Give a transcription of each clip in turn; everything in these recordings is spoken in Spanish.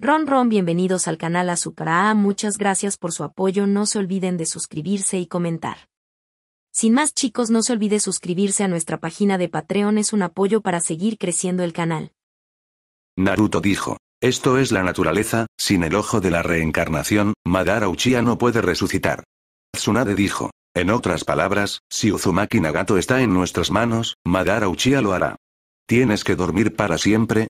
Ron Ron bienvenidos al canal a muchas gracias por su apoyo no se olviden de suscribirse y comentar. Sin más chicos no se olvide suscribirse a nuestra página de Patreon es un apoyo para seguir creciendo el canal. Naruto dijo, esto es la naturaleza, sin el ojo de la reencarnación, Madara Uchiha no puede resucitar. Tsunade dijo, en otras palabras, si Uzumaki Nagato está en nuestras manos, Madara Uchiha lo hará. Tienes que dormir para siempre,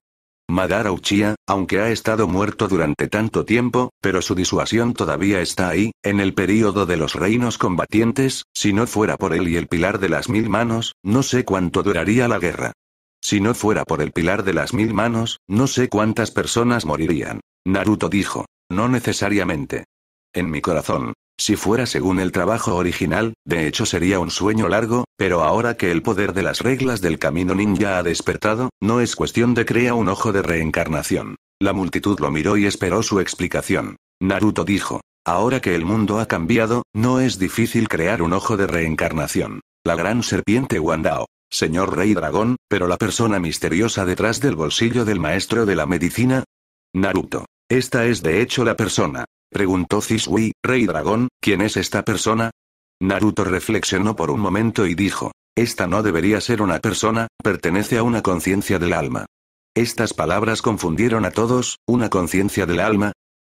Madara Uchiha, aunque ha estado muerto durante tanto tiempo, pero su disuasión todavía está ahí, en el período de los reinos combatientes, si no fuera por él y el pilar de las mil manos, no sé cuánto duraría la guerra. Si no fuera por el pilar de las mil manos, no sé cuántas personas morirían. Naruto dijo. No necesariamente. En mi corazón. Si fuera según el trabajo original, de hecho sería un sueño largo, pero ahora que el poder de las reglas del camino ninja ha despertado, no es cuestión de crear un ojo de reencarnación. La multitud lo miró y esperó su explicación. Naruto dijo, ahora que el mundo ha cambiado, no es difícil crear un ojo de reencarnación. La gran serpiente Wandao. Señor Rey Dragón, pero la persona misteriosa detrás del bolsillo del maestro de la medicina. Naruto. ¿Esta es de hecho la persona? Preguntó Cisui, Rey Dragón, ¿quién es esta persona? Naruto reflexionó por un momento y dijo, esta no debería ser una persona, pertenece a una conciencia del alma. Estas palabras confundieron a todos, una conciencia del alma.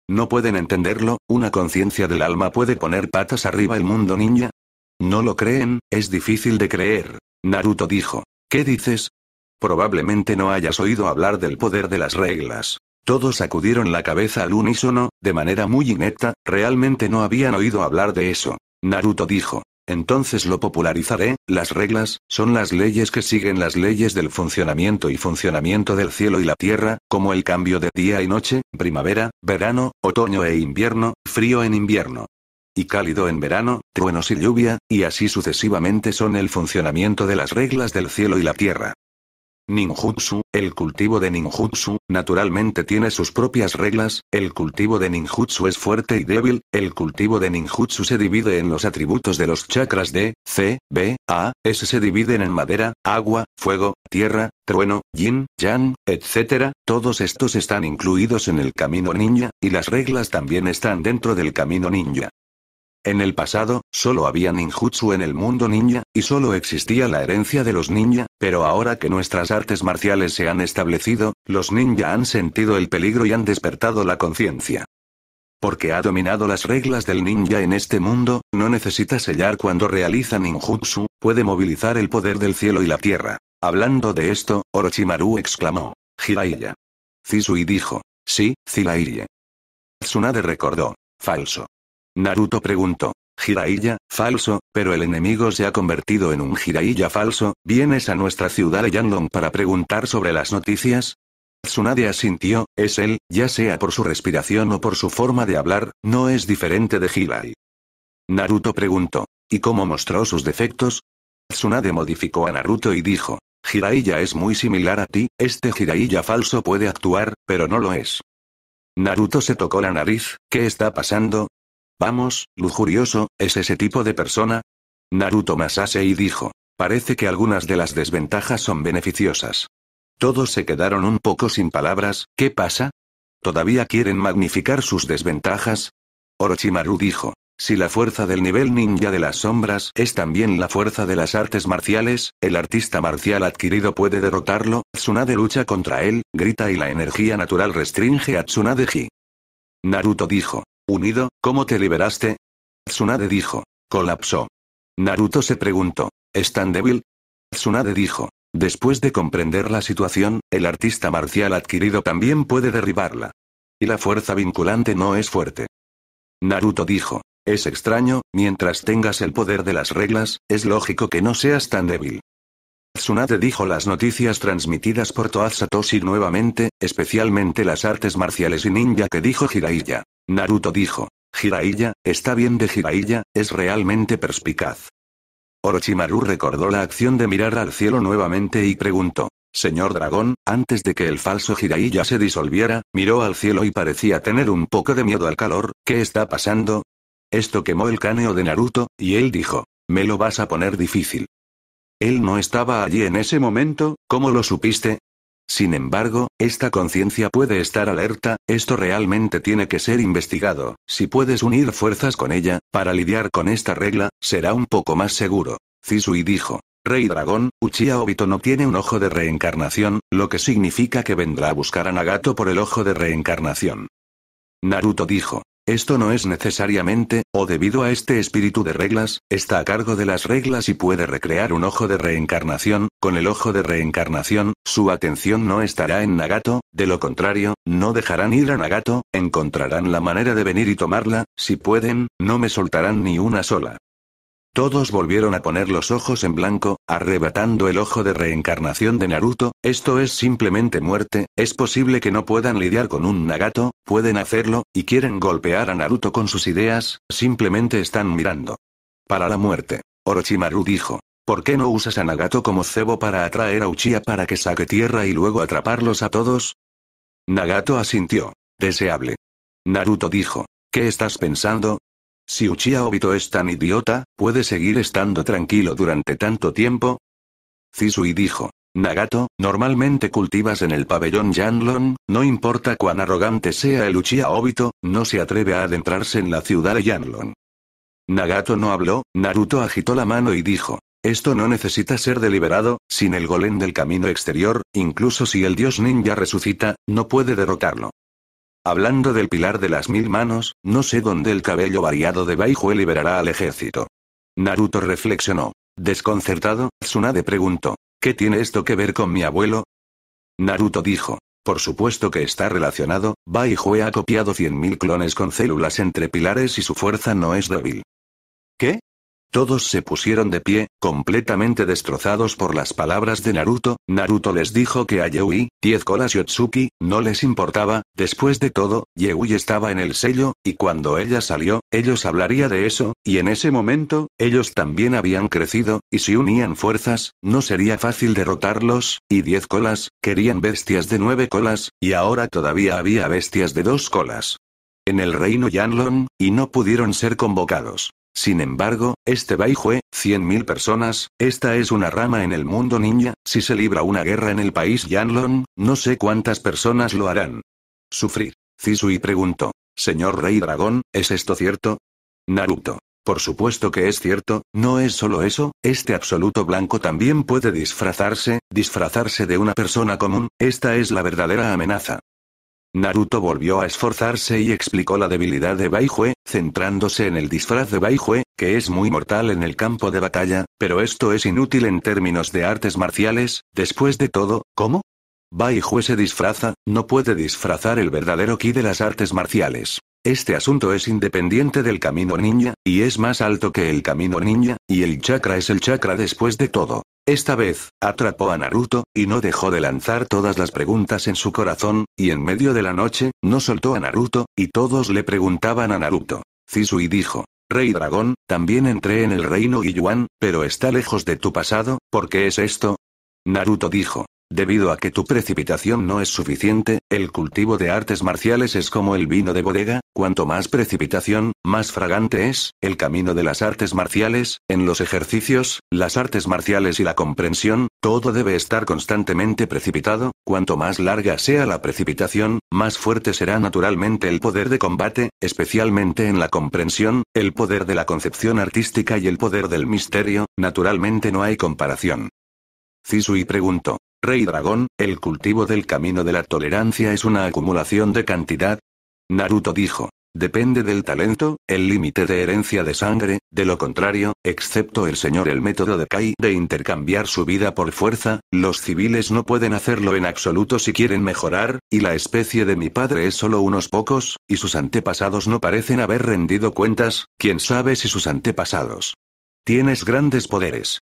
No pueden entenderlo, una conciencia del alma puede poner patas arriba el mundo ninja. No lo creen, es difícil de creer. Naruto dijo, ¿qué dices? Probablemente no hayas oído hablar del poder de las reglas. Todos sacudieron la cabeza al unísono, de manera muy inepta, realmente no habían oído hablar de eso. Naruto dijo. Entonces lo popularizaré, las reglas, son las leyes que siguen las leyes del funcionamiento y funcionamiento del cielo y la tierra, como el cambio de día y noche, primavera, verano, otoño e invierno, frío en invierno. Y cálido en verano, truenos y lluvia, y así sucesivamente son el funcionamiento de las reglas del cielo y la tierra. Ninjutsu, el cultivo de ninjutsu, naturalmente tiene sus propias reglas, el cultivo de ninjutsu es fuerte y débil, el cultivo de ninjutsu se divide en los atributos de los chakras D, C, B, A, S se dividen en madera, agua, fuego, tierra, trueno, yin, yang, etc., todos estos están incluidos en el camino ninja, y las reglas también están dentro del camino ninja. En el pasado, solo había ninjutsu en el mundo ninja, y solo existía la herencia de los ninja, pero ahora que nuestras artes marciales se han establecido, los ninja han sentido el peligro y han despertado la conciencia. Porque ha dominado las reglas del ninja en este mundo, no necesita sellar cuando realiza ninjutsu, puede movilizar el poder del cielo y la tierra. Hablando de esto, Orochimaru exclamó. Jiraiya. Zisui dijo. Sí, Jiraiya. Tsunade recordó. Falso. Naruto preguntó. Jiraiya, falso, pero el enemigo se ha convertido en un Jiraiya falso, ¿vienes a nuestra ciudad de Yandong para preguntar sobre las noticias? Tsunade asintió, es él, ya sea por su respiración o por su forma de hablar, no es diferente de Jirai. Naruto preguntó, ¿y cómo mostró sus defectos? Tsunade modificó a Naruto y dijo, Jiraiya es muy similar a ti, este Jiraiya falso puede actuar, pero no lo es. Naruto se tocó la nariz, ¿qué está pasando? Vamos, lujurioso, ¿es ese tipo de persona? Naruto Masasei dijo. Parece que algunas de las desventajas son beneficiosas. Todos se quedaron un poco sin palabras, ¿qué pasa? ¿Todavía quieren magnificar sus desventajas? Orochimaru dijo. Si la fuerza del nivel ninja de las sombras es también la fuerza de las artes marciales, el artista marcial adquirido puede derrotarlo, Tsunade lucha contra él, grita y la energía natural restringe a tsunade Naruto dijo, Unido, ¿cómo te liberaste? Tsunade dijo. Colapsó. Naruto se preguntó. ¿Es tan débil? Tsunade dijo. Después de comprender la situación, el artista marcial adquirido también puede derribarla. Y la fuerza vinculante no es fuerte. Naruto dijo. Es extraño, mientras tengas el poder de las reglas, es lógico que no seas tan débil. Tsunade dijo las noticias transmitidas por Toad Satoshi nuevamente, especialmente las artes marciales y ninja que dijo Jiraiya. Naruto dijo. Jiraiya, está bien de Jiraiya, es realmente perspicaz. Orochimaru recordó la acción de mirar al cielo nuevamente y preguntó. Señor dragón, antes de que el falso Jiraiya se disolviera, miró al cielo y parecía tener un poco de miedo al calor, ¿qué está pasando? Esto quemó el caneo de Naruto, y él dijo, me lo vas a poner difícil. Él no estaba allí en ese momento, ¿cómo lo supiste? Sin embargo, esta conciencia puede estar alerta, esto realmente tiene que ser investigado, si puedes unir fuerzas con ella, para lidiar con esta regla, será un poco más seguro. Zisui dijo. Rey Dragón, Uchiha Obito no tiene un ojo de reencarnación, lo que significa que vendrá a buscar a Nagato por el ojo de reencarnación. Naruto dijo. Esto no es necesariamente, o debido a este espíritu de reglas, está a cargo de las reglas y puede recrear un ojo de reencarnación, con el ojo de reencarnación, su atención no estará en Nagato, de lo contrario, no dejarán ir a Nagato, encontrarán la manera de venir y tomarla, si pueden, no me soltarán ni una sola. Todos volvieron a poner los ojos en blanco, arrebatando el ojo de reencarnación de Naruto, esto es simplemente muerte, es posible que no puedan lidiar con un Nagato, pueden hacerlo, y quieren golpear a Naruto con sus ideas, simplemente están mirando. Para la muerte. Orochimaru dijo. ¿Por qué no usas a Nagato como cebo para atraer a Uchiha para que saque tierra y luego atraparlos a todos? Nagato asintió. Deseable. Naruto dijo. ¿Qué estás pensando? Si Uchiha Obito es tan idiota, ¿puede seguir estando tranquilo durante tanto tiempo? Zisui dijo. Nagato, normalmente cultivas en el pabellón Yanlon, no importa cuán arrogante sea el Uchiha Obito, no se atreve a adentrarse en la ciudad de Yanlon. Nagato no habló, Naruto agitó la mano y dijo. Esto no necesita ser deliberado, sin el golem del camino exterior, incluso si el dios ninja resucita, no puede derrotarlo. Hablando del pilar de las mil manos, no sé dónde el cabello variado de Baijue liberará al ejército. Naruto reflexionó. Desconcertado, Tsunade preguntó, ¿qué tiene esto que ver con mi abuelo? Naruto dijo, por supuesto que está relacionado, Baijue ha copiado 100.000 clones con células entre pilares y su fuerza no es débil. ¿Qué? Todos se pusieron de pie, completamente destrozados por las palabras de Naruto. Naruto les dijo que a Yehui, Diez Colas y Otsuki, no les importaba, después de todo, Yehui estaba en el sello, y cuando ella salió, ellos hablaría de eso, y en ese momento, ellos también habían crecido, y si unían fuerzas, no sería fácil derrotarlos, y Diez Colas, querían bestias de nueve colas, y ahora todavía había bestias de dos colas. En el reino Yanlong, y no pudieron ser convocados. Sin embargo, este Jue, 100.000 personas, esta es una rama en el mundo ninja, si se libra una guerra en el país Yanlong, no sé cuántas personas lo harán. Sufrir. Cisui preguntó. Señor Rey Dragón, ¿es esto cierto? Naruto. Por supuesto que es cierto, no es solo eso, este absoluto blanco también puede disfrazarse, disfrazarse de una persona común, esta es la verdadera amenaza. Naruto volvió a esforzarse y explicó la debilidad de Baijue, centrándose en el disfraz de Baihue, que es muy mortal en el campo de batalla, pero esto es inútil en términos de artes marciales, después de todo, ¿cómo? Baihue se disfraza, no puede disfrazar el verdadero ki de las artes marciales. Este asunto es independiente del camino ninja, y es más alto que el camino ninja, y el chakra es el chakra después de todo. Esta vez, atrapó a Naruto, y no dejó de lanzar todas las preguntas en su corazón, y en medio de la noche, no soltó a Naruto, y todos le preguntaban a Naruto. Zisui dijo, Rey Dragón, también entré en el reino Yuan pero está lejos de tu pasado, ¿por qué es esto? Naruto dijo, Debido a que tu precipitación no es suficiente, el cultivo de artes marciales es como el vino de bodega, cuanto más precipitación, más fragante es, el camino de las artes marciales, en los ejercicios, las artes marciales y la comprensión, todo debe estar constantemente precipitado, cuanto más larga sea la precipitación, más fuerte será naturalmente el poder de combate, especialmente en la comprensión, el poder de la concepción artística y el poder del misterio, naturalmente no hay comparación. Cisui preguntó. Rey Dragón, el cultivo del camino de la tolerancia es una acumulación de cantidad. Naruto dijo. Depende del talento, el límite de herencia de sangre, de lo contrario, excepto el señor el método de Kai de intercambiar su vida por fuerza, los civiles no pueden hacerlo en absoluto si quieren mejorar, y la especie de mi padre es solo unos pocos, y sus antepasados no parecen haber rendido cuentas, quién sabe si sus antepasados. Tienes grandes poderes.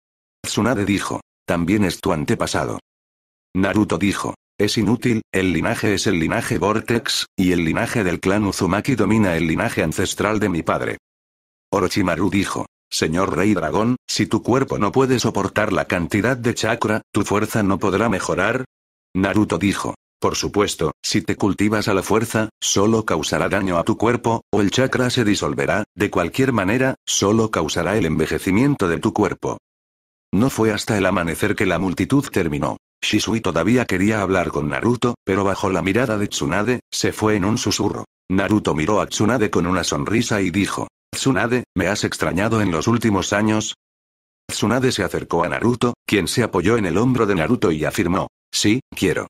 Tsunade dijo. También es tu antepasado. Naruto dijo. Es inútil, el linaje es el linaje Vortex, y el linaje del clan Uzumaki domina el linaje ancestral de mi padre. Orochimaru dijo. Señor Rey Dragón, si tu cuerpo no puede soportar la cantidad de chakra, tu fuerza no podrá mejorar. Naruto dijo. Por supuesto, si te cultivas a la fuerza, solo causará daño a tu cuerpo, o el chakra se disolverá, de cualquier manera, solo causará el envejecimiento de tu cuerpo. No fue hasta el amanecer que la multitud terminó. Shisui todavía quería hablar con Naruto, pero bajo la mirada de Tsunade, se fue en un susurro. Naruto miró a Tsunade con una sonrisa y dijo, Tsunade, ¿me has extrañado en los últimos años? Tsunade se acercó a Naruto, quien se apoyó en el hombro de Naruto y afirmó, sí, quiero.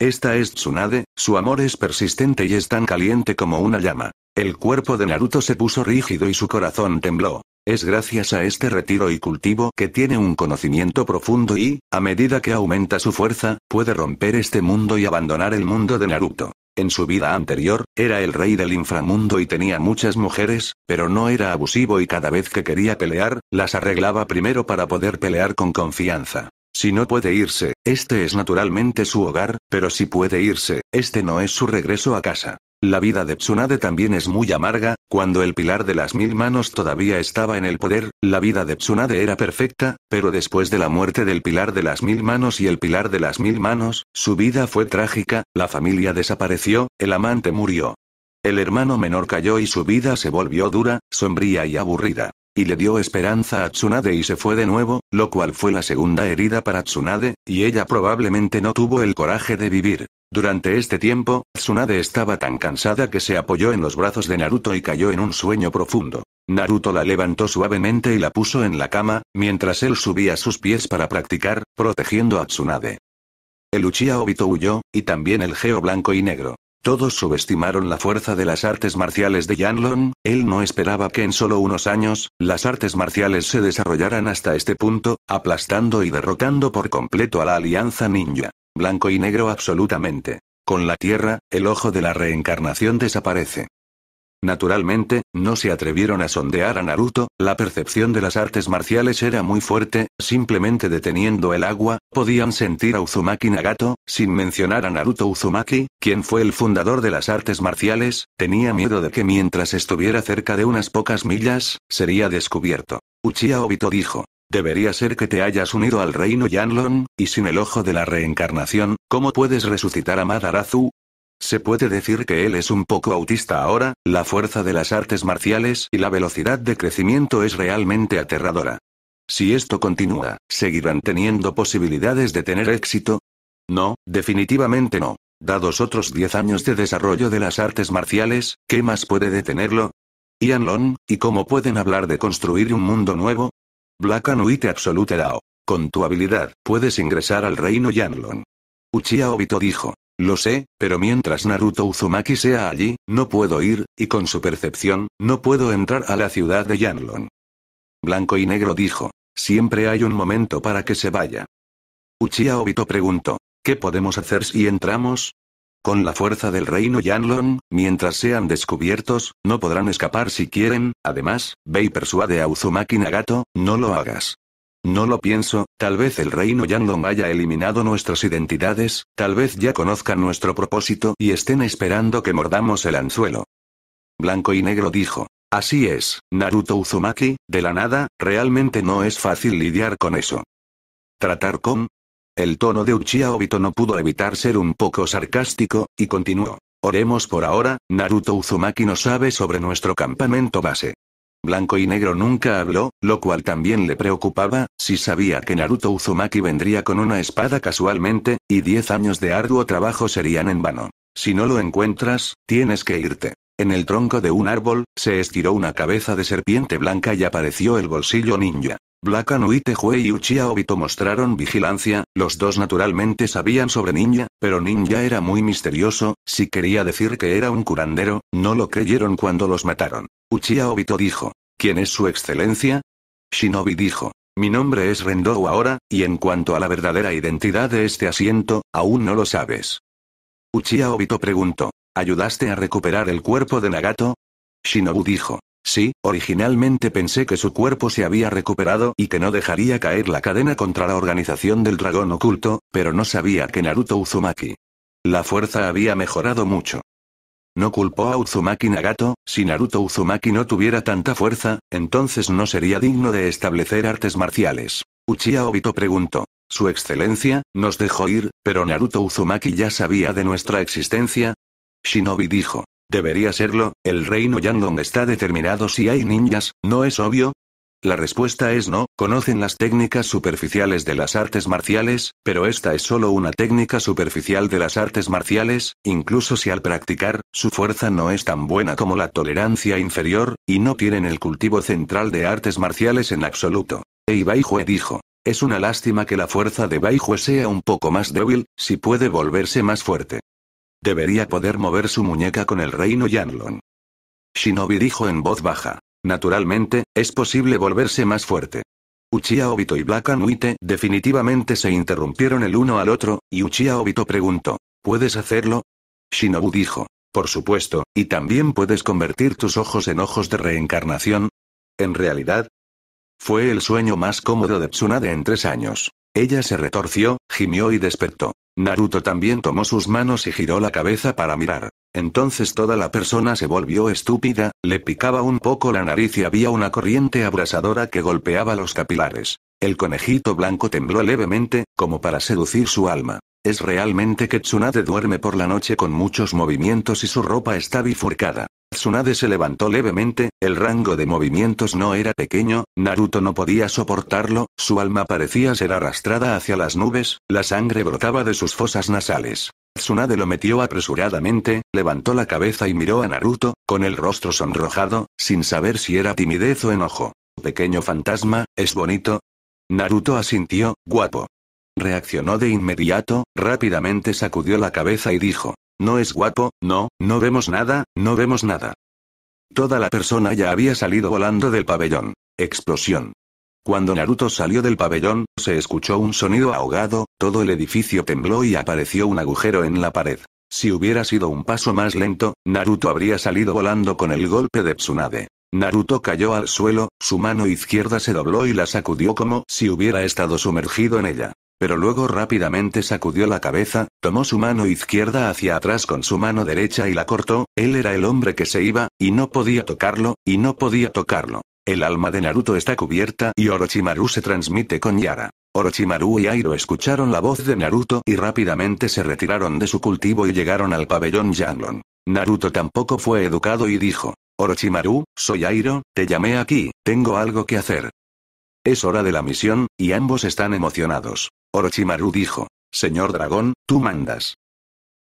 Esta es Tsunade, su amor es persistente y es tan caliente como una llama. El cuerpo de Naruto se puso rígido y su corazón tembló. Es gracias a este retiro y cultivo que tiene un conocimiento profundo y, a medida que aumenta su fuerza, puede romper este mundo y abandonar el mundo de Naruto. En su vida anterior, era el rey del inframundo y tenía muchas mujeres, pero no era abusivo y cada vez que quería pelear, las arreglaba primero para poder pelear con confianza. Si no puede irse, este es naturalmente su hogar, pero si puede irse, este no es su regreso a casa. La vida de Tsunade también es muy amarga, cuando el pilar de las mil manos todavía estaba en el poder, la vida de Tsunade era perfecta, pero después de la muerte del pilar de las mil manos y el pilar de las mil manos, su vida fue trágica, la familia desapareció, el amante murió. El hermano menor cayó y su vida se volvió dura, sombría y aburrida. Y le dio esperanza a Tsunade y se fue de nuevo, lo cual fue la segunda herida para Tsunade, y ella probablemente no tuvo el coraje de vivir. Durante este tiempo, Tsunade estaba tan cansada que se apoyó en los brazos de Naruto y cayó en un sueño profundo. Naruto la levantó suavemente y la puso en la cama, mientras él subía sus pies para practicar, protegiendo a Tsunade. El Uchiha Obito huyó, y también el Geo Blanco y Negro. Todos subestimaron la fuerza de las artes marciales de Yanlon, él no esperaba que en solo unos años, las artes marciales se desarrollaran hasta este punto, aplastando y derrotando por completo a la Alianza Ninja blanco y negro absolutamente. Con la tierra, el ojo de la reencarnación desaparece. Naturalmente, no se atrevieron a sondear a Naruto, la percepción de las artes marciales era muy fuerte, simplemente deteniendo el agua, podían sentir a Uzumaki Nagato, sin mencionar a Naruto Uzumaki, quien fue el fundador de las artes marciales, tenía miedo de que mientras estuviera cerca de unas pocas millas, sería descubierto. Uchiha Obito dijo, Debería ser que te hayas unido al reino Yanlon, y sin el ojo de la reencarnación, ¿cómo puedes resucitar a Madarazu? Se puede decir que él es un poco autista ahora, la fuerza de las artes marciales y la velocidad de crecimiento es realmente aterradora. Si esto continúa, ¿seguirán teniendo posibilidades de tener éxito? No, definitivamente no. Dados otros 10 años de desarrollo de las artes marciales, ¿qué más puede detenerlo? Yanlon, ¿y cómo pueden hablar de construir un mundo nuevo? Black Anuite Absolute Con tu habilidad, puedes ingresar al reino Yanlon. Uchiha Obito dijo. Lo sé, pero mientras Naruto Uzumaki sea allí, no puedo ir, y con su percepción, no puedo entrar a la ciudad de Yanlon. Blanco y Negro dijo. Siempre hay un momento para que se vaya. Uchiha Obito preguntó. ¿Qué podemos hacer si entramos? Con la fuerza del reino Yanlong, mientras sean descubiertos, no podrán escapar si quieren, además, ve persuade a Uzumaki Nagato, no lo hagas. No lo pienso, tal vez el reino Yanlong haya eliminado nuestras identidades, tal vez ya conozcan nuestro propósito y estén esperando que mordamos el anzuelo. Blanco y negro dijo. Así es, Naruto Uzumaki, de la nada, realmente no es fácil lidiar con eso. Tratar con, el tono de Uchiha Obito no pudo evitar ser un poco sarcástico, y continuó. Oremos por ahora, Naruto Uzumaki no sabe sobre nuestro campamento base. Blanco y Negro nunca habló, lo cual también le preocupaba, si sabía que Naruto Uzumaki vendría con una espada casualmente, y diez años de arduo trabajo serían en vano. Si no lo encuentras, tienes que irte. En el tronco de un árbol, se estiró una cabeza de serpiente blanca y apareció el bolsillo ninja. Black Anuite y Uchiha Obito mostraron vigilancia, los dos naturalmente sabían sobre Ninja, pero Ninja era muy misterioso, si quería decir que era un curandero, no lo creyeron cuando los mataron. Uchiha Obito dijo, ¿quién es su excelencia? Shinobi dijo, mi nombre es Rendou ahora, y en cuanto a la verdadera identidad de este asiento, aún no lo sabes. Uchiha Obito preguntó, ¿ayudaste a recuperar el cuerpo de Nagato? Shinobu dijo, Sí, originalmente pensé que su cuerpo se había recuperado y que no dejaría caer la cadena contra la organización del dragón oculto, pero no sabía que Naruto Uzumaki. La fuerza había mejorado mucho. No culpó a Uzumaki Nagato, si Naruto Uzumaki no tuviera tanta fuerza, entonces no sería digno de establecer artes marciales. Uchiha Obito preguntó. Su excelencia, nos dejó ir, pero Naruto Uzumaki ya sabía de nuestra existencia. Shinobi dijo. Debería serlo, el reino Yangon está determinado si hay ninjas, ¿no es obvio? La respuesta es no, conocen las técnicas superficiales de las artes marciales, pero esta es solo una técnica superficial de las artes marciales, incluso si al practicar, su fuerza no es tan buena como la tolerancia inferior, y no tienen el cultivo central de artes marciales en absoluto. Ei Baijue dijo. Es una lástima que la fuerza de Baijue sea un poco más débil, si puede volverse más fuerte. Debería poder mover su muñeca con el reino Yanlon. Shinobi dijo en voz baja. Naturalmente, es posible volverse más fuerte. Uchiha Obito y Black Anuite definitivamente se interrumpieron el uno al otro, y Uchiha Obito preguntó, ¿puedes hacerlo? Shinobu dijo, por supuesto, y también puedes convertir tus ojos en ojos de reencarnación. En realidad, fue el sueño más cómodo de Tsunade en tres años. Ella se retorció, gimió y despertó. Naruto también tomó sus manos y giró la cabeza para mirar. Entonces toda la persona se volvió estúpida, le picaba un poco la nariz y había una corriente abrasadora que golpeaba los capilares. El conejito blanco tembló levemente, como para seducir su alma. Es realmente que Tsunade duerme por la noche con muchos movimientos y su ropa está bifurcada. Tsunade se levantó levemente, el rango de movimientos no era pequeño, Naruto no podía soportarlo, su alma parecía ser arrastrada hacia las nubes, la sangre brotaba de sus fosas nasales. Tsunade lo metió apresuradamente, levantó la cabeza y miró a Naruto, con el rostro sonrojado, sin saber si era timidez o enojo. Pequeño fantasma, ¿es bonito? Naruto asintió, guapo. Reaccionó de inmediato, rápidamente sacudió la cabeza y dijo, no es guapo, no, no vemos nada, no vemos nada. Toda la persona ya había salido volando del pabellón. Explosión. Cuando Naruto salió del pabellón, se escuchó un sonido ahogado, todo el edificio tembló y apareció un agujero en la pared. Si hubiera sido un paso más lento, Naruto habría salido volando con el golpe de Tsunade. Naruto cayó al suelo, su mano izquierda se dobló y la sacudió como si hubiera estado sumergido en ella. Pero luego rápidamente sacudió la cabeza, tomó su mano izquierda hacia atrás con su mano derecha y la cortó, él era el hombre que se iba, y no podía tocarlo, y no podía tocarlo. El alma de Naruto está cubierta y Orochimaru se transmite con Yara. Orochimaru y Airo escucharon la voz de Naruto y rápidamente se retiraron de su cultivo y llegaron al pabellón Yanglon. Naruto tampoco fue educado y dijo, Orochimaru, soy Airo, te llamé aquí, tengo algo que hacer. Es hora de la misión, y ambos están emocionados. Orochimaru dijo. Señor dragón, tú mandas.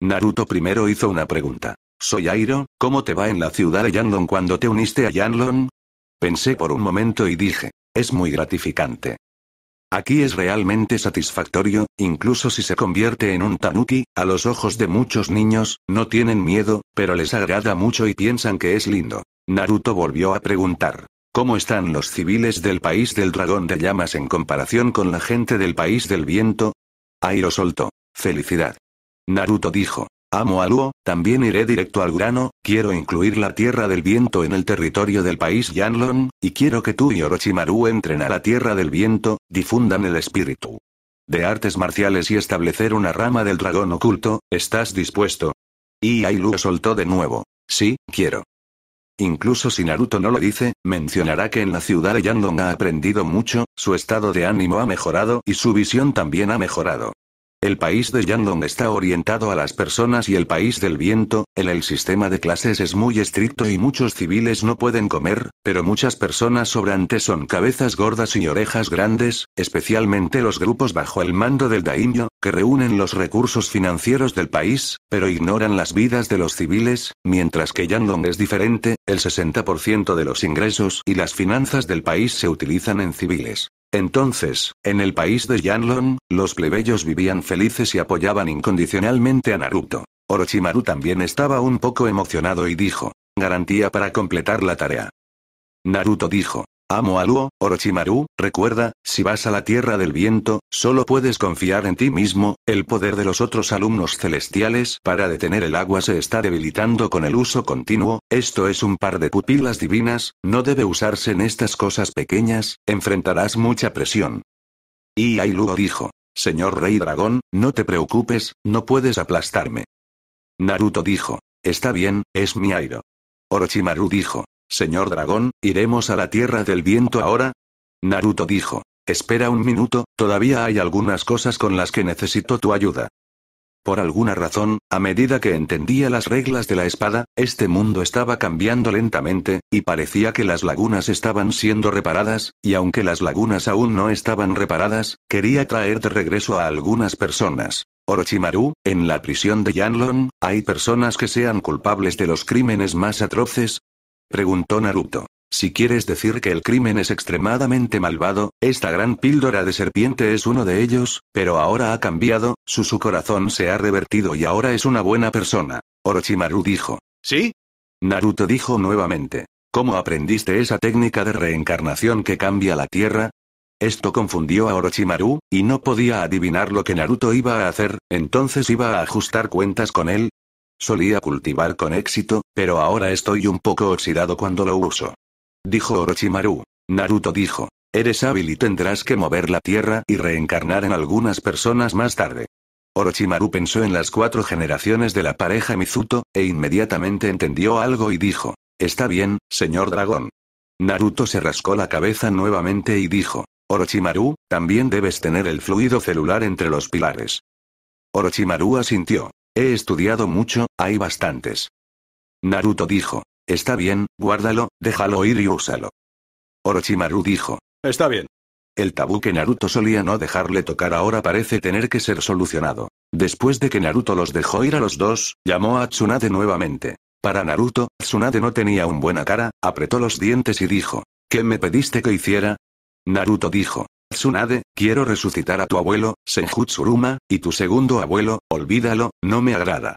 Naruto primero hizo una pregunta. Soy Airo, ¿cómo te va en la ciudad de Yanlon cuando te uniste a Yanlon? Pensé por un momento y dije, es muy gratificante. Aquí es realmente satisfactorio, incluso si se convierte en un tanuki, a los ojos de muchos niños, no tienen miedo, pero les agrada mucho y piensan que es lindo. Naruto volvió a preguntar. ¿Cómo están los civiles del país del dragón de llamas en comparación con la gente del país del viento? Airo soltó. Felicidad. Naruto dijo. Amo a Luo, también iré directo al grano, quiero incluir la Tierra del Viento en el territorio del país Yanlon, y quiero que tú y Orochimaru entren a la Tierra del Viento, difundan el espíritu de artes marciales y establecer una rama del dragón oculto, ¿estás dispuesto? Y Ailu soltó de nuevo. Sí, quiero. Incluso si Naruto no lo dice, mencionará que en la ciudad de Yandong ha aprendido mucho, su estado de ánimo ha mejorado y su visión también ha mejorado. El país de Yandong está orientado a las personas y el país del viento, en el sistema de clases es muy estricto y muchos civiles no pueden comer, pero muchas personas sobrantes son cabezas gordas y orejas grandes, especialmente los grupos bajo el mando del daimyo, que reúnen los recursos financieros del país, pero ignoran las vidas de los civiles, mientras que Yandong es diferente, el 60% de los ingresos y las finanzas del país se utilizan en civiles. Entonces, en el país de Yanlon, los plebeyos vivían felices y apoyaban incondicionalmente a Naruto. Orochimaru también estaba un poco emocionado y dijo, garantía para completar la tarea. Naruto dijo, Amo a Orochimaru, recuerda, si vas a la Tierra del Viento, solo puedes confiar en ti mismo, el poder de los otros alumnos celestiales para detener el agua se está debilitando con el uso continuo, esto es un par de pupilas divinas, no debe usarse en estas cosas pequeñas, enfrentarás mucha presión. Y Ailuo dijo, Señor Rey Dragón, no te preocupes, no puedes aplastarme. Naruto dijo, está bien, es mi airo. Orochimaru dijo, Señor dragón, ¿iremos a la tierra del viento ahora? Naruto dijo. Espera un minuto, todavía hay algunas cosas con las que necesito tu ayuda. Por alguna razón, a medida que entendía las reglas de la espada, este mundo estaba cambiando lentamente, y parecía que las lagunas estaban siendo reparadas, y aunque las lagunas aún no estaban reparadas, quería traer de regreso a algunas personas. Orochimaru, en la prisión de Yanlon, hay personas que sean culpables de los crímenes más atroces, Preguntó Naruto. Si quieres decir que el crimen es extremadamente malvado, esta gran píldora de serpiente es uno de ellos, pero ahora ha cambiado, su, su corazón se ha revertido y ahora es una buena persona. Orochimaru dijo. ¿Sí? Naruto dijo nuevamente. ¿Cómo aprendiste esa técnica de reencarnación que cambia la tierra? Esto confundió a Orochimaru, y no podía adivinar lo que Naruto iba a hacer, entonces iba a ajustar cuentas con él, Solía cultivar con éxito, pero ahora estoy un poco oxidado cuando lo uso. Dijo Orochimaru. Naruto dijo. Eres hábil y tendrás que mover la tierra y reencarnar en algunas personas más tarde. Orochimaru pensó en las cuatro generaciones de la pareja Mizuto, e inmediatamente entendió algo y dijo, Está bien, señor dragón. Naruto se rascó la cabeza nuevamente y dijo, Orochimaru, también debes tener el fluido celular entre los pilares. Orochimaru asintió. He estudiado mucho, hay bastantes. Naruto dijo, está bien, guárdalo, déjalo ir y úsalo. Orochimaru dijo, está bien. El tabú que Naruto solía no dejarle tocar ahora parece tener que ser solucionado. Después de que Naruto los dejó ir a los dos, llamó a Tsunade nuevamente. Para Naruto, Tsunade no tenía un buena cara, apretó los dientes y dijo, ¿qué me pediste que hiciera? Naruto dijo, Tsunade, quiero resucitar a tu abuelo, Senjutsuruma, y tu segundo abuelo, olvídalo, no me agrada.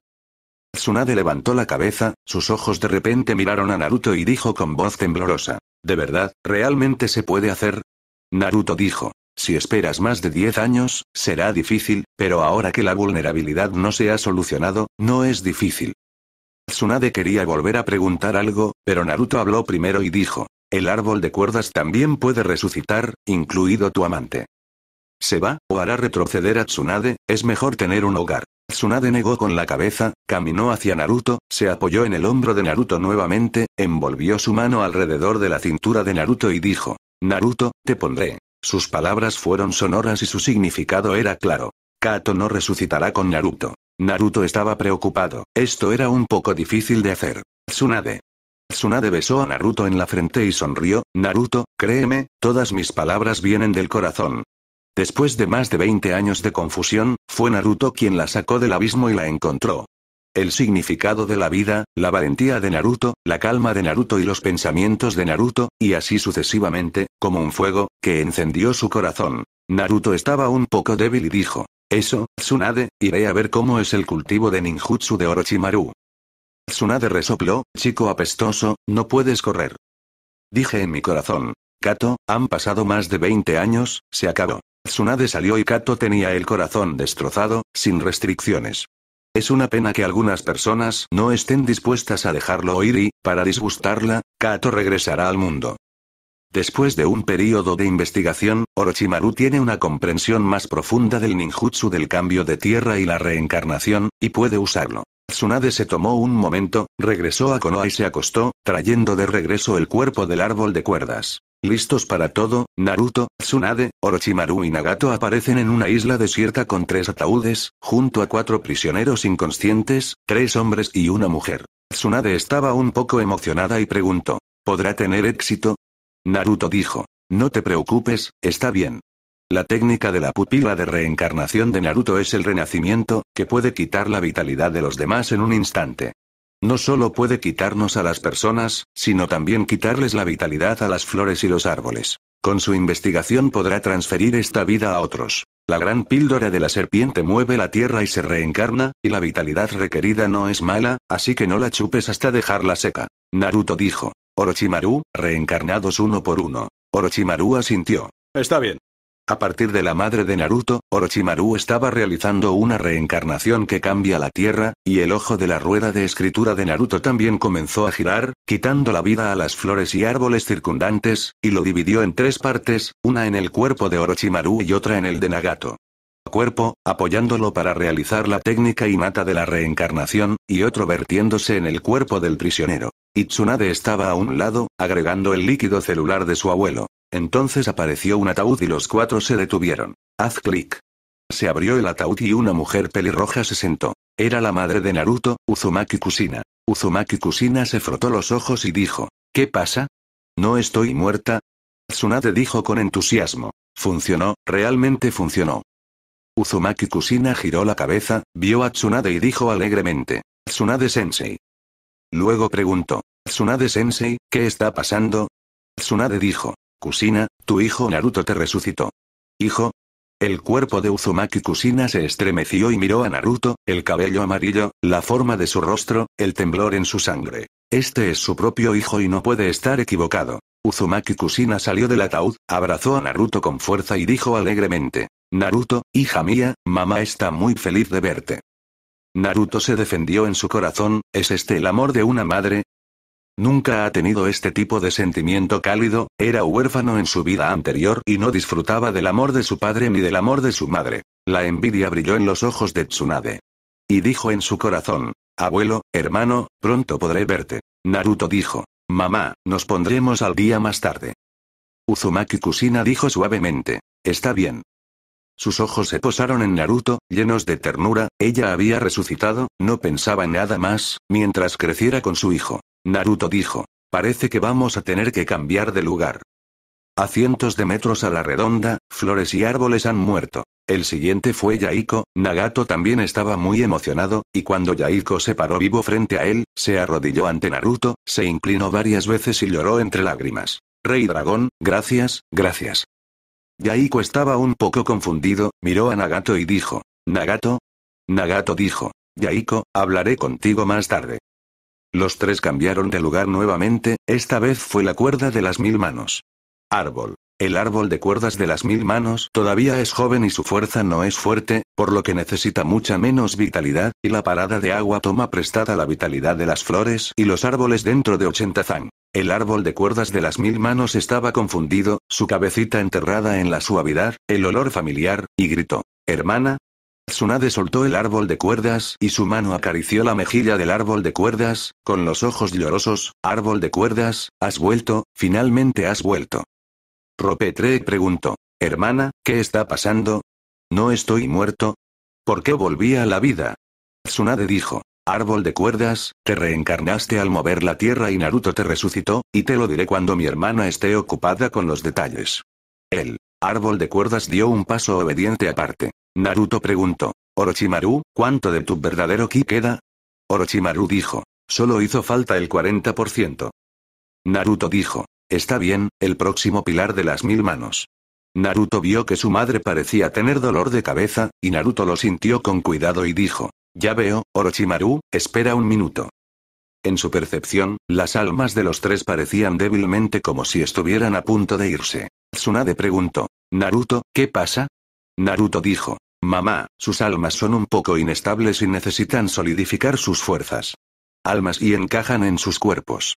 Tsunade levantó la cabeza, sus ojos de repente miraron a Naruto y dijo con voz temblorosa. ¿De verdad, realmente se puede hacer? Naruto dijo. Si esperas más de 10 años, será difícil, pero ahora que la vulnerabilidad no se ha solucionado, no es difícil. Tsunade quería volver a preguntar algo, pero Naruto habló primero y dijo, el árbol de cuerdas también puede resucitar, incluido tu amante. Se va, o hará retroceder a Tsunade, es mejor tener un hogar. Tsunade negó con la cabeza, caminó hacia Naruto, se apoyó en el hombro de Naruto nuevamente, envolvió su mano alrededor de la cintura de Naruto y dijo, Naruto, te pondré. Sus palabras fueron sonoras y su significado era claro. Kato no resucitará con Naruto. Naruto estaba preocupado, esto era un poco difícil de hacer. Tsunade, Tsunade besó a Naruto en la frente y sonrió, Naruto, créeme, todas mis palabras vienen del corazón. Después de más de 20 años de confusión, fue Naruto quien la sacó del abismo y la encontró. El significado de la vida, la valentía de Naruto, la calma de Naruto y los pensamientos de Naruto, y así sucesivamente, como un fuego, que encendió su corazón. Naruto estaba un poco débil y dijo, eso, Tsunade, iré a ver cómo es el cultivo de ninjutsu de Orochimaru. Tsunade resopló, chico apestoso, no puedes correr. Dije en mi corazón. Kato, han pasado más de 20 años, se acabó. Tsunade salió y Kato tenía el corazón destrozado, sin restricciones. Es una pena que algunas personas no estén dispuestas a dejarlo ir y, para disgustarla, Kato regresará al mundo. Después de un periodo de investigación, Orochimaru tiene una comprensión más profunda del ninjutsu del cambio de tierra y la reencarnación, y puede usarlo. Tsunade se tomó un momento, regresó a Konoha y se acostó, trayendo de regreso el cuerpo del árbol de cuerdas. Listos para todo, Naruto, Tsunade, Orochimaru y Nagato aparecen en una isla desierta con tres ataúdes, junto a cuatro prisioneros inconscientes, tres hombres y una mujer. Tsunade estaba un poco emocionada y preguntó, ¿podrá tener éxito? Naruto dijo, no te preocupes, está bien. La técnica de la pupila de reencarnación de Naruto es el renacimiento, que puede quitar la vitalidad de los demás en un instante. No solo puede quitarnos a las personas, sino también quitarles la vitalidad a las flores y los árboles. Con su investigación podrá transferir esta vida a otros. La gran píldora de la serpiente mueve la tierra y se reencarna, y la vitalidad requerida no es mala, así que no la chupes hasta dejarla seca. Naruto dijo. Orochimaru, reencarnados uno por uno. Orochimaru asintió. Está bien. A partir de la madre de Naruto, Orochimaru estaba realizando una reencarnación que cambia la Tierra, y el ojo de la rueda de escritura de Naruto también comenzó a girar, quitando la vida a las flores y árboles circundantes, y lo dividió en tres partes, una en el cuerpo de Orochimaru y otra en el de Nagato. Cuerpo, apoyándolo para realizar la técnica y mata de la reencarnación, y otro vertiéndose en el cuerpo del prisionero. Itsunade estaba a un lado, agregando el líquido celular de su abuelo. Entonces apareció un ataúd y los cuatro se detuvieron. Haz clic. Se abrió el ataúd y una mujer pelirroja se sentó. Era la madre de Naruto, Uzumaki Kusina. Uzumaki Kusina se frotó los ojos y dijo, ¿qué pasa? ¿No estoy muerta? Tsunade dijo con entusiasmo. Funcionó, realmente funcionó. Uzumaki Kusina giró la cabeza, vio a Tsunade y dijo alegremente, Tsunade-sensei. Luego preguntó, Tsunade-sensei, ¿qué está pasando? Tsunade dijo, Kusina, tu hijo Naruto te resucitó. Hijo. El cuerpo de Uzumaki Kusina se estremeció y miró a Naruto, el cabello amarillo, la forma de su rostro, el temblor en su sangre. Este es su propio hijo y no puede estar equivocado. Uzumaki Kusina salió del ataúd, abrazó a Naruto con fuerza y dijo alegremente. Naruto, hija mía, mamá está muy feliz de verte. Naruto se defendió en su corazón, ¿es este el amor de una madre? Nunca ha tenido este tipo de sentimiento cálido, era huérfano en su vida anterior y no disfrutaba del amor de su padre ni del amor de su madre. La envidia brilló en los ojos de Tsunade. Y dijo en su corazón, Abuelo, hermano, pronto podré verte. Naruto dijo, Mamá, nos pondremos al día más tarde. Uzumaki Kusina dijo suavemente, Está bien. Sus ojos se posaron en Naruto, llenos de ternura, ella había resucitado, no pensaba en nada más, mientras creciera con su hijo. Naruto dijo. Parece que vamos a tener que cambiar de lugar. A cientos de metros a la redonda, flores y árboles han muerto. El siguiente fue Yaiko, Nagato también estaba muy emocionado, y cuando Yaiko se paró vivo frente a él, se arrodilló ante Naruto, se inclinó varias veces y lloró entre lágrimas. Rey dragón, gracias, gracias. Yaiko estaba un poco confundido, miró a Nagato y dijo, ¿Nagato? Nagato dijo, Yaiko, hablaré contigo más tarde. Los tres cambiaron de lugar nuevamente, esta vez fue la cuerda de las mil manos. Árbol. El árbol de cuerdas de las mil manos todavía es joven y su fuerza no es fuerte, por lo que necesita mucha menos vitalidad, y la parada de agua toma prestada la vitalidad de las flores y los árboles dentro de 80 zang. El árbol de cuerdas de las mil manos estaba confundido, su cabecita enterrada en la suavidad, el olor familiar, y gritó, Hermana, Tsunade soltó el árbol de cuerdas, y su mano acarició la mejilla del árbol de cuerdas, con los ojos llorosos, árbol de cuerdas, has vuelto, finalmente has vuelto. Ropetre preguntó, hermana, ¿qué está pasando? ¿No estoy muerto? ¿Por qué volví a la vida? Tsunade dijo, árbol de cuerdas, te reencarnaste al mover la tierra y Naruto te resucitó, y te lo diré cuando mi hermana esté ocupada con los detalles. Él. Árbol de Cuerdas dio un paso obediente aparte. Naruto preguntó, Orochimaru, ¿cuánto de tu verdadero ki queda? Orochimaru dijo, solo hizo falta el 40%. Naruto dijo, está bien, el próximo pilar de las mil manos. Naruto vio que su madre parecía tener dolor de cabeza, y Naruto lo sintió con cuidado y dijo, ya veo, Orochimaru, espera un minuto. En su percepción, las almas de los tres parecían débilmente como si estuvieran a punto de irse. Tsunade preguntó, Naruto, ¿qué pasa? Naruto dijo, Mamá, sus almas son un poco inestables y necesitan solidificar sus fuerzas. Almas y encajan en sus cuerpos.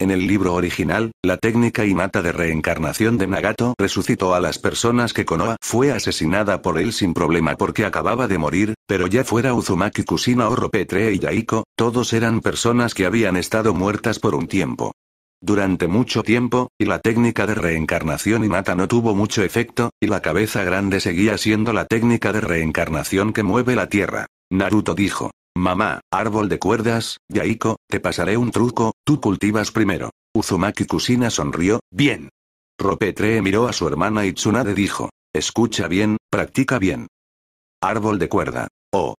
En el libro original, la técnica y mata de reencarnación de Nagato resucitó a las personas que Konoha fue asesinada por él sin problema porque acababa de morir, pero ya fuera Uzumaki Kushina, o Ropetre e y Yaiko, todos eran personas que habían estado muertas por un tiempo. Durante mucho tiempo, y la técnica de reencarnación y mata no tuvo mucho efecto, y la cabeza grande seguía siendo la técnica de reencarnación que mueve la tierra. Naruto dijo. Mamá, árbol de cuerdas, Yaiko, te pasaré un truco, tú cultivas primero. Uzumaki Kusina sonrió, bien. Ropetre miró a su hermana y Tsunade dijo, escucha bien, practica bien. Árbol de cuerda. Oh.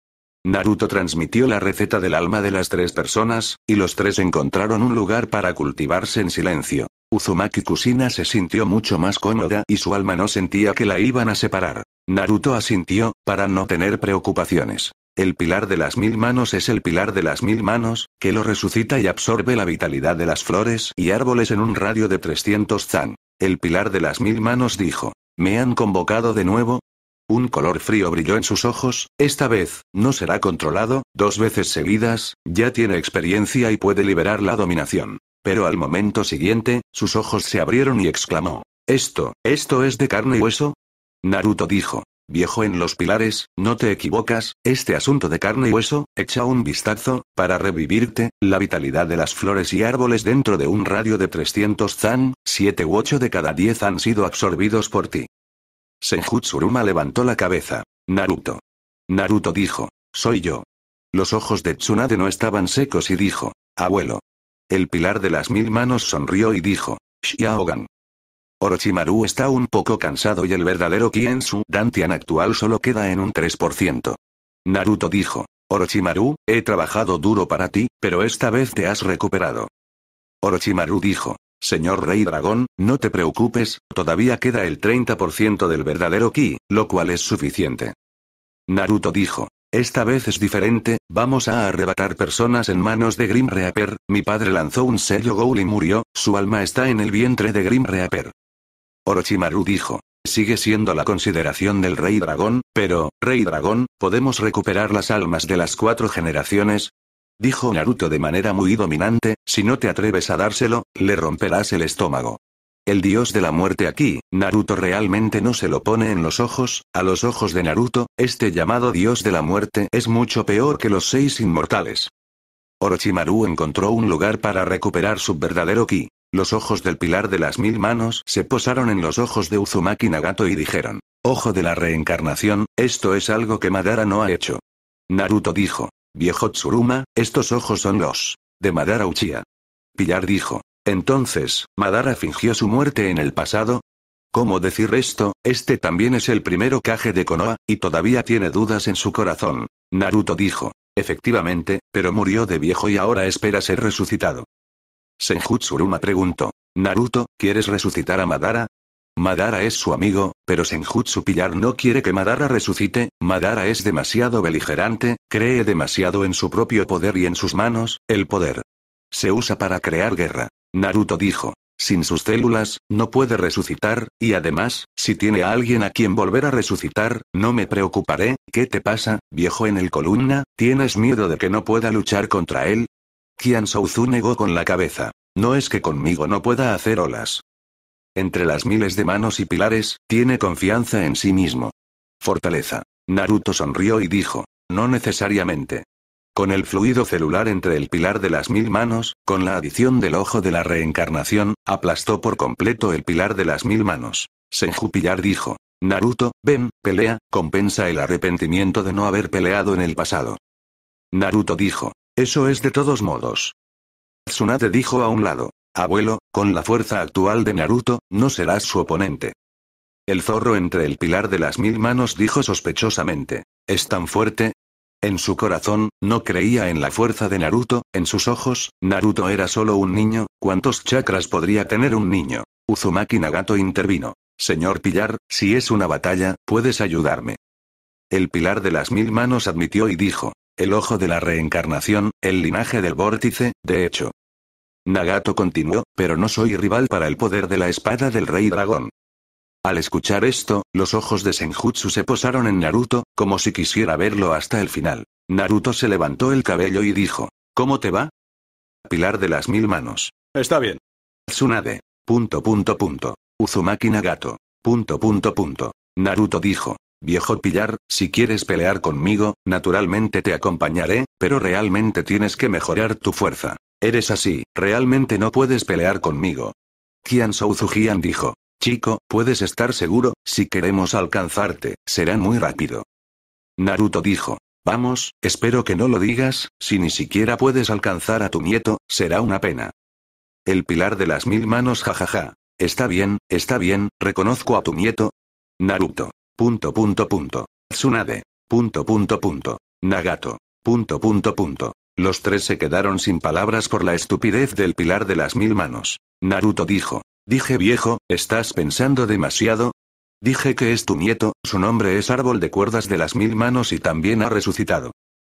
Naruto transmitió la receta del alma de las tres personas, y los tres encontraron un lugar para cultivarse en silencio. Uzumaki Kusina se sintió mucho más cómoda y su alma no sentía que la iban a separar. Naruto asintió, para no tener preocupaciones. El pilar de las mil manos es el pilar de las mil manos, que lo resucita y absorbe la vitalidad de las flores y árboles en un radio de 300 zan. El pilar de las mil manos dijo, ¿me han convocado de nuevo? Un color frío brilló en sus ojos, esta vez, no será controlado, dos veces seguidas, ya tiene experiencia y puede liberar la dominación. Pero al momento siguiente, sus ojos se abrieron y exclamó, ¿esto, esto es de carne y hueso? Naruto dijo, Viejo en los pilares, no te equivocas, este asunto de carne y hueso, echa un vistazo, para revivirte, la vitalidad de las flores y árboles dentro de un radio de 300 zan, 7 u 8 de cada 10 han sido absorbidos por ti. Senjutsuruma levantó la cabeza. Naruto. Naruto dijo, soy yo. Los ojos de Tsunade no estaban secos y dijo, abuelo. El pilar de las mil manos sonrió y dijo, Shiaogan. Orochimaru está un poco cansado y el verdadero ki en su Dantian actual solo queda en un 3%. Naruto dijo. Orochimaru, he trabajado duro para ti, pero esta vez te has recuperado. Orochimaru dijo. Señor Rey Dragón, no te preocupes, todavía queda el 30% del verdadero Ki, lo cual es suficiente. Naruto dijo. Esta vez es diferente, vamos a arrebatar personas en manos de Grim Reaper, mi padre lanzó un sello Ghoul y murió, su alma está en el vientre de Grim Reaper. Orochimaru dijo. Sigue siendo la consideración del Rey Dragón, pero, Rey Dragón, ¿podemos recuperar las almas de las cuatro generaciones? Dijo Naruto de manera muy dominante, si no te atreves a dárselo, le romperás el estómago. El dios de la muerte aquí, Naruto realmente no se lo pone en los ojos, a los ojos de Naruto, este llamado dios de la muerte es mucho peor que los seis inmortales. Orochimaru encontró un lugar para recuperar su verdadero ki. Los ojos del pilar de las mil manos se posaron en los ojos de Uzumaki Nagato y dijeron, Ojo de la reencarnación, esto es algo que Madara no ha hecho. Naruto dijo, Viejo Tsuruma, estos ojos son los de Madara Uchiha. Pilar dijo, entonces, ¿Madara fingió su muerte en el pasado? ¿Cómo decir esto? Este también es el primero caje de Konoha, y todavía tiene dudas en su corazón. Naruto dijo, efectivamente, pero murió de viejo y ahora espera ser resucitado. Senjutsuruma preguntó. Naruto, ¿quieres resucitar a Madara? Madara es su amigo, pero Senjutsu Pillar no quiere que Madara resucite, Madara es demasiado beligerante, cree demasiado en su propio poder y en sus manos, el poder. Se usa para crear guerra. Naruto dijo. Sin sus células, no puede resucitar, y además, si tiene a alguien a quien volver a resucitar, no me preocuparé, ¿qué te pasa, viejo en el columna? ¿Tienes miedo de que no pueda luchar contra él? Qian negó con la cabeza. No es que conmigo no pueda hacer olas. Entre las miles de manos y pilares, tiene confianza en sí mismo. Fortaleza. Naruto sonrió y dijo, no necesariamente. Con el fluido celular entre el pilar de las mil manos, con la adición del ojo de la reencarnación, aplastó por completo el pilar de las mil manos. Senjupillar dijo, Naruto, ven, pelea, compensa el arrepentimiento de no haber peleado en el pasado. Naruto dijo, eso es de todos modos. Tsunade dijo a un lado. Abuelo, con la fuerza actual de Naruto, no serás su oponente. El zorro entre el pilar de las mil manos dijo sospechosamente. ¿Es tan fuerte? En su corazón, no creía en la fuerza de Naruto, en sus ojos, Naruto era solo un niño, ¿cuántos chakras podría tener un niño? Uzumaki Nagato intervino. Señor Pilar, si es una batalla, puedes ayudarme. El pilar de las mil manos admitió y dijo, el ojo de la reencarnación, el linaje del vórtice, de hecho. Nagato continuó, pero no soy rival para el poder de la espada del rey dragón. Al escuchar esto, los ojos de Senjutsu se posaron en Naruto, como si quisiera verlo hasta el final. Naruto se levantó el cabello y dijo, ¿Cómo te va? Pilar de las mil manos. Está bien. Tsunade. Punto punto punto. Uzumaki Nagato. Punto punto punto. Naruto dijo, Viejo Pillar, si quieres pelear conmigo, naturalmente te acompañaré, pero realmente tienes que mejorar tu fuerza. Eres así, realmente no puedes pelear conmigo. Qian Souzujian dijo. Chico, puedes estar seguro, si queremos alcanzarte, será muy rápido. Naruto dijo. Vamos, espero que no lo digas, si ni siquiera puedes alcanzar a tu nieto, será una pena. El pilar de las mil manos jajaja. Está bien, está bien, reconozco a tu nieto. Naruto. Punto punto punto. Tsunade. Punto punto punto. Nagato. Punto punto punto. Los tres se quedaron sin palabras por la estupidez del pilar de las mil manos. Naruto dijo. Dije viejo, ¿estás pensando demasiado? Dije que es tu nieto, su nombre es árbol de cuerdas de las mil manos y también ha resucitado.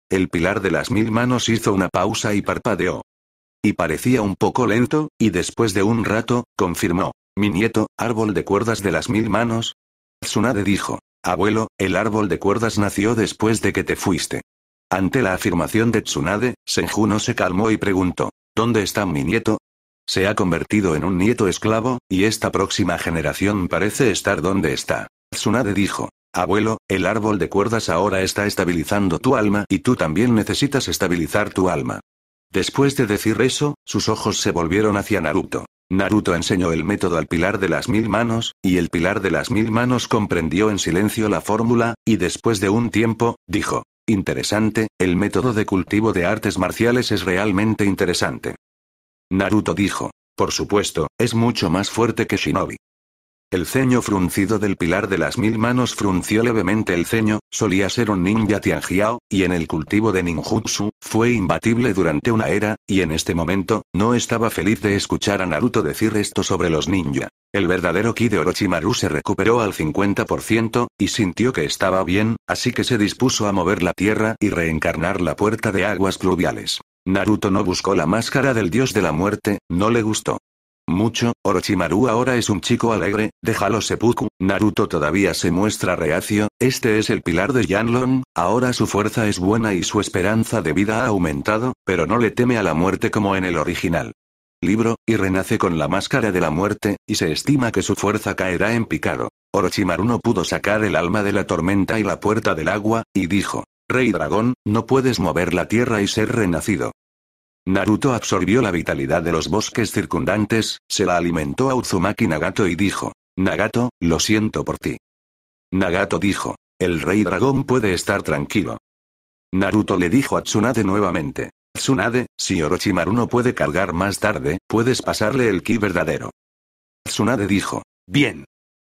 El pilar de las mil manos hizo una pausa y parpadeó. Y parecía un poco lento, y después de un rato, confirmó. Mi nieto, árbol de cuerdas de las mil manos, Tsunade dijo. Abuelo, el árbol de cuerdas nació después de que te fuiste. Ante la afirmación de Tsunade, Senju no se calmó y preguntó. ¿Dónde está mi nieto? Se ha convertido en un nieto esclavo, y esta próxima generación parece estar donde está. Tsunade dijo. Abuelo, el árbol de cuerdas ahora está estabilizando tu alma y tú también necesitas estabilizar tu alma. Después de decir eso, sus ojos se volvieron hacia Naruto. Naruto enseñó el método al pilar de las mil manos, y el pilar de las mil manos comprendió en silencio la fórmula, y después de un tiempo, dijo, Interesante, el método de cultivo de artes marciales es realmente interesante. Naruto dijo, por supuesto, es mucho más fuerte que Shinobi. El ceño fruncido del pilar de las mil manos frunció levemente el ceño, solía ser un ninja tianjiao, y en el cultivo de ninjutsu, fue imbatible durante una era, y en este momento, no estaba feliz de escuchar a Naruto decir esto sobre los ninja. El verdadero ki de Orochimaru se recuperó al 50%, y sintió que estaba bien, así que se dispuso a mover la tierra y reencarnar la puerta de aguas pluviales. Naruto no buscó la máscara del dios de la muerte, no le gustó. Mucho, Orochimaru ahora es un chico alegre, déjalo seppuku, Naruto todavía se muestra reacio, este es el pilar de Yanlong, ahora su fuerza es buena y su esperanza de vida ha aumentado, pero no le teme a la muerte como en el original libro, y renace con la máscara de la muerte, y se estima que su fuerza caerá en picado. Orochimaru no pudo sacar el alma de la tormenta y la puerta del agua, y dijo, Rey dragón, no puedes mover la tierra y ser renacido. Naruto absorbió la vitalidad de los bosques circundantes, se la alimentó a Uzumaki Nagato y dijo, Nagato, lo siento por ti. Nagato dijo, el rey dragón puede estar tranquilo. Naruto le dijo a Tsunade nuevamente, Tsunade, si Orochimaru no puede cargar más tarde, puedes pasarle el ki verdadero. Tsunade dijo, bien.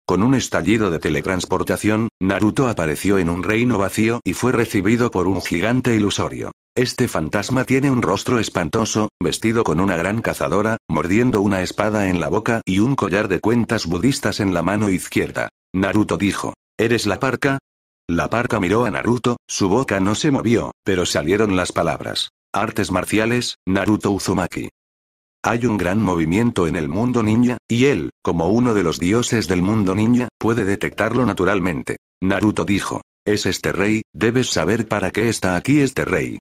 Con un estallido de teletransportación, Naruto apareció en un reino vacío y fue recibido por un gigante ilusorio. Este fantasma tiene un rostro espantoso, vestido con una gran cazadora, mordiendo una espada en la boca y un collar de cuentas budistas en la mano izquierda. Naruto dijo, ¿Eres la parca? La parca miró a Naruto, su boca no se movió, pero salieron las palabras. Artes marciales, Naruto Uzumaki. Hay un gran movimiento en el mundo ninja, y él, como uno de los dioses del mundo ninja, puede detectarlo naturalmente. Naruto dijo, es este rey, debes saber para qué está aquí este rey.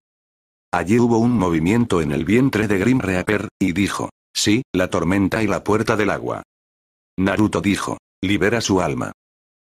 Allí hubo un movimiento en el vientre de Grim Reaper, y dijo, sí, la tormenta y la puerta del agua. Naruto dijo, libera su alma.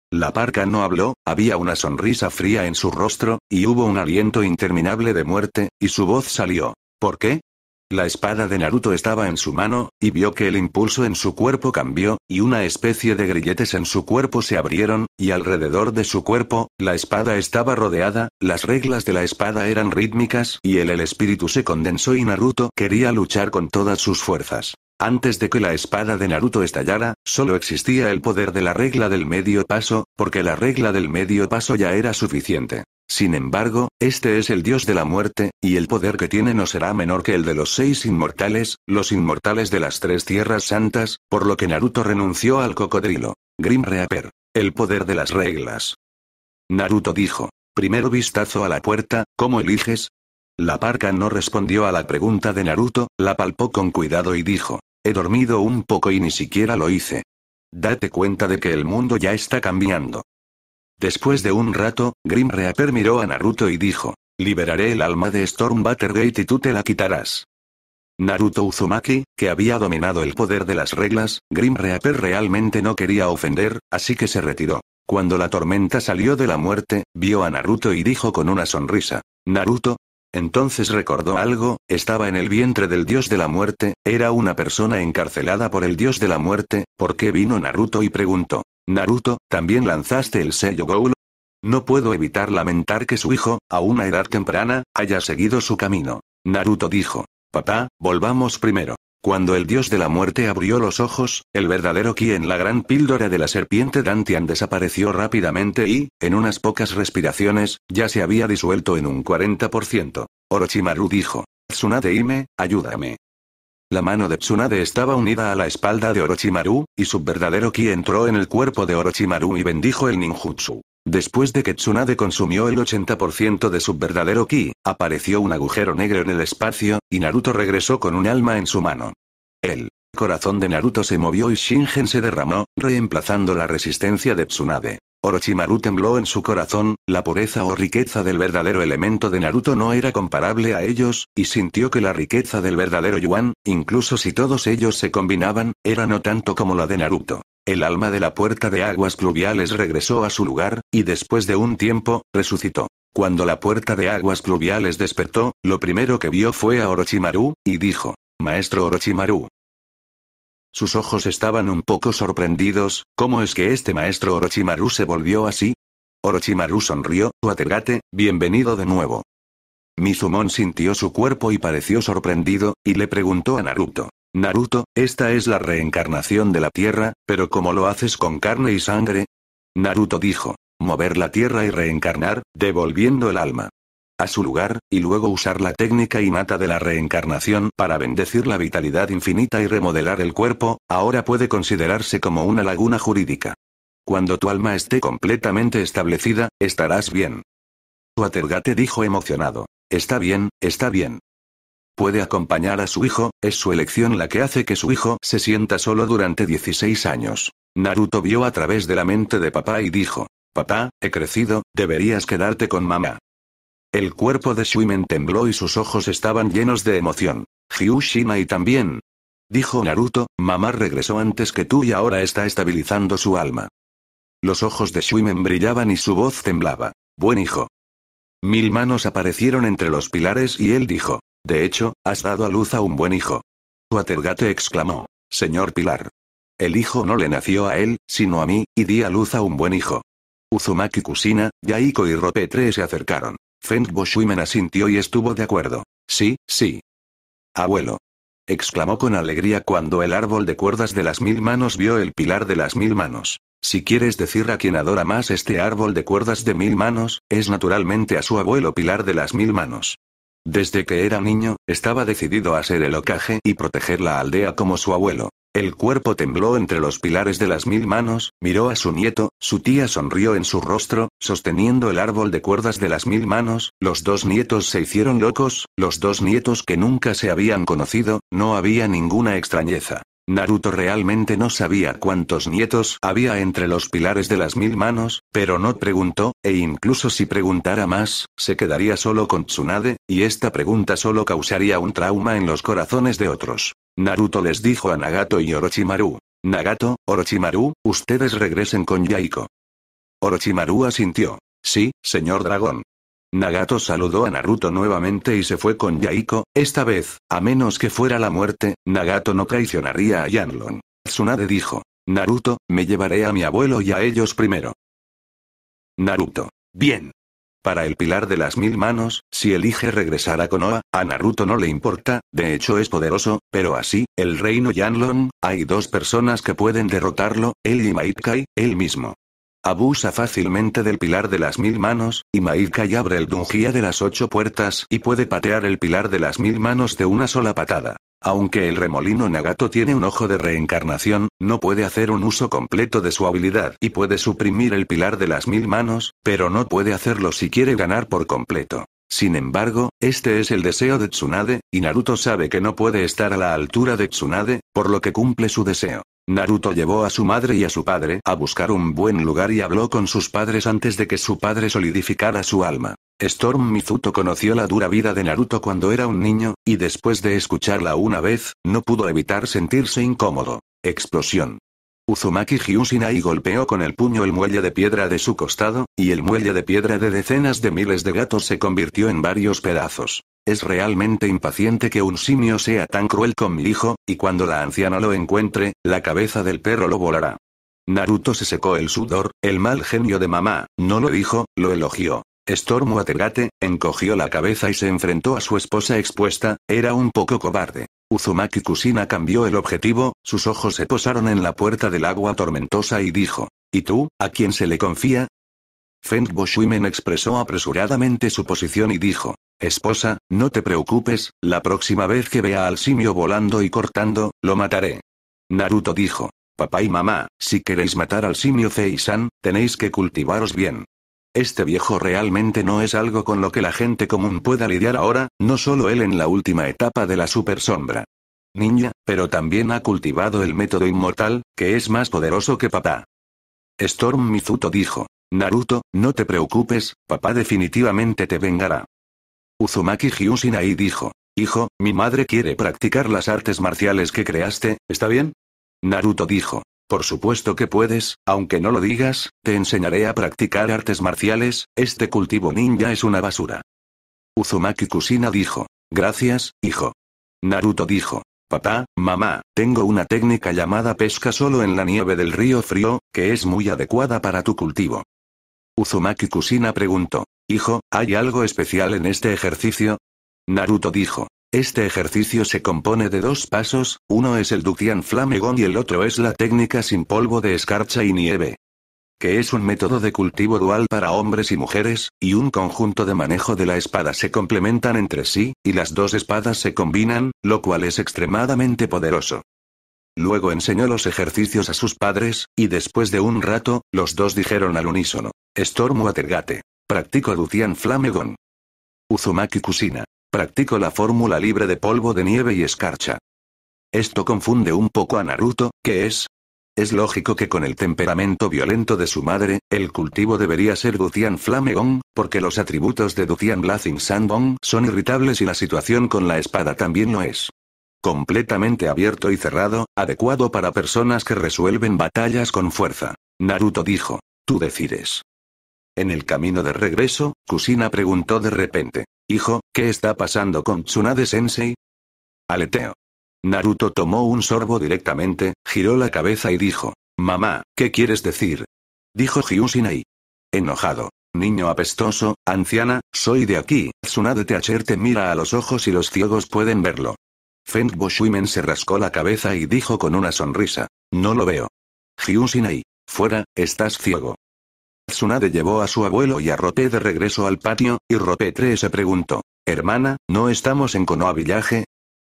La parca no habló, había una sonrisa fría en su rostro, y hubo un aliento interminable de muerte, y su voz salió. ¿Por qué? La espada de Naruto estaba en su mano, y vio que el impulso en su cuerpo cambió, y una especie de grilletes en su cuerpo se abrieron, y alrededor de su cuerpo, la espada estaba rodeada, las reglas de la espada eran rítmicas y el, el espíritu se condensó y Naruto quería luchar con todas sus fuerzas. Antes de que la espada de Naruto estallara, solo existía el poder de la regla del medio paso, porque la regla del medio paso ya era suficiente. Sin embargo, este es el dios de la muerte, y el poder que tiene no será menor que el de los seis inmortales, los inmortales de las tres tierras santas, por lo que Naruto renunció al cocodrilo. Grim Reaper. El poder de las reglas. Naruto dijo. Primero vistazo a la puerta, ¿cómo eliges? La parca no respondió a la pregunta de Naruto, la palpó con cuidado y dijo. He dormido un poco y ni siquiera lo hice. Date cuenta de que el mundo ya está cambiando. Después de un rato, Grim Reaper miró a Naruto y dijo, liberaré el alma de Storm Buttergate y tú te la quitarás. Naruto Uzumaki, que había dominado el poder de las reglas, Grim Reaper realmente no quería ofender, así que se retiró. Cuando la tormenta salió de la muerte, vio a Naruto y dijo con una sonrisa, Naruto, entonces recordó algo, estaba en el vientre del dios de la muerte, era una persona encarcelada por el dios de la muerte, ¿por qué vino Naruto y preguntó? Naruto, ¿también lanzaste el sello Goulo? No puedo evitar lamentar que su hijo, a una edad temprana, haya seguido su camino. Naruto dijo, papá, volvamos primero. Cuando el dios de la muerte abrió los ojos, el verdadero ki en la gran píldora de la serpiente Dantian desapareció rápidamente y, en unas pocas respiraciones, ya se había disuelto en un 40%. Orochimaru dijo, Tsunade Ime, ayúdame. La mano de Tsunade estaba unida a la espalda de Orochimaru, y su verdadero ki entró en el cuerpo de Orochimaru y bendijo el ninjutsu. Después de que Tsunade consumió el 80% de su verdadero ki, apareció un agujero negro en el espacio, y Naruto regresó con un alma en su mano. El corazón de Naruto se movió y Shingen se derramó, reemplazando la resistencia de Tsunade. Orochimaru tembló en su corazón, la pureza o riqueza del verdadero elemento de Naruto no era comparable a ellos, y sintió que la riqueza del verdadero Yuan, incluso si todos ellos se combinaban, era no tanto como la de Naruto. El alma de la puerta de aguas pluviales regresó a su lugar, y después de un tiempo, resucitó. Cuando la puerta de aguas pluviales despertó, lo primero que vio fue a Orochimaru, y dijo, Maestro Orochimaru. Sus ojos estaban un poco sorprendidos, ¿cómo es que este maestro Orochimaru se volvió así? Orochimaru sonrió, Watergate, bienvenido de nuevo. Mizumon sintió su cuerpo y pareció sorprendido, y le preguntó a Naruto. Naruto, esta es la reencarnación de la Tierra, pero ¿cómo lo haces con carne y sangre? Naruto dijo, mover la Tierra y reencarnar, devolviendo el alma a su lugar, y luego usar la técnica inata de la reencarnación para bendecir la vitalidad infinita y remodelar el cuerpo, ahora puede considerarse como una laguna jurídica. Cuando tu alma esté completamente establecida, estarás bien. Watergate dijo emocionado. Está bien, está bien. Puede acompañar a su hijo, es su elección la que hace que su hijo se sienta solo durante 16 años. Naruto vio a través de la mente de papá y dijo, Papá, he crecido, deberías quedarte con mamá. El cuerpo de Shuimen tembló y sus ojos estaban llenos de emoción. Hyushima y también. Dijo Naruto, mamá regresó antes que tú y ahora está estabilizando su alma. Los ojos de Shuimen brillaban y su voz temblaba. Buen hijo. Mil manos aparecieron entre los pilares y él dijo, de hecho, has dado a luz a un buen hijo. Watergate exclamó, señor Pilar. El hijo no le nació a él, sino a mí, y di a luz a un buen hijo. Uzumaki Kusina, Yaiko y Ropetre se acercaron. Feng asintió y estuvo de acuerdo. Sí, sí. Abuelo. Exclamó con alegría cuando el árbol de cuerdas de las mil manos vio el pilar de las mil manos. Si quieres decir a quien adora más este árbol de cuerdas de mil manos, es naturalmente a su abuelo Pilar de las Mil Manos. Desde que era niño, estaba decidido a ser el ocaje y proteger la aldea como su abuelo. El cuerpo tembló entre los pilares de las mil manos, miró a su nieto, su tía sonrió en su rostro, sosteniendo el árbol de cuerdas de las mil manos, los dos nietos se hicieron locos, los dos nietos que nunca se habían conocido, no había ninguna extrañeza. Naruto realmente no sabía cuántos nietos había entre los pilares de las mil manos, pero no preguntó, e incluso si preguntara más, se quedaría solo con Tsunade, y esta pregunta solo causaría un trauma en los corazones de otros. Naruto les dijo a Nagato y Orochimaru. Nagato, Orochimaru, ustedes regresen con Yaiko. Orochimaru asintió. Sí, señor dragón. Nagato saludó a Naruto nuevamente y se fue con Yaiko, esta vez, a menos que fuera la muerte, Nagato no traicionaría a Yanlon. Tsunade dijo, Naruto, me llevaré a mi abuelo y a ellos primero. Naruto. Bien. Para el pilar de las mil manos, si elige regresar a Konoha, a Naruto no le importa, de hecho es poderoso, pero así, el reino Yanlon, hay dos personas que pueden derrotarlo, él y Maitkai, él mismo. Abusa fácilmente del pilar de las mil manos, y y abre el dungía de las ocho puertas y puede patear el pilar de las mil manos de una sola patada. Aunque el remolino Nagato tiene un ojo de reencarnación, no puede hacer un uso completo de su habilidad y puede suprimir el pilar de las mil manos, pero no puede hacerlo si quiere ganar por completo. Sin embargo, este es el deseo de Tsunade, y Naruto sabe que no puede estar a la altura de Tsunade, por lo que cumple su deseo. Naruto llevó a su madre y a su padre a buscar un buen lugar y habló con sus padres antes de que su padre solidificara su alma. Storm Mizuto conoció la dura vida de Naruto cuando era un niño, y después de escucharla una vez, no pudo evitar sentirse incómodo. Explosión. Uzumaki Hyushinai golpeó con el puño el muelle de piedra de su costado, y el muelle de piedra de decenas de miles de gatos se convirtió en varios pedazos. Es realmente impaciente que un simio sea tan cruel con mi hijo, y cuando la anciana lo encuentre, la cabeza del perro lo volará. Naruto se secó el sudor, el mal genio de mamá, no lo dijo, lo elogió. Storm Watergate, encogió la cabeza y se enfrentó a su esposa expuesta, era un poco cobarde. Uzumaki Kusina cambió el objetivo, sus ojos se posaron en la puerta del agua tormentosa y dijo, ¿Y tú, a quién se le confía? Feng Boshuimen expresó apresuradamente su posición y dijo, Esposa, no te preocupes, la próxima vez que vea al simio volando y cortando, lo mataré. Naruto dijo, Papá y mamá, si queréis matar al simio Feisan, tenéis que cultivaros bien. Este viejo realmente no es algo con lo que la gente común pueda lidiar ahora, no solo él en la última etapa de la super sombra. Niña, pero también ha cultivado el método inmortal, que es más poderoso que papá. Storm Mizuto dijo, Naruto, no te preocupes, papá definitivamente te vengará. Uzumaki Hyusinai dijo. Hijo, mi madre quiere practicar las artes marciales que creaste, ¿está bien? Naruto dijo. Por supuesto que puedes, aunque no lo digas, te enseñaré a practicar artes marciales, este cultivo ninja es una basura. Uzumaki Kusina dijo. Gracias, hijo. Naruto dijo. Papá, mamá, tengo una técnica llamada pesca solo en la nieve del río frío, que es muy adecuada para tu cultivo. Uzumaki Kusina preguntó. Hijo, ¿hay algo especial en este ejercicio? Naruto dijo. Este ejercicio se compone de dos pasos, uno es el Dukian Flamegon y el otro es la técnica sin polvo de escarcha y nieve. Que es un método de cultivo dual para hombres y mujeres, y un conjunto de manejo de la espada se complementan entre sí, y las dos espadas se combinan, lo cual es extremadamente poderoso. Luego enseñó los ejercicios a sus padres, y después de un rato, los dos dijeron al unísono. Stormwatergate. Practico Ducian Flamegon. Uzumaki Kusina. Practico la fórmula libre de polvo de nieve y escarcha. Esto confunde un poco a Naruto, que es? Es lógico que con el temperamento violento de su madre, el cultivo debería ser Ducian Flamegon, porque los atributos de Ducian Blazing Sandbong son irritables y la situación con la espada también lo es. Completamente abierto y cerrado, adecuado para personas que resuelven batallas con fuerza. Naruto dijo. Tú decides. En el camino de regreso, Kusina preguntó de repente. Hijo, ¿qué está pasando con Tsunade-sensei? Aleteo. Naruto tomó un sorbo directamente, giró la cabeza y dijo. Mamá, ¿qué quieres decir? Dijo Hyusinai. Enojado. Niño apestoso, anciana, soy de aquí. Tsunade Teacher te mira a los ojos y los ciegos pueden verlo. Feng Shuimen se rascó la cabeza y dijo con una sonrisa. No lo veo. Sinai. Fuera, estás ciego. Tsunade llevó a su abuelo y a Ropé de regreso al patio, y Ropé 3 se preguntó. Hermana, ¿no estamos en Konoha Village?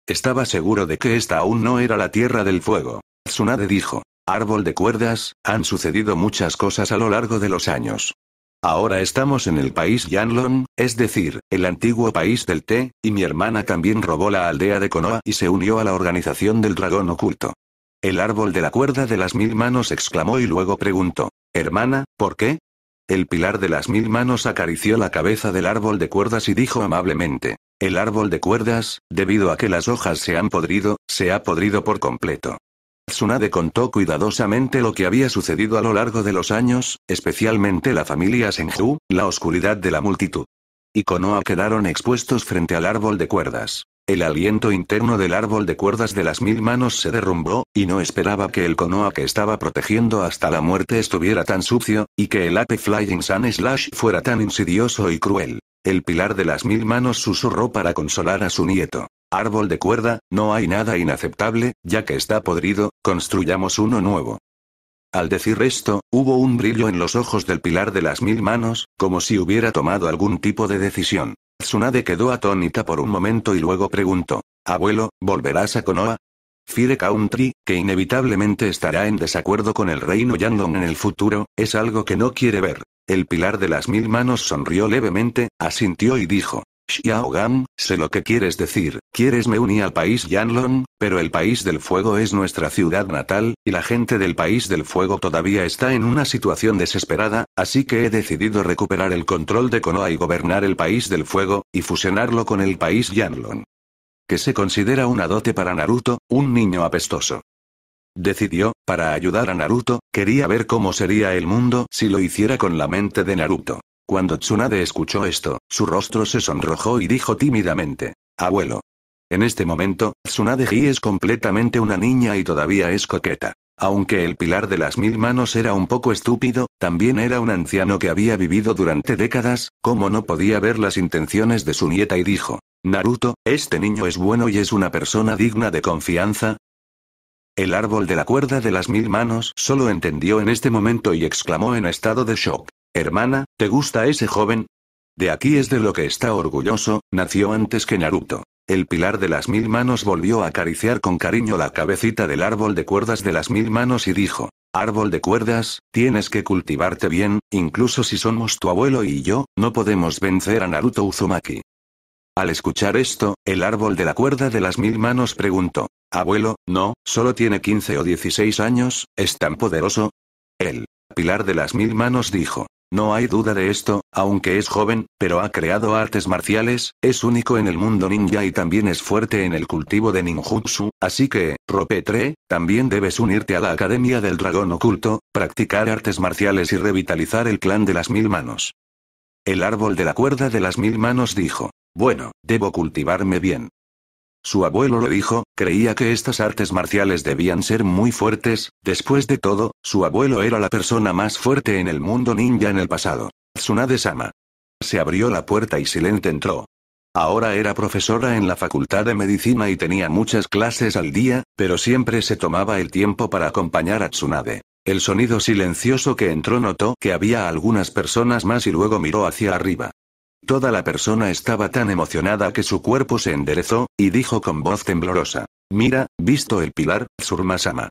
Estaba seguro de que esta aún no era la Tierra del Fuego. Tsunade dijo. Árbol de cuerdas, han sucedido muchas cosas a lo largo de los años. Ahora estamos en el país Yanlong, es decir, el antiguo país del té, y mi hermana también robó la aldea de Konoha y se unió a la organización del dragón oculto. El árbol de la cuerda de las mil manos exclamó y luego preguntó, Hermana, ¿por qué? El pilar de las mil manos acarició la cabeza del árbol de cuerdas y dijo amablemente, El árbol de cuerdas, debido a que las hojas se han podrido, se ha podrido por completo. Tsunade contó cuidadosamente lo que había sucedido a lo largo de los años, especialmente la familia Senju, la oscuridad de la multitud. Y Konoha quedaron expuestos frente al árbol de cuerdas. El aliento interno del árbol de cuerdas de las mil manos se derrumbó, y no esperaba que el Konoha que estaba protegiendo hasta la muerte estuviera tan sucio, y que el Ape Flying Sun Slash fuera tan insidioso y cruel. El pilar de las mil manos susurró para consolar a su nieto. Árbol de cuerda, no hay nada inaceptable, ya que está podrido, construyamos uno nuevo. Al decir esto, hubo un brillo en los ojos del pilar de las mil manos, como si hubiera tomado algún tipo de decisión. Tsunade quedó atónita por un momento y luego preguntó, Abuelo, ¿volverás a Konoha? Fire Country, que inevitablemente estará en desacuerdo con el reino Yandong en el futuro, es algo que no quiere ver. El pilar de las mil manos sonrió levemente, asintió y dijo, Xiao sé lo que quieres decir, quieres me unir al país Yanlong, pero el país del fuego es nuestra ciudad natal, y la gente del país del fuego todavía está en una situación desesperada, así que he decidido recuperar el control de Konoha y gobernar el país del fuego, y fusionarlo con el país Yanlong. Que se considera una dote para Naruto, un niño apestoso. Decidió, para ayudar a Naruto, quería ver cómo sería el mundo si lo hiciera con la mente de Naruto. Cuando Tsunade escuchó esto, su rostro se sonrojó y dijo tímidamente, Abuelo. En este momento, Tsunade ji es completamente una niña y todavía es coqueta. Aunque el pilar de las mil manos era un poco estúpido, también era un anciano que había vivido durante décadas, como no podía ver las intenciones de su nieta y dijo, Naruto, este niño es bueno y es una persona digna de confianza, el árbol de la cuerda de las mil manos solo entendió en este momento y exclamó en estado de shock. Hermana, ¿te gusta ese joven? De aquí es de lo que está orgulloso, nació antes que Naruto. El pilar de las mil manos volvió a acariciar con cariño la cabecita del árbol de cuerdas de las mil manos y dijo, Árbol de cuerdas, tienes que cultivarte bien, incluso si somos tu abuelo y yo, no podemos vencer a Naruto Uzumaki. Al escuchar esto, el árbol de la cuerda de las mil manos preguntó, Abuelo, no, solo tiene 15 o 16 años, ¿es tan poderoso? El pilar de las mil manos dijo, no hay duda de esto, aunque es joven, pero ha creado artes marciales, es único en el mundo ninja y también es fuerte en el cultivo de ninjutsu, así que, Ropetre, también debes unirte a la Academia del Dragón Oculto, practicar artes marciales y revitalizar el clan de las mil manos. El árbol de la cuerda de las mil manos dijo, bueno, debo cultivarme bien. Su abuelo lo dijo, creía que estas artes marciales debían ser muy fuertes, después de todo, su abuelo era la persona más fuerte en el mundo ninja en el pasado. Tsunade-sama. Se abrió la puerta y Silente entró. Ahora era profesora en la Facultad de Medicina y tenía muchas clases al día, pero siempre se tomaba el tiempo para acompañar a Tsunade. El sonido silencioso que entró notó que había algunas personas más y luego miró hacia arriba. Toda la persona estaba tan emocionada que su cuerpo se enderezó, y dijo con voz temblorosa. Mira, visto el pilar, Surmasama.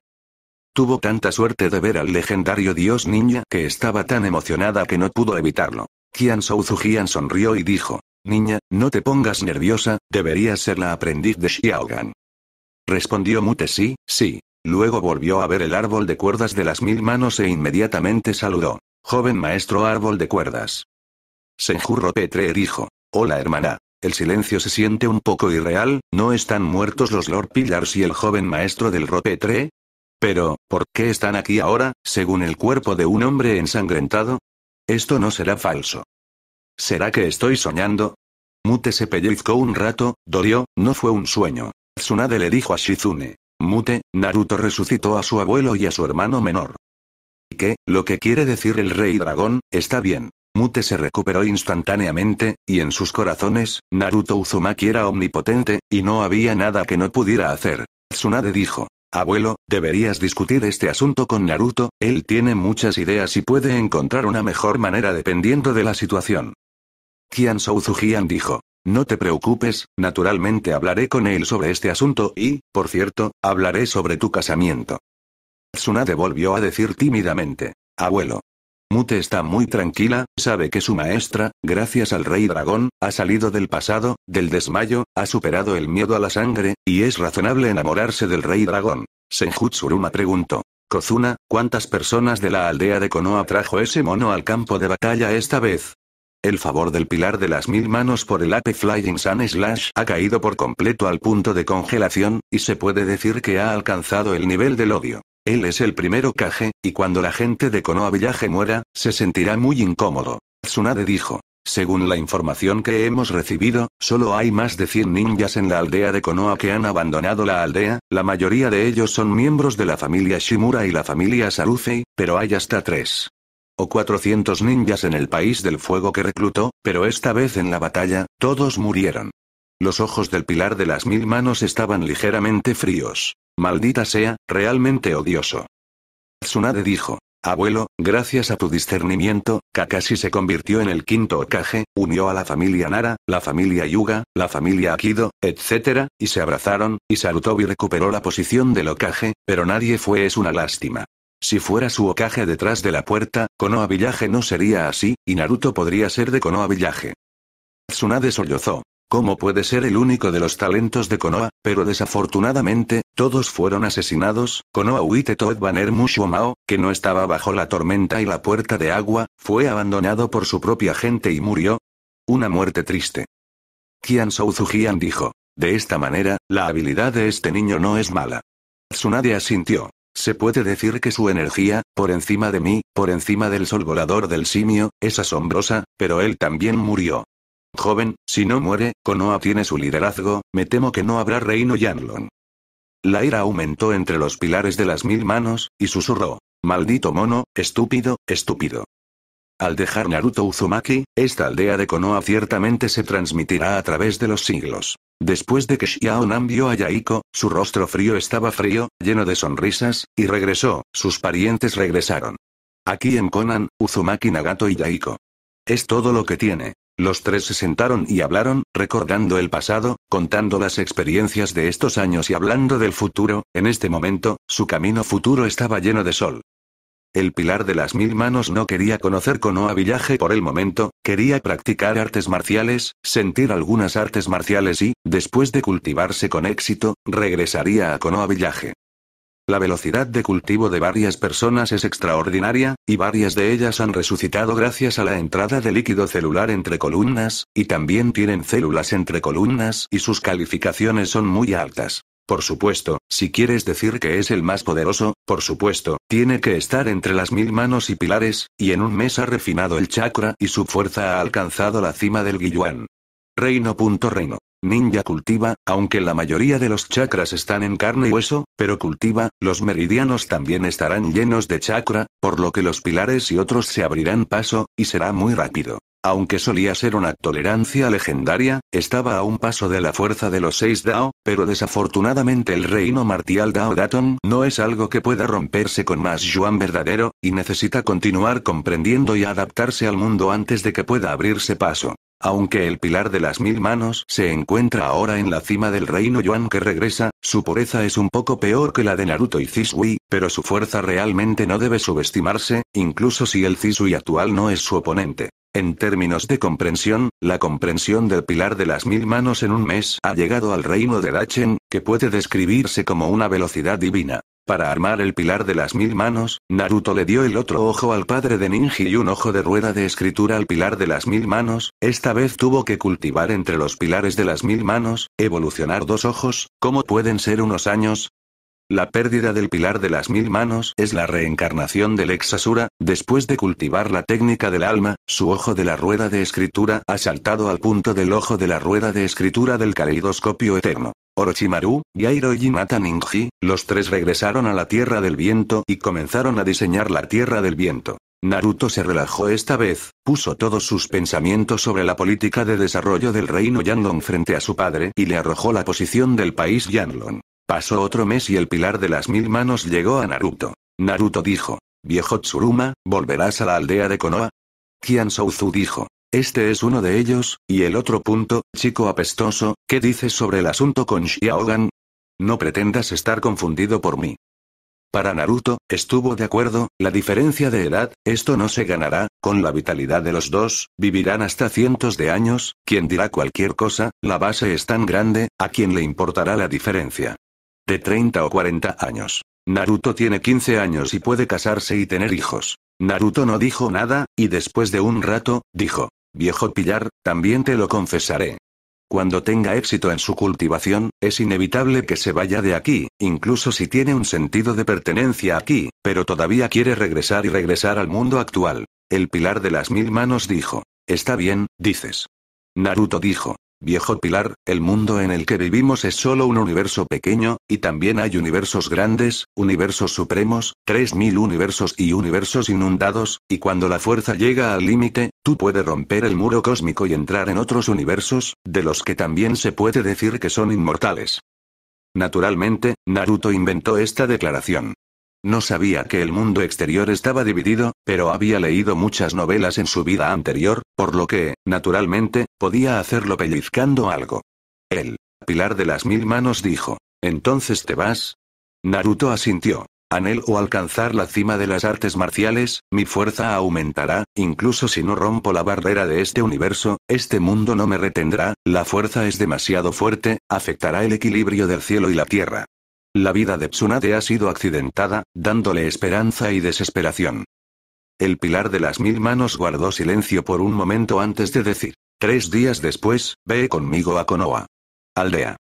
Tuvo tanta suerte de ver al legendario dios niña que estaba tan emocionada que no pudo evitarlo. Qian Souzujian sonrió y dijo. Niña, no te pongas nerviosa, deberías ser la aprendiz de Xiaogan. Respondió Mute sí, sí. Luego volvió a ver el árbol de cuerdas de las mil manos e inmediatamente saludó. Joven maestro árbol de cuerdas. Senju Ropetre dijo. Hola hermana. El silencio se siente un poco irreal, ¿no están muertos los Lord Pillars y el joven maestro del Ropetre? Pero, ¿por qué están aquí ahora, según el cuerpo de un hombre ensangrentado? Esto no será falso. ¿Será que estoy soñando? Mute se pellizcó un rato, Dorió, no fue un sueño. Tsunade le dijo a Shizune. Mute, Naruto resucitó a su abuelo y a su hermano menor. ¿Y qué? Lo que quiere decir el rey dragón, está bien. Mute se recuperó instantáneamente, y en sus corazones, Naruto Uzumaki era omnipotente, y no había nada que no pudiera hacer. Tsunade dijo. Abuelo, deberías discutir este asunto con Naruto, él tiene muchas ideas y puede encontrar una mejor manera dependiendo de la situación. Kian Souzujian dijo. No te preocupes, naturalmente hablaré con él sobre este asunto y, por cierto, hablaré sobre tu casamiento. Tsunade volvió a decir tímidamente. Abuelo, Mute está muy tranquila, sabe que su maestra, gracias al rey dragón, ha salido del pasado, del desmayo, ha superado el miedo a la sangre, y es razonable enamorarse del rey dragón. Senjutsuruma preguntó. Kozuna, ¿cuántas personas de la aldea de Konoha trajo ese mono al campo de batalla esta vez? El favor del pilar de las mil manos por el Ape Flying Sun Slash ha caído por completo al punto de congelación, y se puede decir que ha alcanzado el nivel del odio. Él es el primero Kage, y cuando la gente de Konoha Villaje muera, se sentirá muy incómodo. Tsunade dijo. Según la información que hemos recibido, solo hay más de 100 ninjas en la aldea de Konoha que han abandonado la aldea, la mayoría de ellos son miembros de la familia Shimura y la familia Sarufei, pero hay hasta tres o 400 ninjas en el país del fuego que reclutó, pero esta vez en la batalla, todos murieron. Los ojos del pilar de las mil manos estaban ligeramente fríos. Maldita sea, realmente odioso. Tsunade dijo. Abuelo, gracias a tu discernimiento, Kakashi se convirtió en el quinto Okage, unió a la familia Nara, la familia Yuga, la familia Akido, etc., y se abrazaron, y Sarutobi recuperó la posición del Okage, pero nadie fue es una lástima. Si fuera su Okage detrás de la puerta, Konoha Village no sería así, y Naruto podría ser de Konoha Village. Tsunade sollozó. Cómo puede ser el único de los talentos de Konoha, pero desafortunadamente, todos fueron asesinados, Konoha Uite Musho er Mushuomao, que no estaba bajo la tormenta y la puerta de agua, fue abandonado por su propia gente y murió. Una muerte triste. Kian Souzujian dijo. De esta manera, la habilidad de este niño no es mala. Tsunade asintió. Se puede decir que su energía, por encima de mí, por encima del sol volador del simio, es asombrosa, pero él también murió. Joven, si no muere, Konoha tiene su liderazgo, me temo que no habrá reino Yanlon. La ira aumentó entre los pilares de las mil manos, y susurró. Maldito mono, estúpido, estúpido. Al dejar Naruto Uzumaki, esta aldea de Konoha ciertamente se transmitirá a través de los siglos. Después de que Xiaonan vio a Yaiko, su rostro frío estaba frío, lleno de sonrisas, y regresó, sus parientes regresaron. Aquí en Conan, Uzumaki Nagato y Yaiko. Es todo lo que tiene. Los tres se sentaron y hablaron, recordando el pasado, contando las experiencias de estos años y hablando del futuro, en este momento, su camino futuro estaba lleno de sol. El pilar de las mil manos no quería conocer Konoha Villaje por el momento, quería practicar artes marciales, sentir algunas artes marciales y, después de cultivarse con éxito, regresaría a Konoha Villaje. La velocidad de cultivo de varias personas es extraordinaria, y varias de ellas han resucitado gracias a la entrada de líquido celular entre columnas, y también tienen células entre columnas y sus calificaciones son muy altas. Por supuesto, si quieres decir que es el más poderoso, por supuesto, tiene que estar entre las mil manos y pilares, y en un mes ha refinado el chakra y su fuerza ha alcanzado la cima del Guiyuan. Reino. Reino. Ninja cultiva, aunque la mayoría de los chakras están en carne y hueso, pero cultiva, los meridianos también estarán llenos de chakra, por lo que los pilares y otros se abrirán paso, y será muy rápido. Aunque solía ser una tolerancia legendaria, estaba a un paso de la fuerza de los seis Dao, pero desafortunadamente el reino martial Dao Daton no es algo que pueda romperse con más Yuan verdadero, y necesita continuar comprendiendo y adaptarse al mundo antes de que pueda abrirse paso. Aunque el pilar de las mil manos se encuentra ahora en la cima del reino Yuan que regresa, su pureza es un poco peor que la de Naruto y Cisui, pero su fuerza realmente no debe subestimarse, incluso si el Cisui actual no es su oponente. En términos de comprensión, la comprensión del pilar de las mil manos en un mes ha llegado al reino de Dachen, que puede describirse como una velocidad divina. Para armar el pilar de las mil manos, Naruto le dio el otro ojo al padre de Ninji y un ojo de rueda de escritura al pilar de las mil manos, esta vez tuvo que cultivar entre los pilares de las mil manos, evolucionar dos ojos, como pueden ser unos años, la pérdida del pilar de las mil manos es la reencarnación del exasura, después de cultivar la técnica del alma, su ojo de la rueda de escritura ha saltado al punto del ojo de la rueda de escritura del caleidoscopio eterno. Orochimaru, Yairo y Ninji, los tres regresaron a la Tierra del Viento y comenzaron a diseñar la Tierra del Viento. Naruto se relajó esta vez, puso todos sus pensamientos sobre la política de desarrollo del reino Yanlong frente a su padre y le arrojó la posición del país Yanlong. Pasó otro mes y el pilar de las mil manos llegó a Naruto. Naruto dijo, Viejo Tsuruma, ¿volverás a la aldea de Konoha? Kian Souzu dijo, Este es uno de ellos, y el otro punto, chico apestoso, ¿qué dices sobre el asunto con Shiaogan? No pretendas estar confundido por mí. Para Naruto, estuvo de acuerdo, la diferencia de edad, esto no se ganará, con la vitalidad de los dos, vivirán hasta cientos de años, quien dirá cualquier cosa, la base es tan grande, a quien le importará la diferencia. De 30 o 40 años. Naruto tiene 15 años y puede casarse y tener hijos. Naruto no dijo nada, y después de un rato, dijo, Viejo pillar, también te lo confesaré. Cuando tenga éxito en su cultivación, es inevitable que se vaya de aquí, incluso si tiene un sentido de pertenencia aquí, pero todavía quiere regresar y regresar al mundo actual. El pilar de las mil manos dijo, Está bien, dices. Naruto dijo, Viejo Pilar, el mundo en el que vivimos es solo un universo pequeño, y también hay universos grandes, universos supremos, 3.000 universos y universos inundados, y cuando la fuerza llega al límite, tú puedes romper el muro cósmico y entrar en otros universos, de los que también se puede decir que son inmortales. Naturalmente, Naruto inventó esta declaración. No sabía que el mundo exterior estaba dividido, pero había leído muchas novelas en su vida anterior, por lo que, naturalmente, podía hacerlo pellizcando algo. El pilar de las mil manos dijo, ¿entonces te vas? Naruto asintió. Anhelo alcanzar la cima de las artes marciales, mi fuerza aumentará, incluso si no rompo la barrera de este universo, este mundo no me retendrá, la fuerza es demasiado fuerte, afectará el equilibrio del cielo y la tierra. La vida de Tsunade ha sido accidentada, dándole esperanza y desesperación. El pilar de las mil manos guardó silencio por un momento antes de decir. Tres días después, ve conmigo a Konoha. Aldea.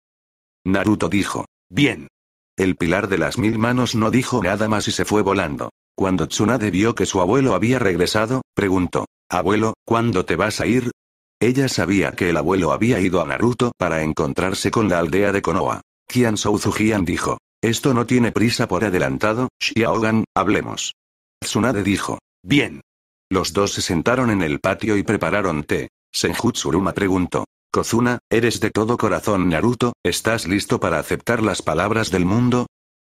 Naruto dijo. Bien. El pilar de las mil manos no dijo nada más y se fue volando. Cuando Tsunade vio que su abuelo había regresado, preguntó. Abuelo, ¿cuándo te vas a ir? Ella sabía que el abuelo había ido a Naruto para encontrarse con la aldea de Konoha. Qian dijo. Esto no tiene prisa por adelantado, Shiaogan, hablemos. Tsunade dijo. Bien. Los dos se sentaron en el patio y prepararon té. Senjutsuruma preguntó. Kozuna, eres de todo corazón Naruto, ¿estás listo para aceptar las palabras del mundo?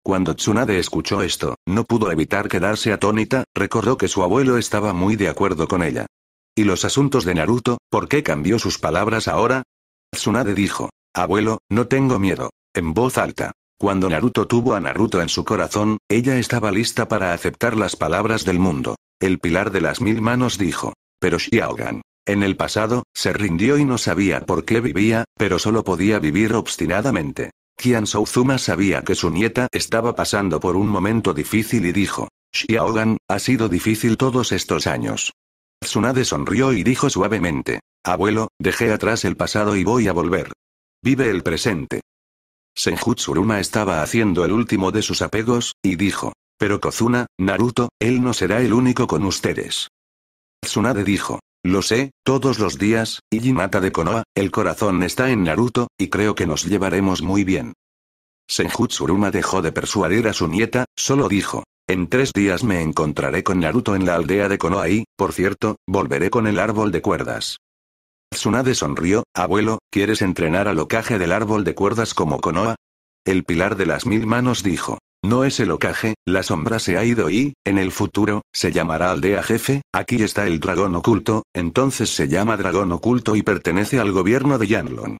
Cuando Tsunade escuchó esto, no pudo evitar quedarse atónita, recordó que su abuelo estaba muy de acuerdo con ella. ¿Y los asuntos de Naruto, por qué cambió sus palabras ahora? Tsunade dijo, abuelo, no tengo miedo en voz alta. Cuando Naruto tuvo a Naruto en su corazón, ella estaba lista para aceptar las palabras del mundo. El pilar de las mil manos dijo. Pero Xiaogan. En el pasado, se rindió y no sabía por qué vivía, pero solo podía vivir obstinadamente. Kian Souzuma sabía que su nieta estaba pasando por un momento difícil y dijo. Xiaogan, ha sido difícil todos estos años. Tsunade sonrió y dijo suavemente. Abuelo, dejé atrás el pasado y voy a volver. Vive el presente. Senjutsuruma estaba haciendo el último de sus apegos, y dijo. Pero Kozuna, Naruto, él no será el único con ustedes. Tsunade dijo. Lo sé, todos los días, mata de Konoha, el corazón está en Naruto, y creo que nos llevaremos muy bien. Senjutsuruma dejó de persuadir a su nieta, solo dijo. En tres días me encontraré con Naruto en la aldea de Konoha y, por cierto, volveré con el árbol de cuerdas. Tsunade sonrió, abuelo, ¿quieres entrenar al ocaje del árbol de cuerdas como Konoha? El pilar de las mil manos dijo. No es el ocaje, la sombra se ha ido y, en el futuro, se llamará aldea jefe, aquí está el dragón oculto, entonces se llama dragón oculto y pertenece al gobierno de Yanlon.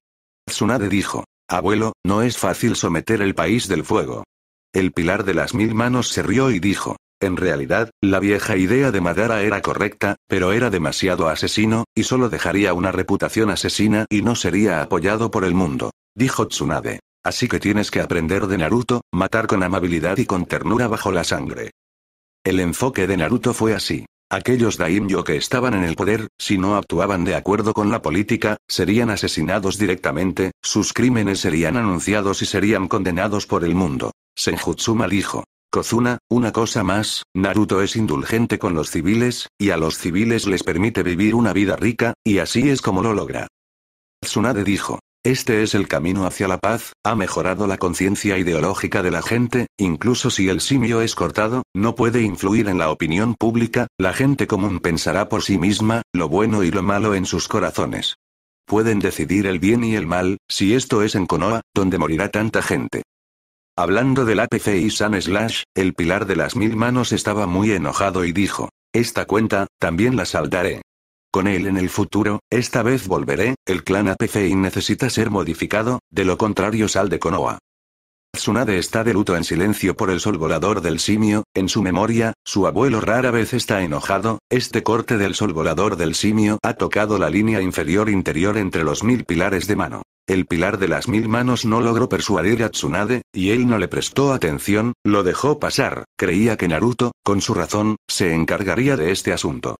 Tsunade dijo. Abuelo, no es fácil someter el país del fuego. El pilar de las mil manos se rió y dijo. En realidad, la vieja idea de Madara era correcta, pero era demasiado asesino, y solo dejaría una reputación asesina y no sería apoyado por el mundo. Dijo Tsunade. Así que tienes que aprender de Naruto, matar con amabilidad y con ternura bajo la sangre. El enfoque de Naruto fue así. Aquellos daimyo que estaban en el poder, si no actuaban de acuerdo con la política, serían asesinados directamente, sus crímenes serían anunciados y serían condenados por el mundo. Senjutsu mal Kozuna, una cosa más, Naruto es indulgente con los civiles, y a los civiles les permite vivir una vida rica, y así es como lo logra. Tsunade dijo. Este es el camino hacia la paz, ha mejorado la conciencia ideológica de la gente, incluso si el simio es cortado, no puede influir en la opinión pública, la gente común pensará por sí misma, lo bueno y lo malo en sus corazones. Pueden decidir el bien y el mal, si esto es en Konoha, donde morirá tanta gente. Hablando del APC y San Slash, el pilar de las mil manos estaba muy enojado y dijo, esta cuenta, también la saldaré. Con él en el futuro, esta vez volveré, el clan y necesita ser modificado, de lo contrario sal de Konoha. Tsunade está de luto en silencio por el sol volador del simio, en su memoria, su abuelo rara vez está enojado, este corte del sol volador del simio ha tocado la línea inferior interior entre los mil pilares de mano. El pilar de las mil manos no logró persuadir a Tsunade, y él no le prestó atención, lo dejó pasar, creía que Naruto, con su razón, se encargaría de este asunto.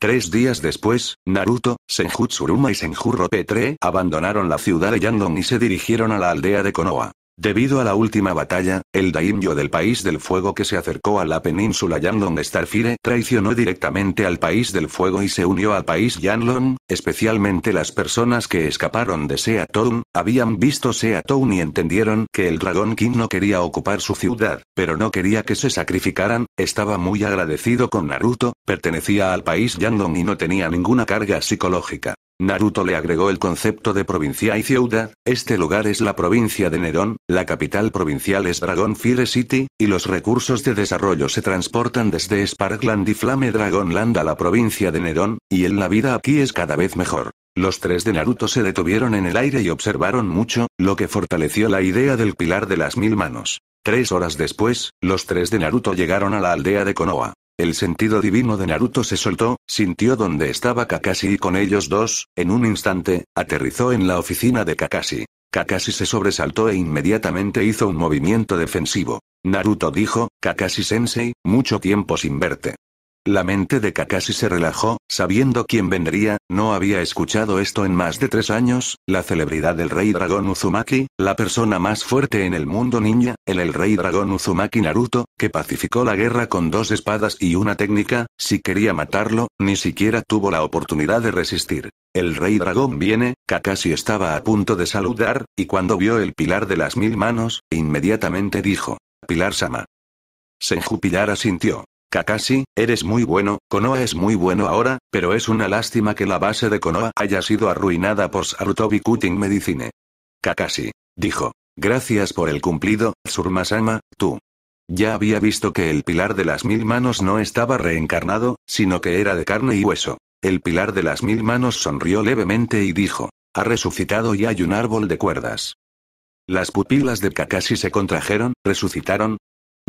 Tres días después, Naruto, Senjutsuruma y Senjuro Petre abandonaron la ciudad de Yandong y se dirigieron a la aldea de Konoha. Debido a la última batalla, el daimyo del País del Fuego que se acercó a la península Yanlong Starfire traicionó directamente al País del Fuego y se unió al País Yanlong, especialmente las personas que escaparon de Seatown, habían visto Seatown y entendieron que el Dragón King no quería ocupar su ciudad, pero no quería que se sacrificaran, estaba muy agradecido con Naruto, pertenecía al País Yanlong y no tenía ninguna carga psicológica. Naruto le agregó el concepto de provincia y ciudad, este lugar es la provincia de Nerón, la capital provincial es Dragon Fire City, y los recursos de desarrollo se transportan desde Sparkland y Flame Dragonland a la provincia de Nerón, y en la vida aquí es cada vez mejor. Los tres de Naruto se detuvieron en el aire y observaron mucho, lo que fortaleció la idea del pilar de las mil manos. Tres horas después, los tres de Naruto llegaron a la aldea de Konoha. El sentido divino de Naruto se soltó, sintió donde estaba Kakashi y con ellos dos, en un instante, aterrizó en la oficina de Kakashi. Kakashi se sobresaltó e inmediatamente hizo un movimiento defensivo. Naruto dijo, Kakashi Sensei, mucho tiempo sin verte. La mente de Kakashi se relajó, sabiendo quién vendría, no había escuchado esto en más de tres años, la celebridad del rey dragón Uzumaki, la persona más fuerte en el mundo ninja, el el rey dragón Uzumaki Naruto, que pacificó la guerra con dos espadas y una técnica, si quería matarlo, ni siquiera tuvo la oportunidad de resistir. El rey dragón viene, Kakashi estaba a punto de saludar, y cuando vio el pilar de las mil manos, inmediatamente dijo, Pilar Sama. Senju Pilar asintió. Kakashi, eres muy bueno, Konoha es muy bueno ahora, pero es una lástima que la base de Konoha haya sido arruinada por Sarutobi Kuting Medicine. Kakashi. Dijo. Gracias por el cumplido, Surmasama, tú. Ya había visto que el pilar de las mil manos no estaba reencarnado, sino que era de carne y hueso. El pilar de las mil manos sonrió levemente y dijo. Ha resucitado y hay un árbol de cuerdas. Las pupilas de Kakashi se contrajeron, resucitaron,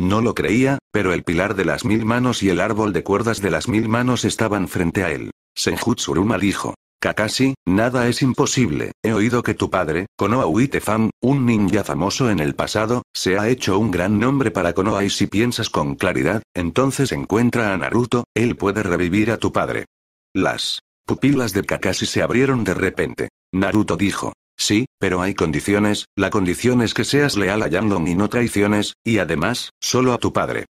no lo creía, pero el pilar de las mil manos y el árbol de cuerdas de las mil manos estaban frente a él. Senjutsuruma dijo. Kakashi, nada es imposible, he oído que tu padre, Konoha un ninja famoso en el pasado, se ha hecho un gran nombre para Konoha y si piensas con claridad, entonces encuentra a Naruto, él puede revivir a tu padre. Las pupilas de Kakashi se abrieron de repente. Naruto dijo, Sí, pero hay condiciones, la condición es que seas leal a Yanlong y no traiciones, y además, solo a tu padre.